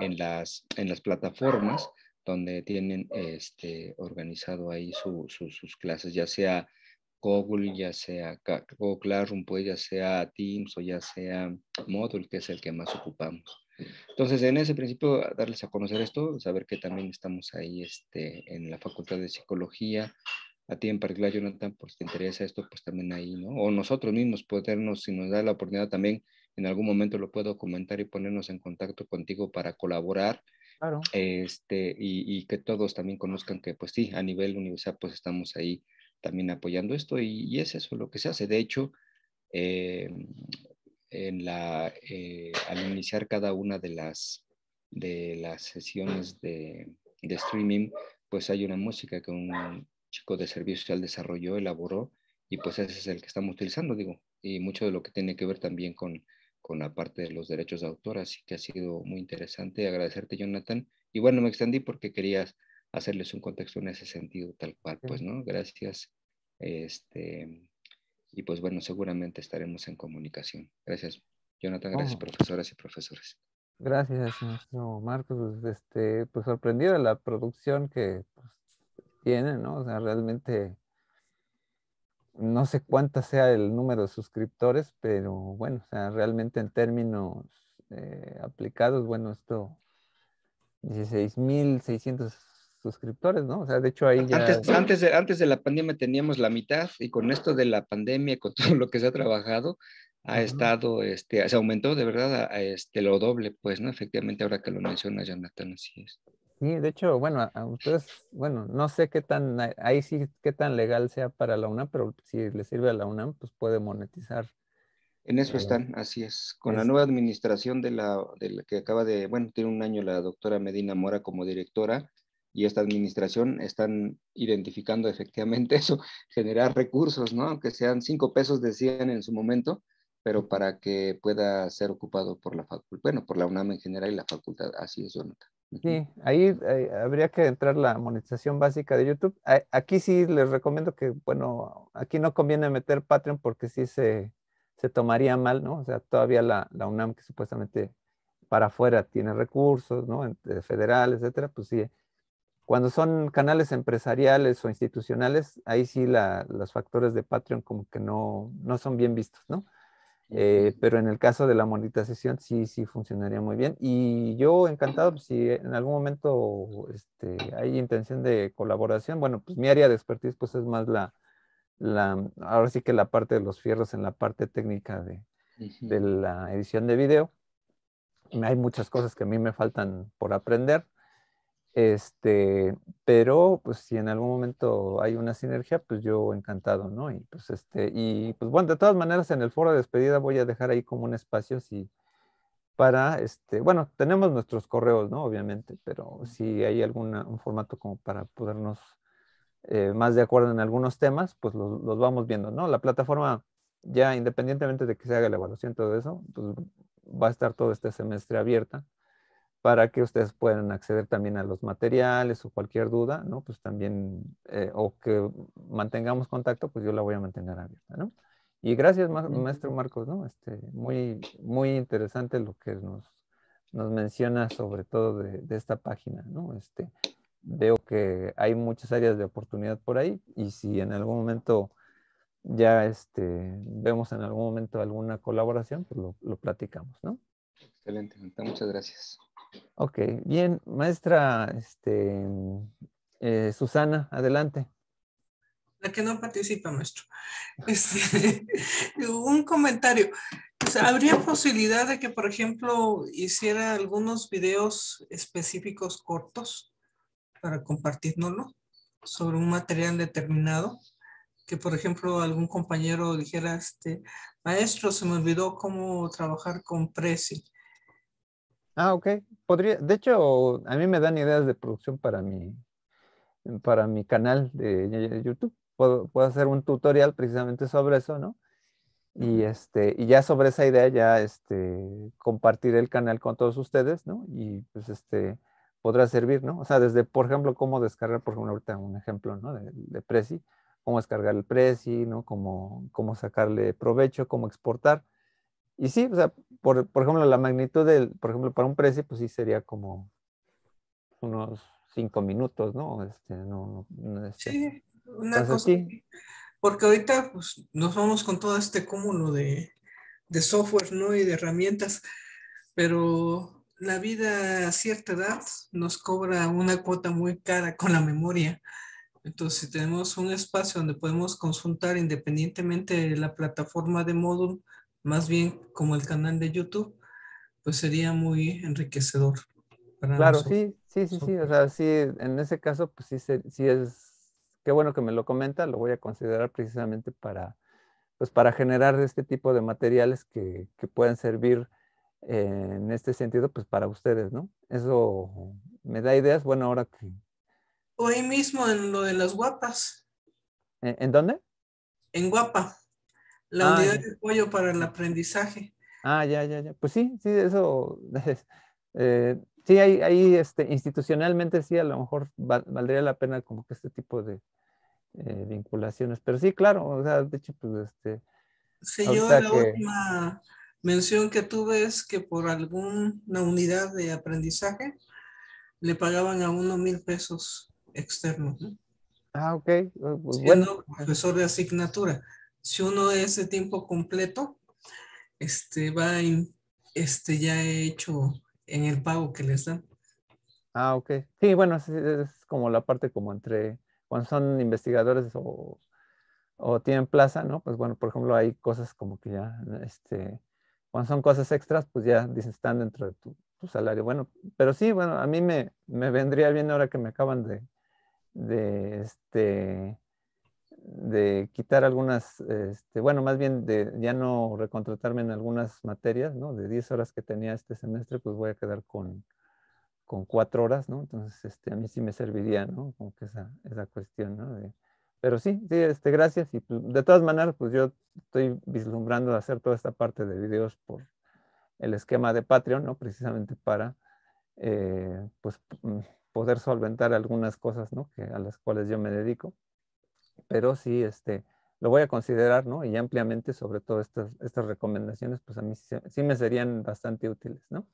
en las, en las plataformas donde tienen este, organizado ahí sus clases, ya sea Google, ya sea Google Classroom, pues ya sea Teams o ya sea Moodle, que es el que más ocupamos. Entonces, en ese principio, darles a conocer esto, saber que también estamos ahí este, en la Facultad de Psicología, a ti en particular, Jonathan, si pues, te interesa esto, pues también ahí, ¿no? O nosotros mismos podernos, pues, si nos da la oportunidad también, en algún momento lo puedo comentar y ponernos en contacto contigo para colaborar. Claro. Este, y, que todos también conozcan que, pues sí, a nivel universal, pues estamos ahí también apoyando esto y, y es eso lo que se hace. De hecho, eh, en la, eh, al iniciar cada una de las, de las sesiones de, de streaming, pues hay una música que un chico de servicio social desarrollo, elaboró, y pues ese es el que estamos utilizando, digo, y mucho de lo que tiene que ver también con, con la parte de los derechos de autor, así que ha sido muy interesante. Agradecerte, Jonathan. Y bueno, me extendí porque querías hacerles un contexto en ese sentido, tal cual, pues, ¿no? Gracias. Este, y pues bueno, seguramente estaremos en comunicación. Gracias, Jonathan. Gracias, oh. profesoras y profesores. Gracias, Marcos. Pues, este, pues sorprendido de la producción que pues, tiene, ¿no? O sea, realmente no sé cuánta sea el número de suscriptores, pero bueno, o sea, realmente en términos eh, aplicados, bueno, esto 16.600 suscriptores, ¿no? O sea, de hecho ahí ya... Antes, antes, de, la pandemia teníamos la mitad y con esto de la pandemia, con todo lo que se ha trabajado, ha estado, este, se aumentó de verdad a, este, lo doble, pues, ¿no? Efectivamente, ahora que lo menciona Jonathan, así es. Sí, de hecho, bueno, a ustedes, bueno, no sé qué tan, ahí sí, qué tan legal sea para la UNAM, pero si le sirve a la UNAM, pues puede monetizar. En eso eh, están, así es. Con la nueva administración de la, que acaba de, bueno, tiene un año la doctora Medina Mora como directora y esta administración están identificando efectivamente eso, generar recursos, ¿no? Aunque sean cinco pesos, decían en su momento, pero para que pueda ser ocupado por la facultad, bueno, por la UNAM en general y la facultad, así es, Jonathan. Sí, ahí, eh, habría que entrar la monetización básica de YouTube. Aquí sí les recomiendo que, bueno, aquí no conviene meter Patreon porque sí se, tomaría mal, ¿no? O sea, todavía la, UNAM que supuestamente para afuera tiene recursos, ¿no? Eh, federal, etcétera, pues sí. Cuando son canales empresariales o institucionales, ahí sí la, los factores de Patreon como que no son bien vistos, ¿no? Eh, pero en el caso de la monita sesión sí, sí funcionaría muy bien. Y yo encantado, pues, si en algún momento este, hay intención de colaboración, bueno, pues mi área de expertise pues es más la, ahora sí que la parte de los fierros en la parte técnica de la edición de video. Hay muchas cosas que a mí me faltan por aprender. Este, pero pues si en algún momento hay una sinergia, pues yo encantado, ¿no? Y pues este, y pues bueno, de todas maneras en el foro de despedida voy a dejar ahí como un espacio si para este, bueno, tenemos nuestros correos, ¿no? Obviamente, pero si hay algún formato como para podernos eh, más de acuerdo en algunos temas, pues los, los, vamos viendo, ¿no? La plataforma ya independientemente de que se haga la evaluación, todo eso, pues va a estar todo este semestre abierta para que ustedes puedan acceder también a los materiales o cualquier duda, ¿no? Pues también, eh, o que mantengamos contacto, pues yo la voy a mantener abierta, ¿no? Y gracias, maestro Marcos, ¿no? Este, muy, muy interesante lo que nos, menciona sobre todo de, esta página, ¿no? Este, veo que hay muchas áreas de oportunidad por ahí y si en algún momento ya este, vemos en algún momento alguna colaboración, pues lo platicamos, ¿no? Excelente, muchas gracias. Ok, bien, maestra este, eh, Susana, adelante. La que no participa, maestro. Este, un comentario. ¿Habría posibilidad de que, por ejemplo, hiciera algunos videos específicos cortos para compartirnoslo sobre un material determinado? Que, por ejemplo, algún compañero dijera, este, maestro, se me olvidó cómo trabajar con Prezi Ah, ok. Podría, de hecho, a mí me dan ideas de producción para mi, para mi canal de YouTube. Puedo, hacer un tutorial precisamente sobre eso, ¿no? Y, este, y ya sobre esa idea, ya este, compartir el canal con todos ustedes, ¿no? Y pues este, podrá servir, ¿no? O sea, desde, por ejemplo, cómo descargar, por ejemplo, ahorita un ejemplo, ¿no? De, Prezi, cómo descargar el Prezi, ¿no? cómo sacarle provecho, cómo exportar. Y sí, o sea, por, por ejemplo, la magnitud del, por ejemplo, para un precio, pues sí sería como unos cinco minutos, ¿no? Este, no, este, Sí, una cosa. Porque ahorita pues, nos vamos con todo este cúmulo de, de software, ¿no? Y de herramientas, pero la vida a cierta edad nos cobra una cuota muy cara con la memoria. Entonces, si tenemos un espacio donde podemos consultar independientemente de la plataforma de módulo, más bien como el canal de YouTube, pues sería muy enriquecedor. claro, sí, sí, sí, sí, o sea, sí, en ese caso, pues sí, sí es, qué bueno que me lo comenta, lo voy a considerar precisamente para, pues para generar este tipo de materiales que, que puedan servir en este sentido, pues para ustedes, ¿no? Eso me da ideas, bueno, ahora que... Hoy mismo en lo de las guapas. ¿en dónde? En guapa. La unidad ah, de apoyo para el aprendizaje. Ah, ya, ya, ya. Pues sí, sí, eso. Eh, sí, ahí, ahí este, institucionalmente sí, a lo mejor valdría la pena como que este tipo de eh, vinculaciones. Pero sí, claro, o sea, de hecho, pues este. Sí, yo la última mención que tuve es que por alguna unidad de aprendizaje le pagaban a uno mil pesos externos. Ah, ok. Oh, pues bueno. profesor de asignatura si uno es de tiempo completo, este, va este, ya he hecho en el pago que les dan. Ah, ok. Sí, bueno, es, como la parte como entre cuando son investigadores o, o, tienen plaza, ¿no? Pues bueno, por ejemplo, hay cosas como que ya, este, cuando son cosas extras, pues ya dicen, están dentro de tu, salario. Bueno, pero sí, bueno, a mí me, me vendría bien ahora que me acaban de, de este, de quitar algunas, este, bueno, más bien de ya no recontratarme en algunas materias, ¿no? De 10 horas que tenía este semestre, pues voy a quedar con, con 4 horas, ¿no? Entonces, este, a mí sí me serviría, ¿no? Como que esa, cuestión, ¿no? pero sí, sí, este, gracias. Y pues, de todas maneras, pues yo estoy vislumbrando hacer toda esta parte de videos por el esquema de Patreon, ¿no? Precisamente para, eh, pues, mm, poder solventar algunas cosas, ¿no? Que, a las cuales yo me dedico pero sí, este, lo voy a considerar, ¿no? Y ampliamente, sobre todo estas, recomendaciones, pues a mí sí, me serían bastante útiles, ¿no?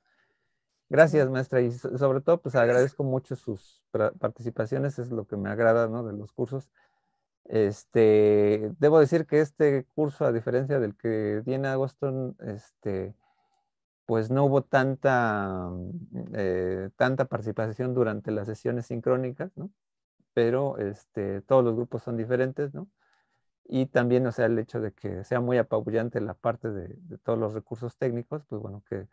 Gracias, maestra. Y sobre todo, pues agradezco mucho sus participaciones, es lo que me agrada, ¿no? De los cursos. Este, debo decir que este curso, a diferencia del que viene agosto, este, pues no hubo tanta, eh, tanta participación durante las sesiones sincrónicas, ¿no? pero este, todos los grupos son diferentes, ¿no? Y también, o sea, el hecho de que sea muy apabullante la parte de, todos los recursos técnicos, pues bueno, que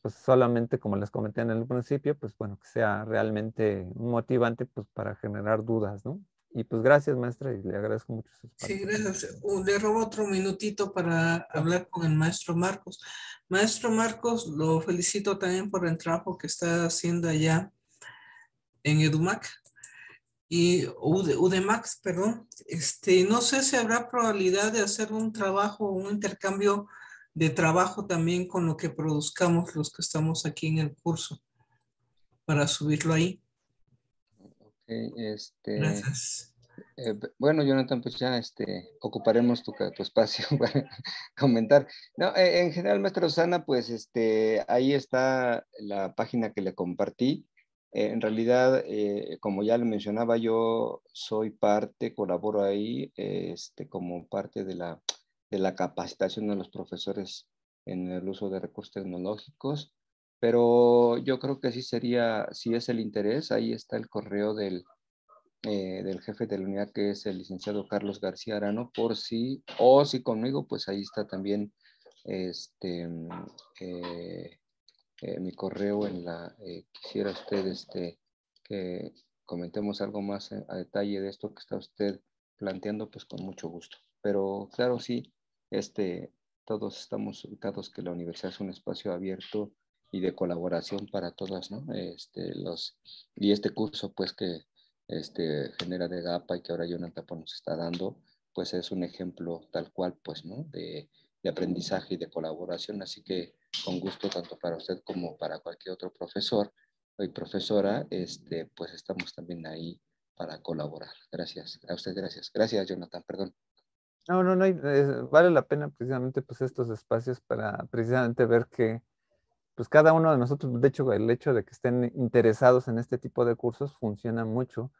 pues solamente, como les comenté en el principio, pues bueno, que sea realmente motivante pues para generar dudas, ¿no? Y pues gracias, maestra, y le agradezco mucho. Sus sí, gracias. Le robo otro minutito para hablar con el maestro Marcos. Maestro Marcos, lo felicito también por el trabajo que está haciendo allá en Edumac y UDEMAX, perdón, este, no sé si habrá probabilidad de hacer un trabajo, un intercambio de trabajo también con lo que produzcamos los que estamos aquí en el curso para subirlo ahí. Ok, este. Gracias. Eh, bueno, Jonathan, pues ya este, ocuparemos tu, tu espacio para comentar. No, eh, en general, maestra Rosana, pues este, ahí está la página que le compartí eh, en realidad, eh, como ya le mencionaba, yo soy parte, colaboro ahí este, como parte de la, de la capacitación de los profesores en el uso de recursos tecnológicos, pero yo creo que sí sería, si es el interés, ahí está el correo del, eh, del jefe de la unidad, que es el licenciado Carlos García Arano, por si, o si conmigo, pues ahí está también este, mm, eh, mi correo en la, eh, quisiera usted este, que comentemos algo más eh, a, detalle de esto que está usted planteando, pues con mucho gusto. Pero claro, sí, este, todos estamos ubicados que la universidad es un espacio abierto y de colaboración para todas, ¿no? Este, los, y este curso, pues que este, genera de GAPA y que ahora Jonathan nos está dando, pues es un ejemplo tal cual, pues, ¿no? de aprendizaje y de colaboración. Así que con gusto tanto para usted como para cualquier otro profesor y profesora, este, pues estamos también ahí para colaborar. Gracias. A usted gracias. Gracias, Jonathan, perdón. No, no, no, eh, vale la pena precisamente pues estos espacios para precisamente ver que pues cada uno de nosotros, de hecho el hecho de que estén interesados en este tipo de cursos funciona mucho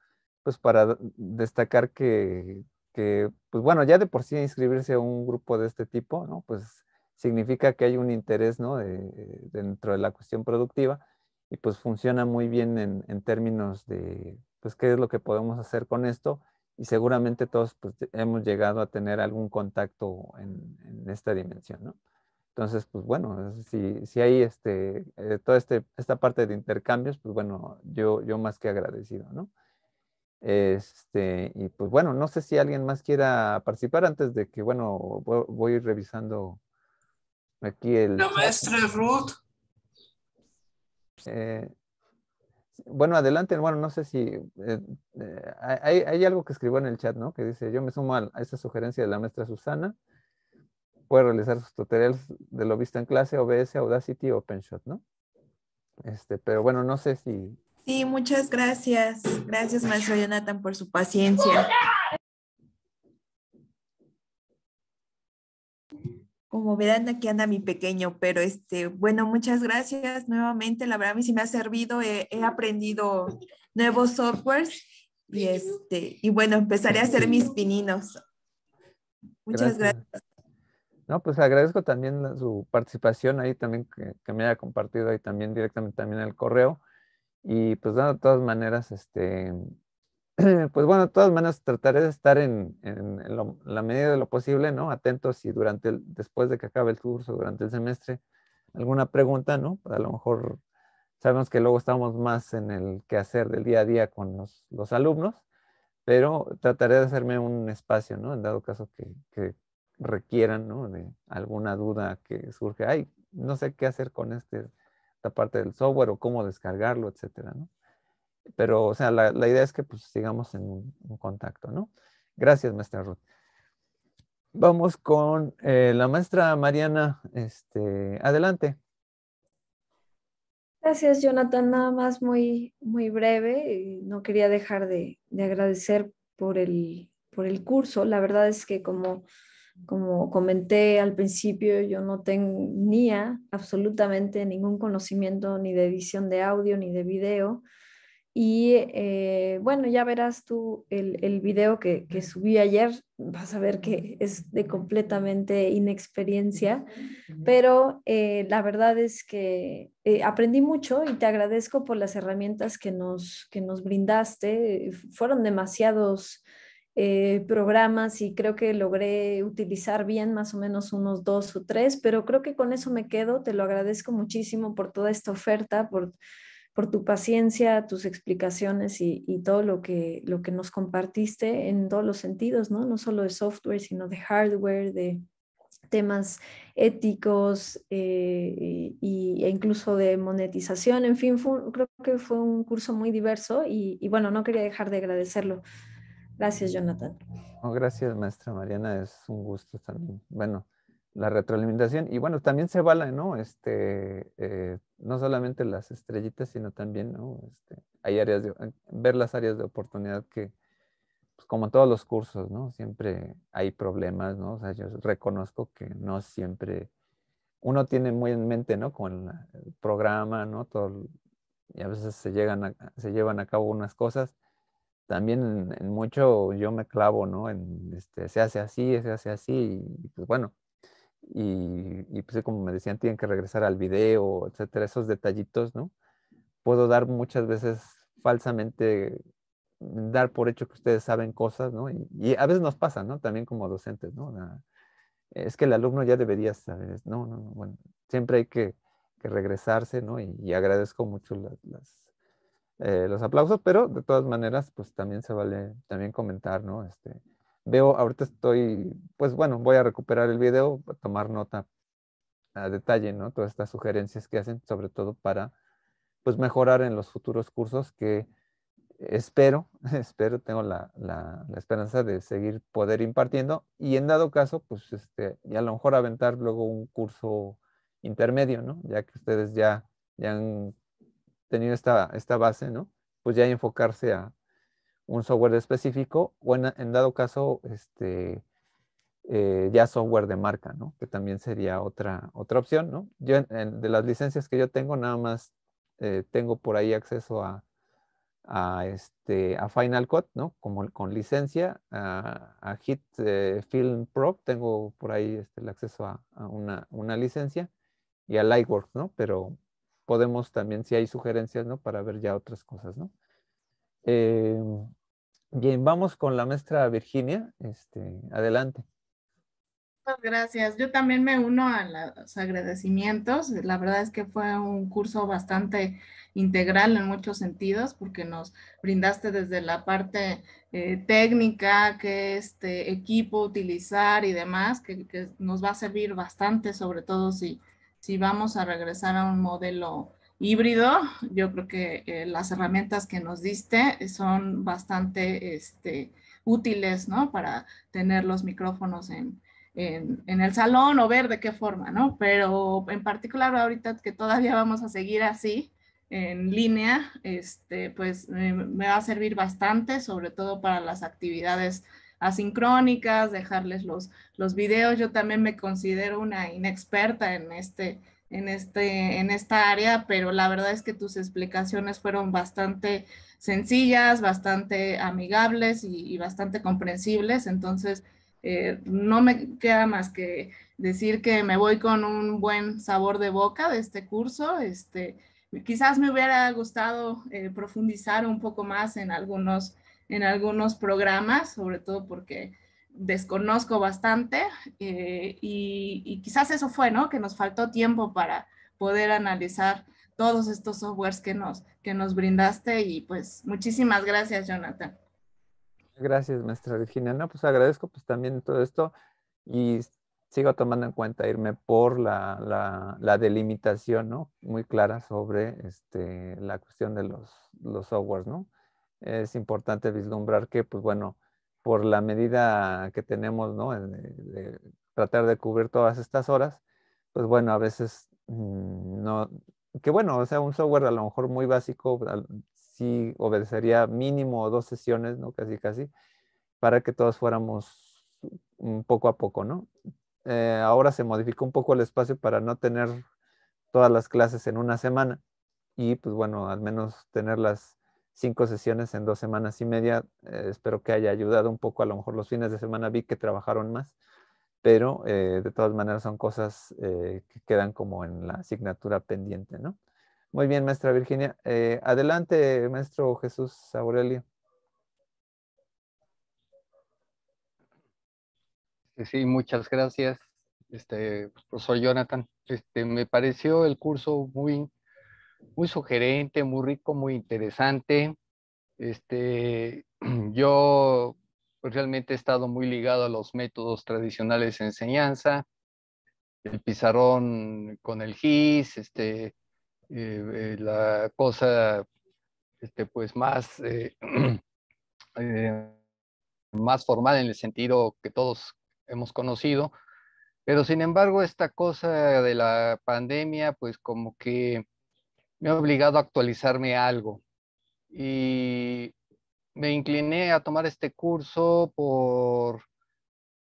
pues para destacar que, que pues bueno, ya de por sí inscribirse a un grupo de este tipo, ¿no? Pues significa que hay un interés ¿no? dentro de la cuestión productiva y pues funciona muy bien en, términos de pues qué es lo que podemos hacer con esto y seguramente todos pues, hemos llegado a tener algún contacto en, esta dimensión, ¿no? Entonces, pues bueno, si, si hay este, eh, toda este, esta parte de intercambios, pues bueno, yo, yo más que agradecido, ¿no? Este, y pues bueno, no sé si alguien más quiera participar antes de que, bueno, voy revisando Aquí el... La maestra Ruth. Eh, bueno, adelante, bueno, no sé si eh, eh, hay, algo que escribo en el chat, ¿no? Que dice, yo me sumo a, a esta sugerencia de la maestra Susana. Puede realizar sus tutoriales de lo visto en clase, OBS, Audacity OpenShot, ¿no? Este, pero bueno, no sé si... Sí, muchas gracias. Gracias, maestro Jonathan, por su paciencia. como verán, aquí anda mi pequeño, pero este, bueno, muchas gracias nuevamente. La verdad, a mí sí me ha servido, he, aprendido nuevos softwares y este, y bueno, empezaré a hacer mis pininos. Muchas gracias. No, pues agradezco también su participación ahí también que, que, me haya compartido ahí también directamente también el correo. Y pues de todas maneras, este, pues bueno, de todas maneras trataré de estar en, la medida de lo posible, ¿no? Atentos si durante el, después de que acabe el curso, durante el semestre, alguna pregunta, ¿no? A lo mejor sabemos que luego estamos más en el hacer del día a día con los, alumnos, pero trataré de hacerme un espacio, ¿no? En dado caso que, requieran, ¿no? De alguna duda que surge, ay, no sé qué hacer con este, esta parte del software o cómo descargarlo, etcétera, ¿no? Pero, o sea, la, idea es que pues sigamos en un, contacto, ¿no? Gracias, maestra Ruth. Vamos con eh, la maestra Mariana. Este, adelante. Gracias, Jonathan. Nada más muy, breve. No quería dejar de, agradecer por el, curso. La verdad es que como como comenté al principio, yo no tenía absolutamente ningún conocimiento ni de edición de audio ni de video. Y eh, bueno, ya verás tú el, el video que, subí ayer, vas a ver que es de completamente inexperiencia, pero eh, la verdad es que eh, aprendí mucho y te agradezco por las herramientas que nos, que nos brindaste. Fueron demasiados programas y creo que logré utilizar bien más o menos unos dos o tres, pero creo que con eso me quedo. Te lo agradezco muchísimo por toda esta oferta, por por tu paciencia, tus explicaciones y, todo lo que, lo que nos compartiste en todos los sentidos, ¿no? No solo de software, sino de hardware, de temas éticos eh, y, e incluso de monetización. En fin, creo que fue un curso muy diverso y, bueno, no quería dejar de agradecerlo. Gracias, Jonathan. gracias, maestra Mariana. Es un gusto también. Bueno, la retroalimentación y bueno, también se vale, ¿no? Este, eh, no solamente las estrellitas, sino también ¿no? Este, hay áreas eh, ver las áreas de oportunidad que, pues como todos los cursos, ¿no? Siempre hay problemas, ¿no? O yo reconozco que no siempre uno tiene muy en mente, ¿no? Con el programa, ¿no? Todo, y a veces se, llegan se llevan a cabo unas cosas. También en, mucho yo me clavo, ¿no? En este, se hace así, se hace así, y pues bueno, y, pues como me decían, tienen que regresar al video, etcétera, esos detallitos, ¿no? Puedo dar muchas veces falsamente, mm, dar por hecho que ustedes saben cosas, ¿no? Y, a veces nos pasa, ¿no? También como docentes, ¿no? es que el alumno ya debería saber, no, no, bueno, siempre hay que, regresarse, ¿no? Y, agradezco mucho eh, los aplausos, pero de todas maneras, pues también se vale también comentar, ¿no? Este, veo, ahorita estoy, pues bueno, voy a recuperar el video, tomar nota a detalle, ¿no? Todas estas sugerencias que hacen, sobre todo para, pues, mejorar en los futuros cursos que espero, espero, tengo la, esperanza de seguir poder impartiendo y en dado caso, pues, este, y a lo mejor aventar luego un curso intermedio, ¿no? Ya que ustedes ya, ya han tenido esta, esta base, ¿no? Pues ya enfocarse a, un software específico o en, dado caso, este, eh, ya software de marca, ¿no? Que también sería otra, otra opción, ¿no? Yo de las licencias que yo tengo, nada más eh, tengo por ahí acceso a, a, este, a Final Cut, ¿no? Como con licencia, a, a Hit eh, Film Pro, tengo por ahí este, el acceso a, una, una, licencia y a Lightwork, ¿no? Pero podemos también, si hay sugerencias, ¿no? Para ver ya otras cosas, ¿no? Em, Bien, vamos con la maestra Virginia. Este, adelante. Muchas gracias. Yo también me uno a los agradecimientos. La verdad es que fue un curso bastante integral en muchos sentidos porque nos brindaste desde la parte eh, técnica, qué este equipo utilizar y demás, que, nos va a servir bastante, sobre todo si, si vamos a regresar a un modelo híbrido. Yo creo que eh, las herramientas que nos diste son bastante este, útiles, ¿no? Para tener los micrófonos en, en, el salón o ver de qué forma, ¿no? Pero en particular ahorita que todavía vamos a seguir así en línea, este, pues me, eh, me va a servir bastante, sobre todo para las actividades asincrónicas, dejarles los, los videos. Yo también me considero una inexperta en este en, este, en esta área, pero la verdad es que tus explicaciones fueron bastante sencillas, bastante amigables y, bastante comprensibles. Entonces, eh, no me queda más que decir que me voy con un buen sabor de boca de este curso. Este, quizás me hubiera gustado eh, profundizar un poco más en algunos, en algunos programas, sobre todo porque desconozco bastante eh, y, quizás eso fue, ¿no? Que nos faltó tiempo para poder analizar todos estos softwares que nos, que nos brindaste y pues muchísimas gracias, Jonathan. Gracias, maestra Virginia. No, pues agradezco pues también todo esto y sigo tomando en cuenta irme por la, la, la delimitación, ¿no? Muy clara sobre este, la cuestión de los, los softwares, ¿no? Es importante vislumbrar que, pues bueno, por la medida que tenemos, ¿no? Eh, de, tratar de cubrir todas estas horas, pues bueno, a veces mm, no, que bueno, o sea, un software a lo mejor muy básico, sí obedecería mínimo dos sesiones, ¿no? Casi, casi, para que todos fuéramos poco a poco, ¿no? Eh, ahora se modificó un poco el espacio para no tener todas las clases en una semana y pues bueno, al menos tenerlas cinco sesiones en dos semanas y media. Eh, espero que haya ayudado un poco. A lo mejor los fines de semana vi que trabajaron más, pero eh, de todas maneras son cosas eh, que quedan como en la asignatura pendiente, ¿no? Muy bien, maestra Virginia. adelante, maestro Jesús Aurelio. Sí, muchas gracias, este, profesor Jonathan. Este, me pareció el curso muy muy sugerente, muy rico, muy interesante. Este, yo pues, realmente he estado muy ligado a los métodos tradicionales de enseñanza, el pizarrón con el GIS, este, eh, eh, la cosa este, pues más, eh, más formal en el sentido que todos hemos conocido. Pero sin embargo, esta cosa de la pandemia, pues como que me ha obligado a actualizarme algo. Y me incliné a tomar este curso por,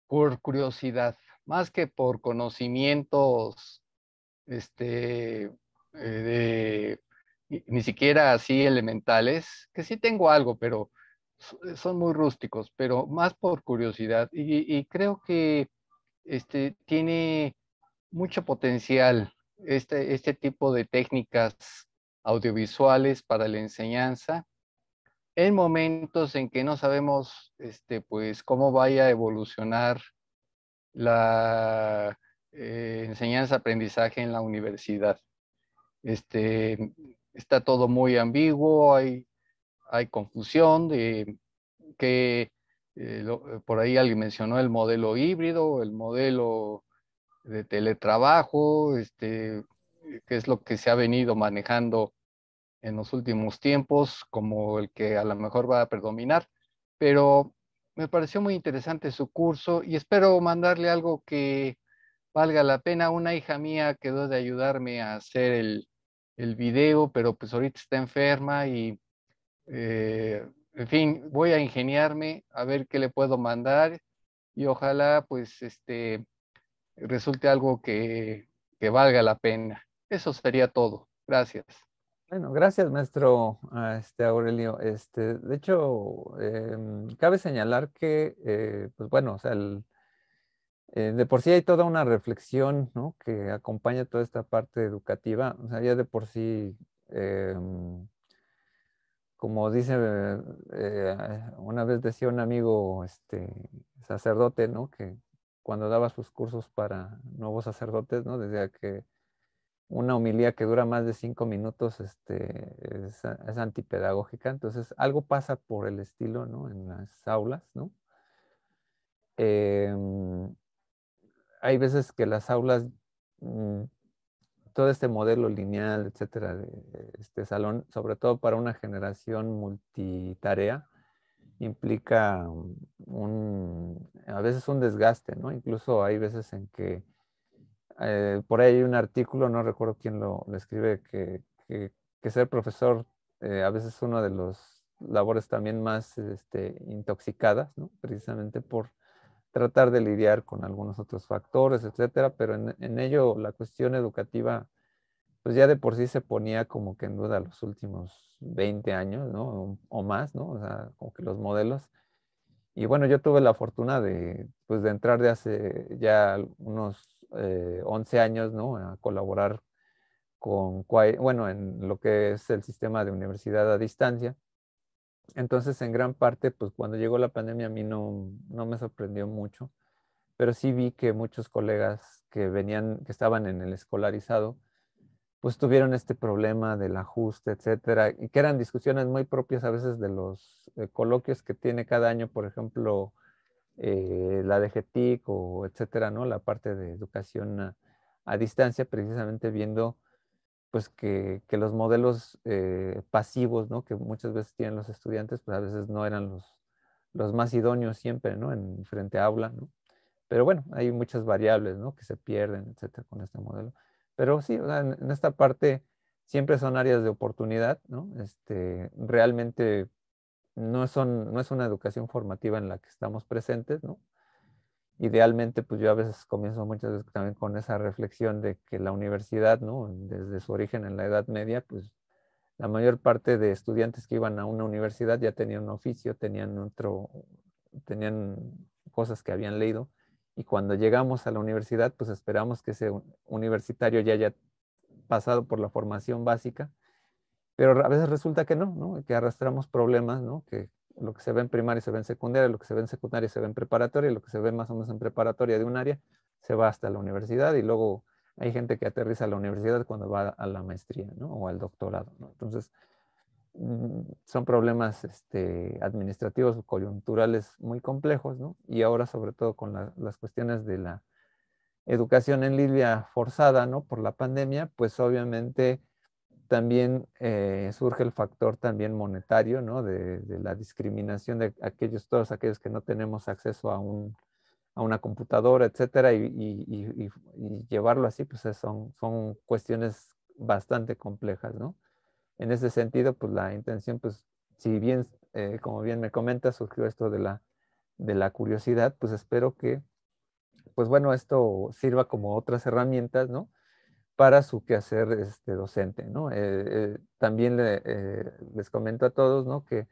por curiosidad, más que por conocimientos, este, eh, de, ni siquiera así elementales, que sí tengo algo, pero eh, son muy rústicos, pero más por curiosidad. Y, y creo que este, tiene mucho potencial este, este, tipo de técnicas audiovisuales para la enseñanza en momentos en que no sabemos este, pues, cómo vaya a evolucionar la eh, enseñanza-aprendizaje en la universidad. Este, está todo muy ambiguo, hay, confusión de que eh, por ahí alguien mencionó el modelo híbrido, el modelo de teletrabajo, este, que es lo que se ha venido manejando en los últimos tiempos como el que a lo mejor va a predominar, pero me pareció muy interesante su curso y espero mandarle algo que valga la pena. Una hija mía quedó de ayudarme a hacer el, el video, pero pues ahorita está enferma y, eh, en fin, voy a ingeniarme a ver qué le puedo mandar y ojalá pues este resulte algo que, que valga la pena. Eso sería todo. Gracias. Bueno, gracias, maestro este, Aurelio. Este, de hecho, em, cabe señalar que, eh, pues bueno, o sea, eh, de por sí hay toda una reflexión ¿no? que acompaña toda esta parte educativa. O sea, ya de por sí, em, como dice, eh, una vez decía un amigo este, sacerdote, ¿no? que cuando daba sus cursos para nuevos sacerdotes, ¿no? Decía que una homilía que dura más de cinco minutos este, es, antipedagógica. Entonces, algo pasa por el estilo, ¿no? En las aulas, ¿no? Em, hay veces que las aulas, mm, todo este modelo lineal, etcétera, este salón, sobre todo para una generación multitarea, implica un, a veces un desgaste, ¿no? Incluso hay veces en que eh, por ahí hay un artículo, no recuerdo quién lo, escribe, que, ser profesor eh, a veces es una de las labores también más este, intoxicadas, precisamente por tratar de lidiar con algunos otros factores, etcétera, pero en, en ello la cuestión educativa pues ya de por sí se ponía como que en duda los últimos 20 años, ¿no? O, más, ¿no? O sea, como que los modelos. Y bueno, yo tuve la fortuna de, pues, de entrar de hace ya unos 11 eh, años, ¿no? A colaborar con, bueno, en lo que es el sistema de universidad a distancia. Entonces, en gran parte, pues cuando llegó la pandemia a mí no me sorprendió mucho, pero sí vi que muchos colegas que venían, que estaban en el escolarizado, pues tuvieron este problema del ajuste, etcétera, y que eran discusiones muy propias a veces de los eh, coloquios que tiene cada año, por ejemplo, eh, la DGTIC o etcétera, ¿no? La parte de educación a, distancia, precisamente viendo pues que, los modelos eh, pasivos, ¿no? Que muchas veces tienen los estudiantes, pues a veces no eran los, los más idóneos siempre, ¿no? En frente a aula, ¿no? Pero bueno, hay muchas variables, ¿no? Que se pierden, etcétera, con este modelo. Pero sí, en, esta parte siempre son áreas de oportunidad, ¿no? Este, realmente no, son, no es una educación formativa en la que estamos presentes, ¿no? Idealmente, pues yo a veces comienzo muchas veces también con esa reflexión de que la universidad, ¿no? Desde su origen en la Edad Media, pues la mayor parte de estudiantes que iban a una universidad ya tenían un oficio, tenían otro, tenían cosas que habían leído. Y cuando llegamos a la universidad, pues esperamos que ese universitario ya haya pasado por la formación básica, pero a veces resulta que no, que arrastramos problemas, que lo que se ve en primaria se ve en secundaria, lo que se ve en secundaria se ve en preparatoria, lo que se ve más o menos en preparatoria de un área se va hasta la universidad y luego hay gente que aterriza a la universidad cuando va a la maestría o al doctorado. Entonces, Mm, son problemas este, administrativos o coyunturales muy complejos, ¿no? Y ahora sobre todo con las cuestiones de la educación en Libia forzada, ¿no? Por la pandemia, pues obviamente también eh, surge el factor también monetario, ¿no? De, la discriminación de aquellos, todos aquellos que no tenemos acceso a, una computadora, etcétera, y, llevarlo así, pues son, son cuestiones bastante complejas, ¿no? en ese sentido, pues la intención, pues si bien, eh, como bien me comenta, surgió esto de la, de la curiosidad, pues espero que, pues bueno, esto sirva como otras herramientas, ¿no? Para su quehacer este, docente, ¿no? Eh, eh, también les comento a todos, ¿no? Que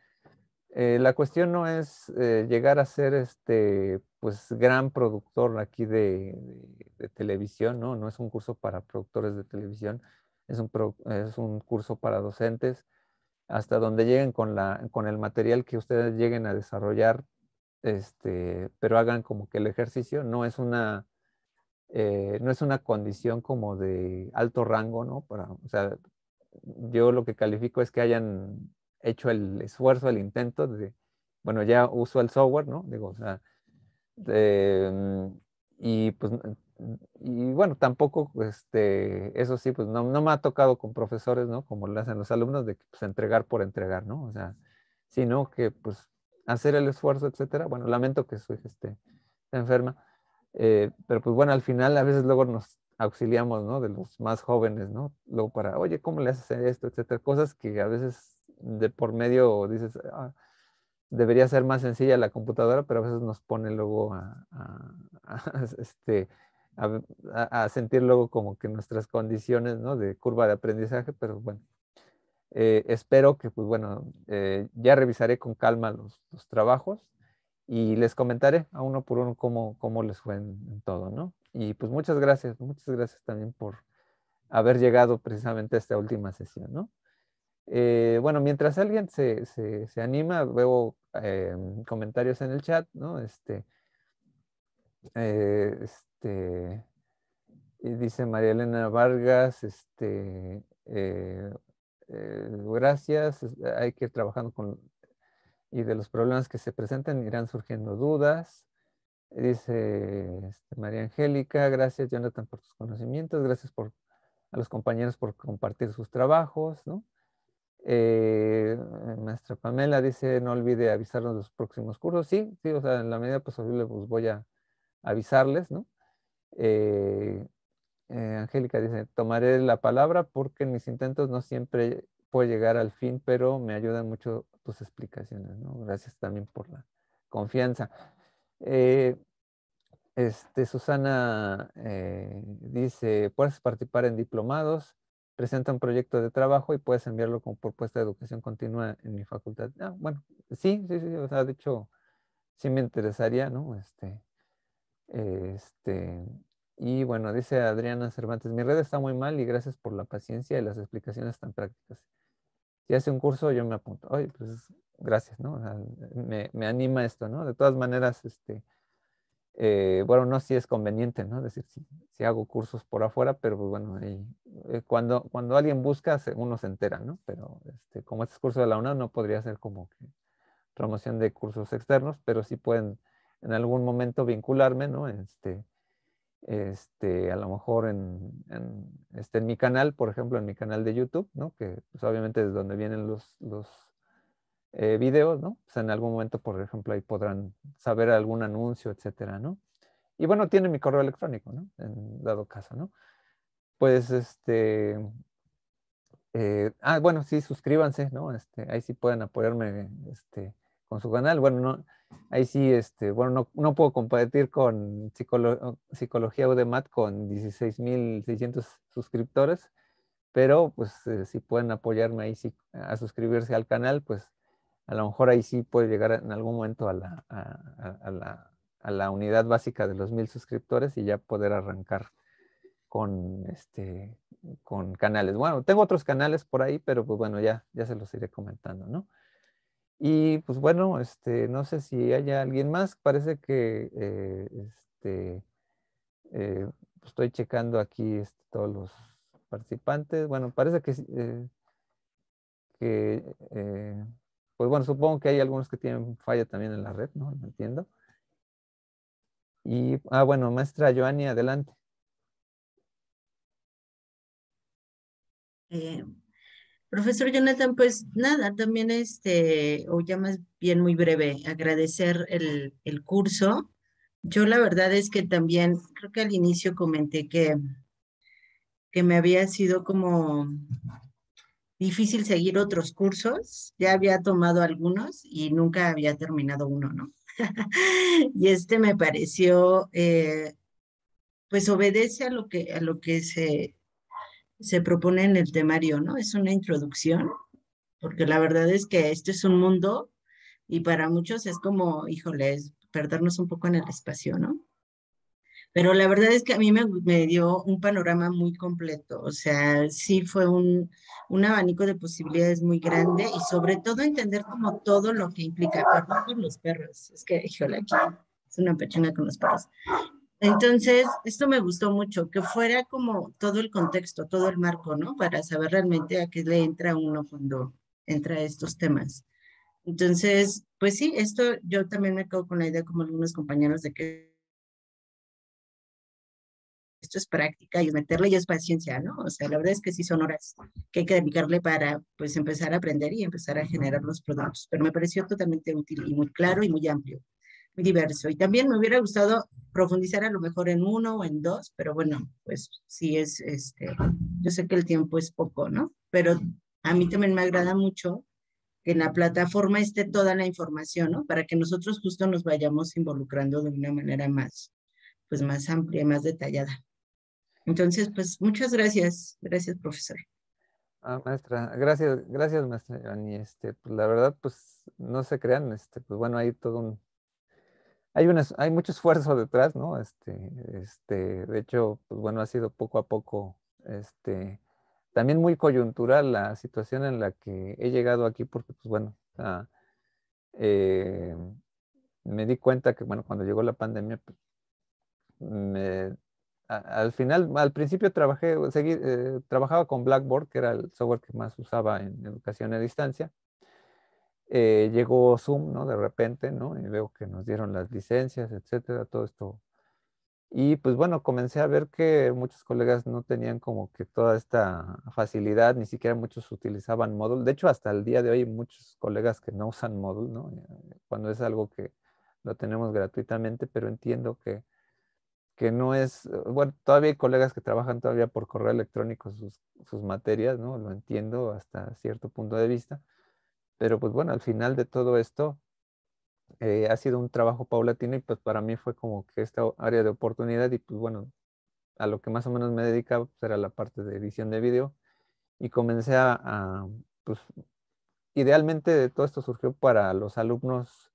la cuestión no es llegar a ser este, pues gran productor aquí de televisión, ¿no? No es un curso para productores de televisión, es un, curso para docentes, hasta donde lleguen con, la, con el material que ustedes lleguen a desarrollar, este, pero hagan como que el ejercicio no es una, eh, no es una condición como de alto rango, ¿no? Para, o sea, yo lo que califico es que hayan hecho el esfuerzo, el intento de, bueno, ya uso el software, ¿no? Digo, o sea, mm, y pues y bueno, tampoco, este, eso sí, pues no, no, me ha tocado con profesores, ¿no? Como lo hacen los alumnos, de pues, entregar por entregar, ¿no? O sea, sino que pues hacer el esfuerzo, etcétera. Bueno, lamento que su hija esté enferma, eh, pero pues bueno, al final a veces luego nos auxiliamos, ¿no? De los más jóvenes, ¿no? Luego para, oye, ¿cómo le haces esto, etcétera? Cosas que a veces de por medio dices, ah, debería ser más sencilla la computadora, pero a veces nos pone luego a, a, a este a, sentir luego como que nuestras condiciones ¿no? de curva de aprendizaje, pero bueno, eh, espero que, pues bueno, eh, ya revisaré con calma los, trabajos y les comentaré a uno por uno cómo, cómo les fue en, todo, ¿no? Y pues muchas gracias, muchas gracias también por haber llegado precisamente a esta última sesión, ¿no? Eh, bueno, mientras alguien se, se, se anima, veo comentarios en el chat, ¿no? Este, eh, este, dice María Elena Vargas, este, eh, eh, gracias, hay que ir trabajando con, y de los problemas que se presenten irán surgiendo dudas. Dice este, María Angélica, gracias Jonathan por tus conocimientos, gracias por, a los compañeros por compartir sus trabajos, ¿no? maestra Pamela dice, no olvide avisarnos de los próximos cursos. Sí, sí, o sea, en la medida posible pues voy a avisarles, ¿no? Eh, eh, Angélica dice, tomaré la palabra porque en mis intentos no siempre puedo llegar al fin, pero me ayudan mucho tus explicaciones, ¿no? Gracias también por la confianza. Eh, este, Susana eh, dice, puedes participar en diplomados, presenta un proyecto de trabajo y puedes enviarlo como propuesta de educación continua en mi facultad. Ah, bueno, sí, sí, sí, o sea, de hecho, sí me interesaría, ¿no? Este, este, y bueno, dice Adriana Cervantes, mi red está muy mal y gracias por la paciencia y las explicaciones tan prácticas. Si hace un curso, yo me apunto. Oye, pues gracias, ¿no? me, anima esto, ¿no? De todas maneras, este, eh, bueno, no si es conveniente, ¿no? Decir, si, si hago cursos por afuera, pero pues, bueno, eh, cuando, cuando alguien busca, uno se entera, ¿no? Pero este, como este es curso de la UNA no podría ser como que promoción de cursos externos, pero sí pueden en algún momento vincularme, ¿no? Este, este, a lo mejor en, en, este, en mi canal, por ejemplo, en mi canal de YouTube, ¿no? Que pues, obviamente es donde vienen los, los eh, videos, ¿no? O pues, sea, en algún momento, por ejemplo, ahí podrán saber algún anuncio, etcétera, ¿no? Y bueno, tiene mi correo electrónico, ¿no? En dado caso, ¿no? Pues este. Eh, ah, bueno, sí, suscríbanse, ¿no? Este, ahí sí pueden apoyarme este, con su canal. Bueno, no, ahí sí, este, bueno, no, no puedo competir con Psicología UDEMAT con 16.600 suscriptores, pero pues eh, si pueden apoyarme ahí sí, a suscribirse al canal, pues a lo mejor ahí sí puede llegar en algún momento a la, la, a la unidad básica de los 1.000 suscriptores y ya poder arrancar con este con canales. Bueno, tengo otros canales por ahí, pero pues bueno, ya, ya se los iré comentando, ¿no? Y pues bueno, este, no sé si haya alguien más. Parece que eh, este, eh, pues, estoy checando aquí este, todos los participantes. Bueno, parece que, eh, pues bueno, supongo que hay algunos que tienen falla también en la red, ¿no? No entiendo. Y, ah, bueno, maestra Joanny, adelante. Profesor Jonathan, pues nada, también este, o ya más bien muy breve, agradecer el, curso. Yo la verdad es que también, creo que al inicio comenté que, que me había sido como difícil seguir otros cursos. Ya había tomado algunos y nunca había terminado uno, ¿no? y este me pareció, eh, pues obedece a lo que, a lo que se, se propone en el temario, ¿no? Es una introducción, porque la verdad es que este es un mundo y para muchos es como, híjole, es perdernos un poco en el espacio, ¿no? Pero la verdad es que a mí me, dio un panorama muy completo, o sea, sí fue un, abanico de posibilidades muy grande y sobre todo entender como todo lo que implica, perdón con los perros, es que, híjole, aquí es una pechina con los perros, entonces, esto me gustó mucho, que fuera como todo el contexto, todo el marco, ¿no? Para saber realmente a qué le entra uno cuando entra estos temas. Entonces, pues sí, esto yo también me quedo con la idea como algunos compañeros de que esto es práctica y meterle ya es paciencia, ¿no? O sea, la verdad es que sí son horas que hay que dedicarle para pues empezar a aprender y empezar a generar los productos, pero me pareció totalmente útil y muy claro y muy amplio diverso. Y también me hubiera gustado profundizar a lo mejor en uno o en dos, pero bueno, pues sí es, este, yo sé que el tiempo es poco, ¿no? Pero a mí también me agrada mucho que en la plataforma esté toda la información, ¿no? Para que nosotros justo nos vayamos involucrando de una manera más, pues más amplia, más detallada. Entonces, pues muchas gracias, gracias profesor. Ah, maestra, gracias, gracias maestra. Y este, pues, la verdad, pues no se crean, este, pues bueno, hay todo un hay, mucho esfuerzo detrás, ¿no? Este, este, de hecho, pues bueno, ha sido poco a poco, este, también muy coyuntural la situación en la que he llegado aquí, porque pues bueno, ah, eh, me di cuenta que bueno, cuando llegó la pandemia, pues, al final, al principio trabajé, seguí, eh, trabajaba con Blackboard, que era el software que más usaba en educación a distancia, eh, llegó Zoom, ¿no? De repente, ¿no? Y veo que nos dieron las licencias, etcétera, todo esto. Y pues bueno, comencé a ver que muchos colegas no tenían como que toda esta facilidad, ni siquiera muchos utilizaban Moodle. De hecho, hasta el día de hoy hay muchos colegas que no usan Moodle, ¿no? Eh, cuando es algo que lo tenemos gratuitamente, pero entiendo que, que no es, eh, bueno, todavía hay colegas que trabajan todavía por correo electrónico sus, sus materias, ¿no? Lo entiendo hasta cierto punto de vista pero pues bueno, al final de todo esto eh, ha sido un trabajo paulatino y pues para mí fue como que esta área de oportunidad y pues bueno, a lo que más o menos me dedicaba pues, era la parte de edición de video y comencé a, pues idealmente todo esto surgió para los alumnos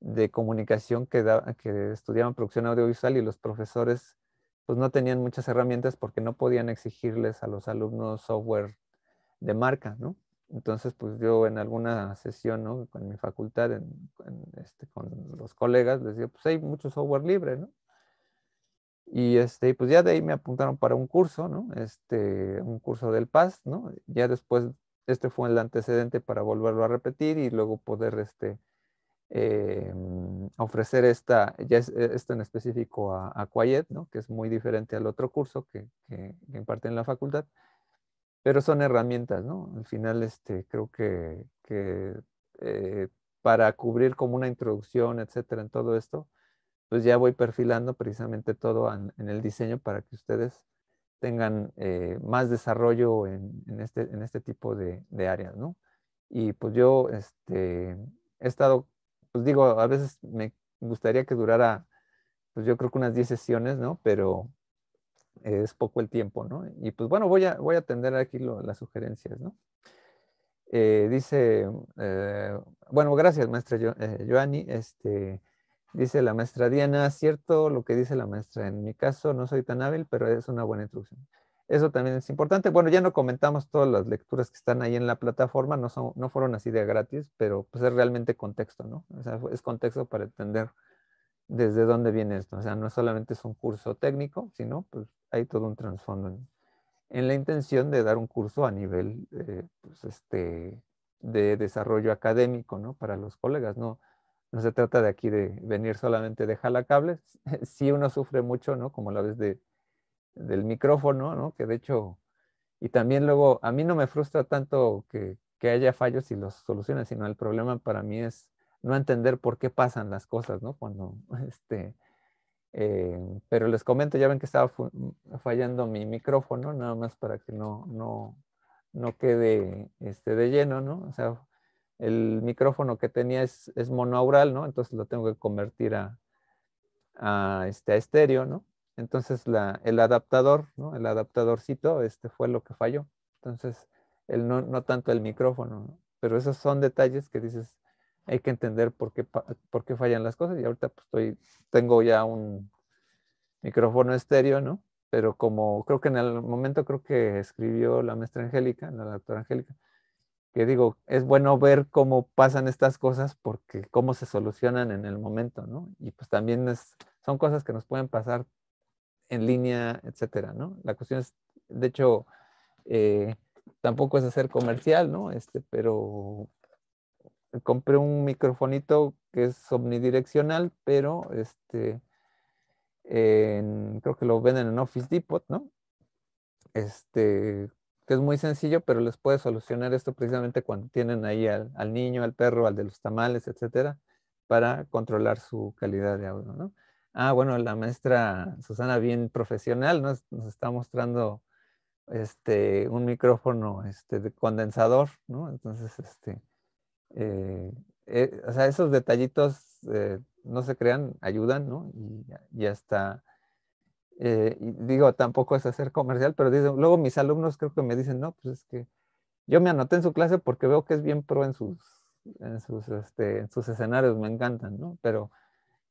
de comunicación que, que estudiaban producción audiovisual y los profesores pues no tenían muchas herramientas porque no podían exigirles a los alumnos software de marca, ¿no? Entonces, pues yo en alguna sesión, ¿no? Con mi facultad, en, este, con los colegas, les digo, pues hay mucho software libre, ¿no? Y este, pues ya de ahí me apuntaron para un curso, ¿no? Este, un curso del PAS, ¿no? Ya después, este fue el antecedente para volverlo a repetir y luego poder, este, eh, ofrecer esta, ya e, esto en específico a, a Quiet, ¿no? Que es muy diferente al otro curso que, que, que imparte en la facultad pero son herramientas, ¿no? Al final, este, creo que, que eh, para cubrir como una introducción, etcétera, en todo esto, pues ya voy perfilando precisamente todo en, el diseño para que ustedes tengan eh, más desarrollo en, este, en este tipo de, de, áreas, ¿no? Y pues yo este, he estado, pues digo, a veces me gustaría que durara, pues yo creo que unas 10 sesiones, ¿no? Pero es poco el tiempo, ¿no? Y pues bueno, voy a, voy a atender aquí las sugerencias, ¿no? Eh, dice, eh, bueno, gracias, maestra eh, Joanny. Este, dice la maestra Diana, cierto lo que dice la maestra. En mi caso, no soy tan hábil, pero es una buena introducción. Eso también es importante. Bueno, ya no comentamos todas las lecturas que están ahí en la plataforma, no, no fueron así de gratis, pero pues es realmente contexto, ¿no? O sea, es contexto para entender desde dónde viene esto. O sea, no solamente es un curso técnico, sino pues hay todo un trasfondo en, la intención de dar un curso a nivel eh, pues este, de desarrollo académico ¿no? para los colegas. No, no se trata de aquí de venir solamente de jalacables. sí uno sufre mucho, ¿no? como la vez de, del micrófono, ¿no? que de hecho, y también luego, a mí no me frustra tanto que, que haya fallos y los soluciones, sino el problema para mí es no entender por qué pasan las cosas, ¿no? Cuando este, eh, pero les comento, ya ven que estaba fallando mi micrófono, nada más para que no, no, quede este, de lleno, ¿no? O sea, el micrófono que tenía es, es monoaural, ¿no? Entonces lo tengo que convertir a, este, estéreo, ¿no? Entonces el adaptador, ¿no? El adaptadorcito este, fue lo que falló. Entonces, no, no tanto el micrófono, pero esos son detalles que dices, hay que entender por qué, por qué fallan las cosas y ahorita pues estoy, tengo ya un micrófono estéreo, ¿no? Pero como creo que en el momento creo que escribió la maestra Angélica, la doctora Angélica, que digo, es bueno ver cómo pasan estas cosas porque cómo se solucionan en el momento, ¿no? Y pues también es, son cosas que nos pueden pasar en línea, etcétera, ¿no? La cuestión es, de hecho, eh, tampoco es hacer comercial, ¿no? Este, pero compré un microfonito que es omnidireccional, pero este, creo que lo venden en Office Depot, ¿no? Este, que es muy sencillo, pero les puede solucionar esto precisamente cuando tienen ahí al, niño, al perro, al de los tamales, etcétera, para controlar su calidad de audio, ¿no? Ah, bueno, la maestra Susana, bien profesional, nos está mostrando este, un micrófono este, de condensador, ¿no? Entonces, este, eh, eh, o sea, esos detallitos, eh, no se crean, ayudan, ¿no? Y, ya hasta, digo, tampoco es hacer comercial, pero dicen, luego mis alumnos creo que me dicen, no, pues es que yo me anoté en su clase porque veo que es bien pro en sus, en sus, este, escenarios, me encantan, ¿no? Pero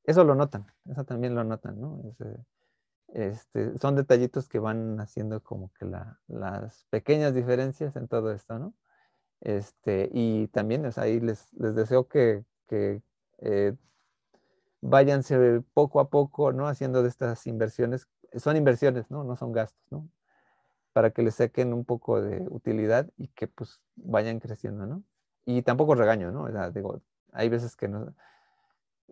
eso lo notan, eso también lo notan, ¿no? Este, son detallitos que van haciendo como que las pequeñas diferencias en todo esto, ¿no? Este, y también ahí les, les, deseo que, que eh, poco a poco, ¿no? Haciendo de estas inversiones, son inversiones, ¿no? No son gastos, ¿no? Para que les saquen un poco de utilidad y que pues vayan creciendo, ¿no? Y tampoco regaño, ¿no? digo, hay veces que no,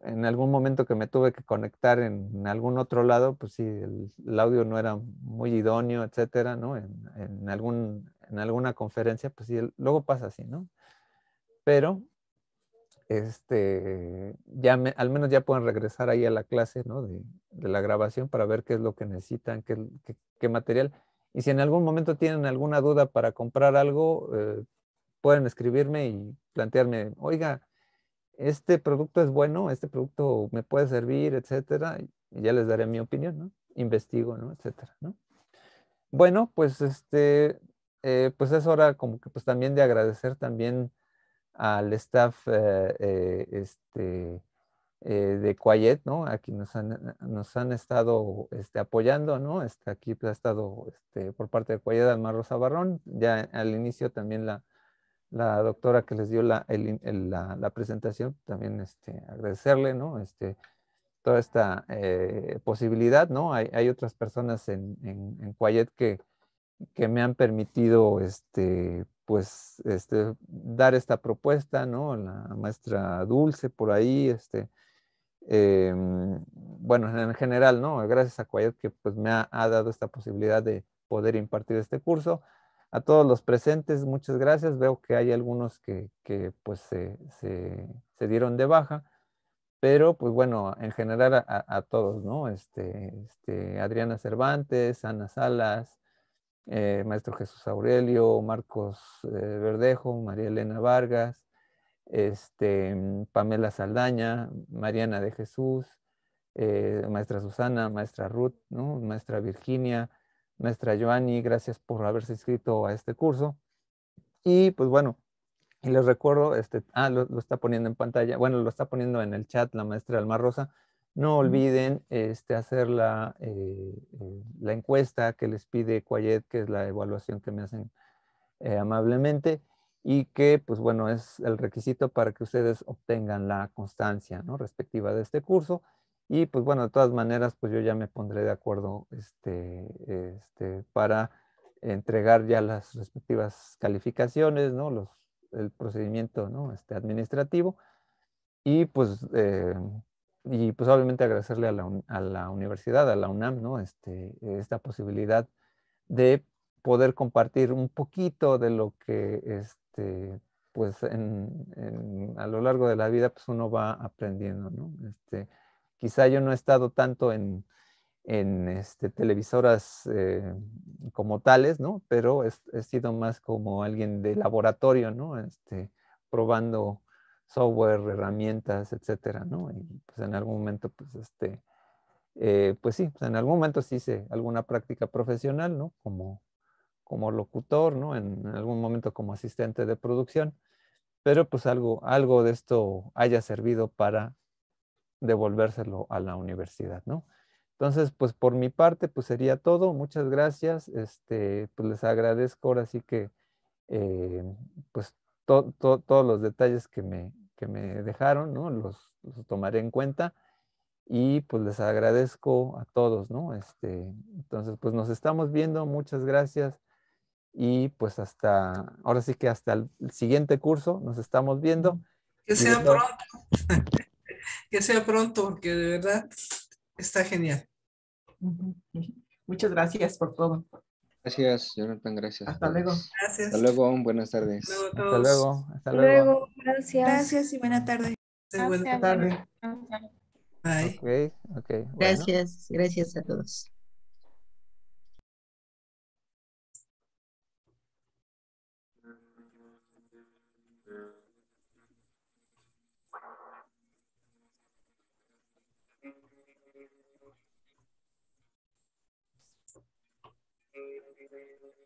en algún momento que me tuve que conectar en, algún otro lado, pues sí, el, audio no era muy idóneo, etcétera, ¿no? en algún en alguna conferencia, pues sí, luego pasa así, ¿no? Pero, este, ya al menos ya pueden regresar ahí a la clase, ¿no? De, la grabación para ver qué es lo que necesitan, qué, material. Y si en algún momento tienen alguna duda para comprar algo, eh, pueden escribirme y plantearme, oiga, este producto es bueno, este producto me puede servir, etcétera, y ya les daré mi opinión, ¿no? Investigo, ¿no? Etcétera, ¿no? Bueno, pues este, eh, pues es hora como que pues también de agradecer también al staff eh, eh, este, de Quiet, ¿no? A nos han, estado este, apoyando, ¿no? Este, aquí pues, ha estado este, por parte de Cuayet Almar Rosa Barrón, ya al inicio también la, doctora que les dio la, presentación, también este, agradecerle, ¿no? Este, toda esta posibilidad, ¿no? Hay, otras personas en, en, que, que me han permitido este, pues, este, dar esta propuesta, ¿no? La maestra Dulce por ahí, este, em, bueno, en general, ¿no? Gracias a Cuayet que pues, me ha, dado esta posibilidad de poder impartir este curso. A todos los presentes, muchas gracias. Veo que hay algunos que, pues se, dieron de baja, pero pues bueno, en general a, todos, ¿no? Este, este, Adriana Cervantes, Ana Salas, eh, maestro Jesús Aurelio, Marcos eh, Verdejo, María Elena Vargas, este, Pamela Saldaña, Mariana de Jesús, eh, maestra Susana, maestra Ruth, maestra Virginia, maestra Joanny, gracias por haberse inscrito a este curso. Y pues bueno, les recuerdo, este, ah, lo, está poniendo en pantalla, bueno, lo está poniendo en el chat la maestra Alma Rosa, no olviden este, hacer eh, eh, la, encuesta que les pide Cuayet, que es la evaluación que me hacen eh, amablemente y que, pues bueno, es el requisito para que ustedes obtengan la constancia ¿no? respectiva de este curso. Y pues bueno, de todas maneras, pues yo ya me pondré de acuerdo este, este, para entregar ya las respectivas calificaciones, ¿no? Los, el procedimiento ¿no? Este, administrativo. Y pues y pues obviamente agradecerle a la, universidad, a la UNAM, ¿no? Este, esta posibilidad de poder compartir un poquito de lo que, este, pues a lo largo de la vida, pues uno va aprendiendo, ¿no? Este, quizá yo no he estado tanto en, este, televisoras eh, como tales, ¿no? Pero he, sido más como alguien de laboratorio, ¿no? Este, probando software, herramientas, etcétera, ¿no? Y pues en algún momento, pues este, eh, pues sí, en algún momento sí hice alguna práctica profesional, ¿no? Como, como locutor, ¿no? En, algún momento como asistente de producción, pero pues algo, algo de esto haya servido para devolvérselo a la universidad, ¿no? Entonces, pues por mi parte, pues sería todo. Muchas gracias. Este, pues les agradezco ahora sí que, eh, pues todos los detalles que me, me dejaron, Los, tomaré en cuenta y pues les agradezco a todos, ¿no? Este, entonces, pues nos estamos viendo, muchas gracias y pues hasta, ahora sí que hasta el, siguiente curso nos estamos viendo. Que sea pronto, que sea pronto, porque de verdad está genial. Muchas gracias por todo. Gracias, Jonathan, gracias. Hasta luego. Gracias. Hasta luego, buenas tardes. Hasta luego. Hasta luego. Hasta luego. Gracias. Gracias y buena tarde. Buenas tardes. Bye. Okay, Gracias, gracias a todos. Thank you.